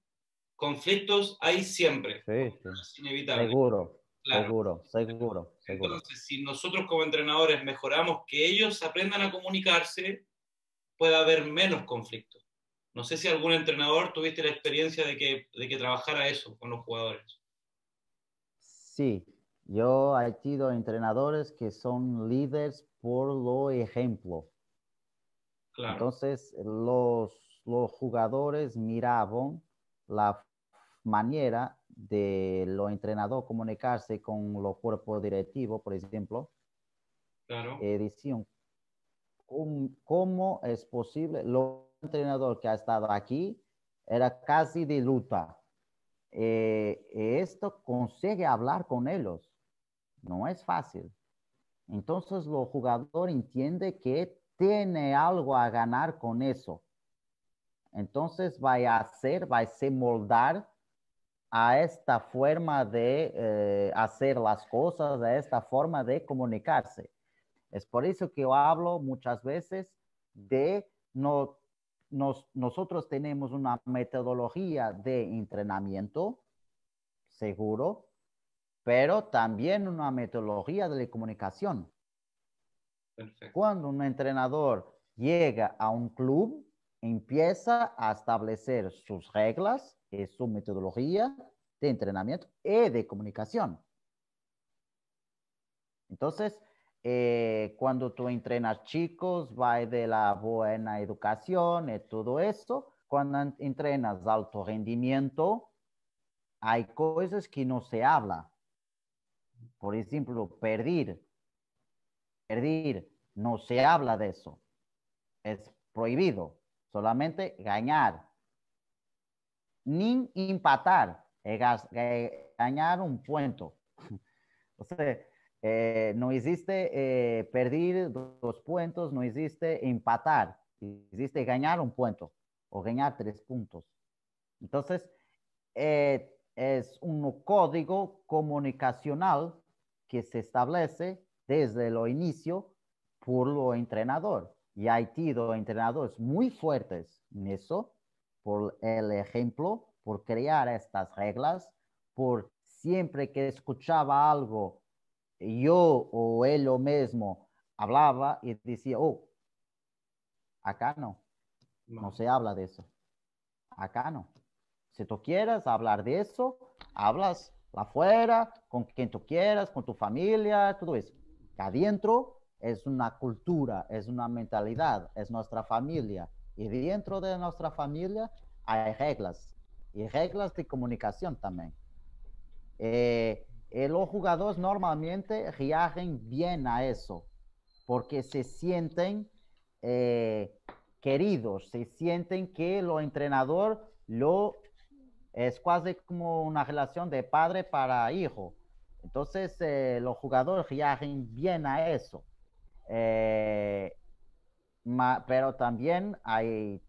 conflictos hay siempre. Sí, Es inevitable. Seguro, seguro, seguro, seguro. Entonces, si nosotros como entrenadores mejoramos que ellos aprendan a comunicarse, puede haber menos conflictos. No sé si algún entrenador tuviste la experiencia de que, de que trabajara eso con los jugadores. Sí, yo he tenido entrenadores que son líderes por lo ejemplo. Entonces, los, jugadores miraban la manera de lo entrenador comunicarse con los cuerpos directivos, por ejemplo. Claro. Eh, ¿cómo es posible? Lo entrenador que ha estado aquí era casi de luta. Eh, esto consigue hablar con ellos. No es fácil. Entonces, el jugador entiende que tiene algo a ganar con eso. Entonces, va a hacer, va a se moldar a esta forma de eh, hacer las cosas, a esta forma de comunicarse. Es por eso que yo hablo muchas veces de no nosotros tenemos una metodología de entrenamiento seguro, pero también una metodología de comunicación. Perfecto. Cuando un entrenador llega a un club, empieza a establecer sus reglas su metodología de entrenamiento y de comunicación. Entonces, eh, cuando tú entrenas chicos, va de la buena educación y eh, todo eso. Cuando entrenas alto rendimiento, hay cosas que no se habla. Por ejemplo, perder. Perder, no se habla de eso. Es prohibido. Solamente ganar. Ni empatar, es eh, ganar un punto. O sea, eh, no existe eh, perder dos puntos, no existe empatar, existe ganar un punto o ganar tres puntos. Entonces, eh, es un código comunicacional que se establece desde el inicio por lo entrenador. Y hay tido entrenadores muy fuertes en eso, por el ejemplo, por crear estas reglas, por siempre que escuchaba algo yo o él mismo hablaba y decía, oh, acá no, no, se habla de eso, acá no. Si tú quieres hablar de eso, hablas afuera, con quien tú quieras, con tu familia, todo eso, acá dentro es una cultura, es una mentalidad, es nuestra familia, y dentro de nuestra familia hay reglas, y reglas de comunicación también. Eh, eh, los jugadores normalmente reagen bien a eso, porque se sienten eh, queridos, se sienten que el entrenador lo es casi como una relación de padre para hijo. Entonces, eh, los jugadores reagen bien a eso. pero también hay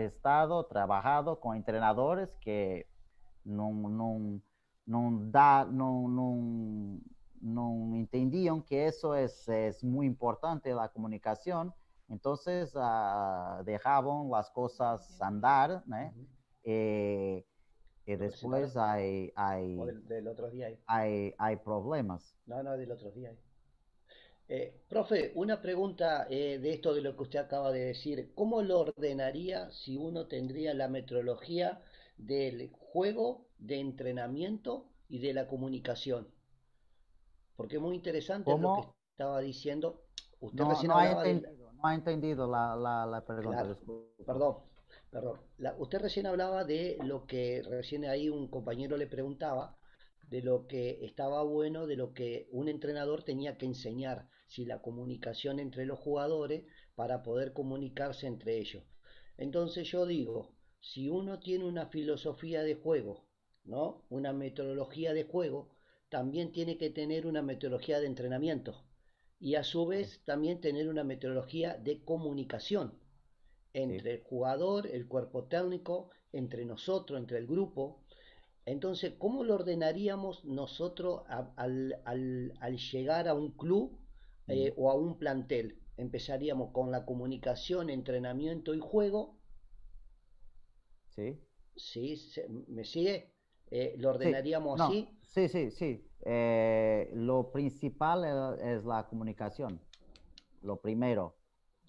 estado trabajado con entrenadores que no no entendían no no que eso es muy importante la comunicación entonces ah, dejaban las cosas andar, ¿eh? Eh, y después hay hay problemas no no del otro día eh, profe una pregunta de esto de lo que usted acaba de decir cómo lo ordenaría si uno tendría la metrología del juego de entrenamiento y de la comunicación. Porque es muy interesante lo que estaba diciendo. Usted no, recién ha entendido, la, la, pregunta. Perdón, perdón. usted recién hablaba de lo que recién ahí un compañero le preguntaba, de lo que estaba bueno, de lo que un entrenador tenía que enseñar, si la comunicación entre los jugadores para poder comunicarse entre ellos. Entonces yo digo, si uno tiene una filosofía de juego ¿no? Una metodología de juego también tiene que tener una metodología de entrenamiento y a su vez también tener una metodología de comunicación entre el jugador, el cuerpo técnico, entre nosotros, entre el grupo. Entonces, ¿cómo lo ordenaríamos nosotros al, llegar a un club eh, mm. o a un plantel? Empezaríamos con la comunicación, entrenamiento y juego. Sí. Sí, me sigue. Eh, ¿Lo ordenaríamos sí, así? Sí, sí, sí. Eh, lo principal es la comunicación. Lo primero.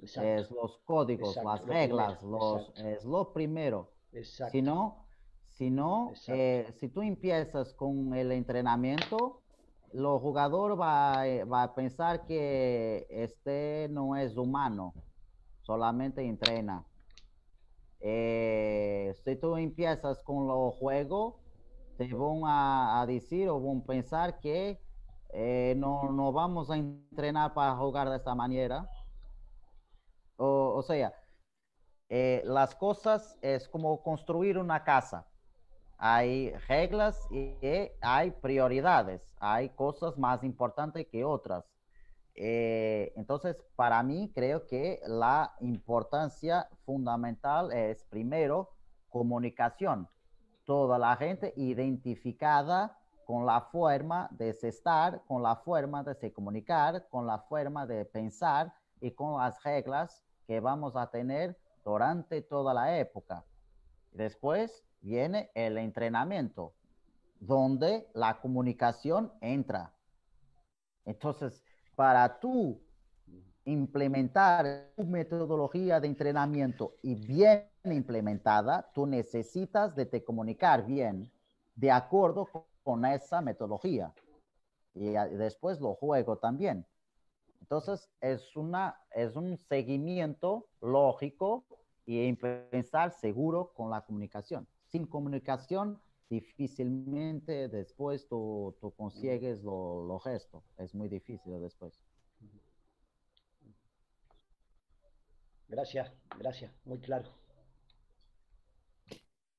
Es los códigos, las reglas, los, es lo primero. Si no, si, eh, si tú empiezas con el entrenamiento, el jugador va, a pensar que este no es humano, solamente entrena. si tú empiezas con los juego, te van a, decir o van a pensar que eh, no, no, vamos a entrenar para jugar de esta manera. O, sea, eh, las cosas es como construir una casa. Hay reglas y hay prioridades. Hay cosas más importantes que otras. Eh, entonces, para mí creo que la importancia fundamental es primero comunicación toda la gente identificada con la forma de estar, con la forma de se comunicar, con la forma de pensar y con las reglas que vamos a tener durante toda la época. Después viene el entrenamiento, donde la comunicación entra. Entonces, para tú implementar tu metodología de entrenamiento y bien implementada, tú necesitas de te comunicar bien de acuerdo con esa metodología. Y después lo juego también. Entonces, es, una, es un seguimiento lógico y pensar seguro con la comunicación. Sin comunicación, difícilmente después tú, consigues lo, lo resto. Es muy difícil después. Gracias, gracias, muy claro.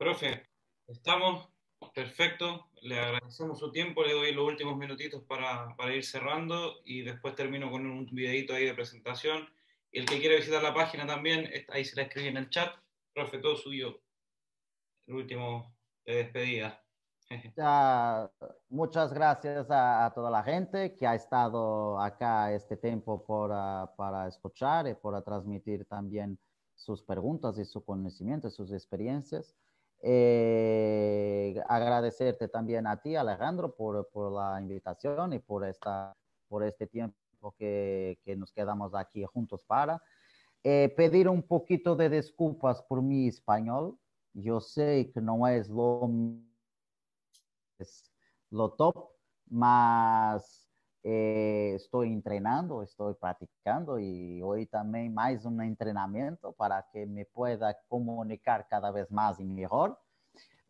Profe, estamos perfecto. Le agradecemos su tiempo. Le doy los últimos minutitos para, ir cerrando y después termino con un videito ahí de presentación. Y el que quiere visitar la página también, ahí se la escribe en el chat. Profe, todo suyo. El último de despedida. muchas gracias a, toda la gente que ha estado acá este tiempo ah, para escuchar y para transmitir también sus preguntas y su conocimiento, sus experiencias. Eh, agradecerte también a ti, Alejandro, por, por, la invitación y por, esta, por este tiempo que, que nos quedamos aquí juntos para. Eh, pedir un poquito de disculpas por mi español. Yo sé que no es lo, es lo top, más eh, estoy entrenando, estoy practicando y hoy también más un entrenamiento para que me pueda comunicar cada vez más y mejor.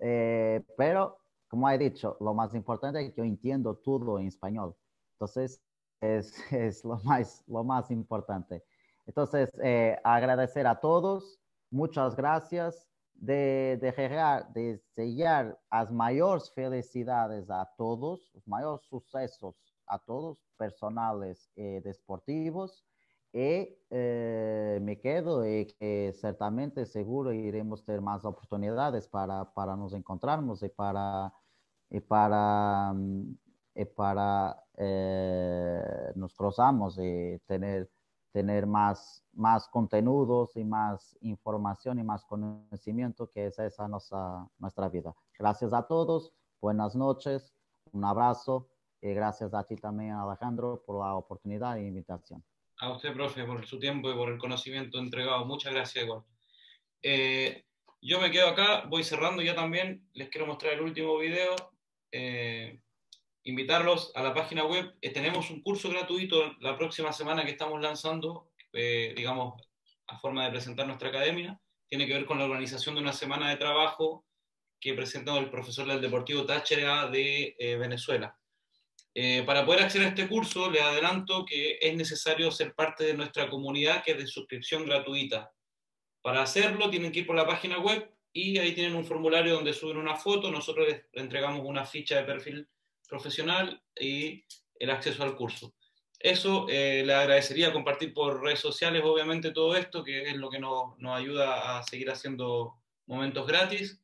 Eh, pero, como he dicho, lo más importante es que yo entiendo todo en español. Entonces, es, lo, más, lo más importante. Entonces, eh, agradecer a todos. Muchas gracias. De, de, llegar, de sellar las mayores felicidades a todos, los mayores sucesos a todos, personales eh, deportivos. Y eh, me quedo y que ciertamente seguro iremos tener más oportunidades para, para nos encontrarnos y para, para, mm, para eh, nos cruzamos y tener, tener más, más contenidos y más información y más conocimiento que es esa nuestra vida. Gracias a todos, buenas noches, un abrazo eh, gracias a ti también, Alejandro, por la oportunidad e invitación. A usted, profe, por su tiempo y por el conocimiento entregado. Muchas gracias, igual. Eh, yo me quedo acá, voy cerrando ya también. Les quiero mostrar el último video. Eh, invitarlos a la página web. tenemos un curso gratuito la próxima semana que estamos lanzando, digamos, a forma de presentar nuestra academia. Tiene que ver con la organización de una semana de trabajo que presentó el profesor del Deportivo Táchira de Venezuela eh, para poder acceder a este curso, les adelanto que es necesario ser parte de nuestra comunidad, que es de suscripción gratuita. Para hacerlo, tienen que ir por la página web y ahí tienen un formulario donde suben una foto, nosotros les entregamos una ficha de perfil profesional y el acceso al curso. Eso eh, les agradecería compartir por redes sociales, obviamente, todo esto, que es lo que nos ayuda a seguir haciendo momentos gratis.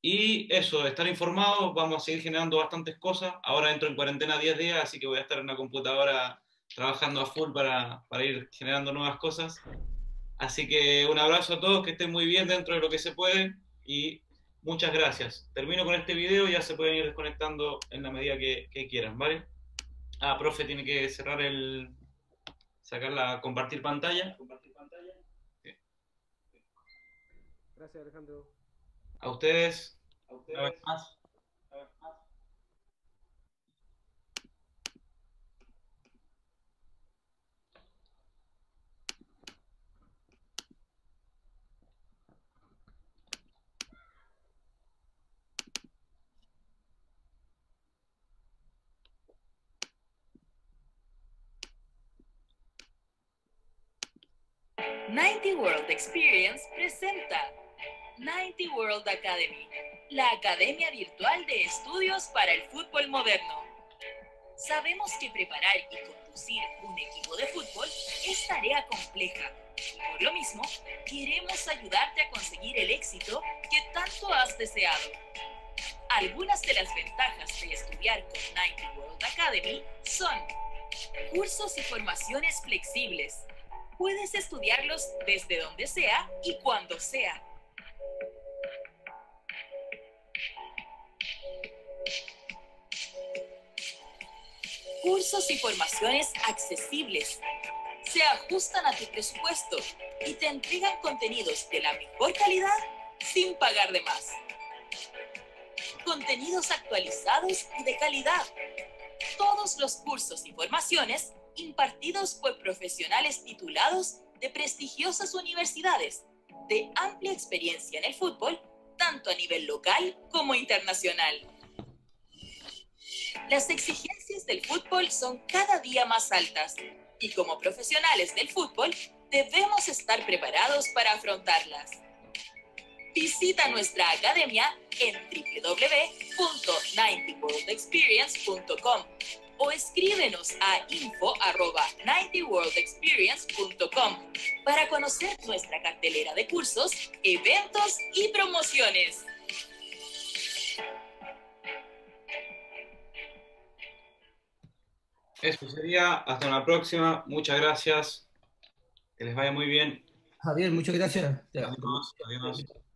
Y eso, estar informado, vamos a seguir generando bastantes cosas. Ahora entro en cuarentena 10 días, así que voy a estar en la computadora trabajando a full para, ir generando nuevas cosas. Así que un abrazo a todos, que estén muy bien dentro de lo que se puede y muchas gracias. Termino con este video, ya se pueden ir desconectando en la medida que, quieran, ¿vale? Ah, profe, tiene que cerrar el... sacar compartir pantalla. Compartir pantalla. Gracias, Alejandro. A ustedes, a ustedes. una vez más. World Experience presenta 90 World Academy, la academia virtual de estudios para el fútbol moderno. Sabemos que preparar y conducir un equipo de fútbol es tarea compleja. Por lo mismo, queremos ayudarte a conseguir el éxito que tanto has deseado. Algunas de las ventajas de estudiar con 90 World Academy son cursos y formaciones flexibles. Puedes estudiarlos desde donde sea y cuando sea cursos y formaciones accesibles. Se ajustan a tu presupuesto y te entregan contenidos de la mejor calidad sin pagar de más. Contenidos actualizados y de calidad. Todos los cursos y formaciones impartidos por profesionales titulados de prestigiosas universidades de amplia experiencia en el fútbol, tanto a nivel local como internacional. Las exigencias del fútbol son cada día más altas y como profesionales del fútbol debemos estar preparados para afrontarlas. Visita nuestra academia en www.90worldexperience.com o escríbenos a info.90worldexperience.com para conocer nuestra cartelera de cursos, eventos y promociones. Eso sería. Hasta la próxima. Muchas gracias. Que les vaya muy bien. Javier, muchas gracias. Adiós.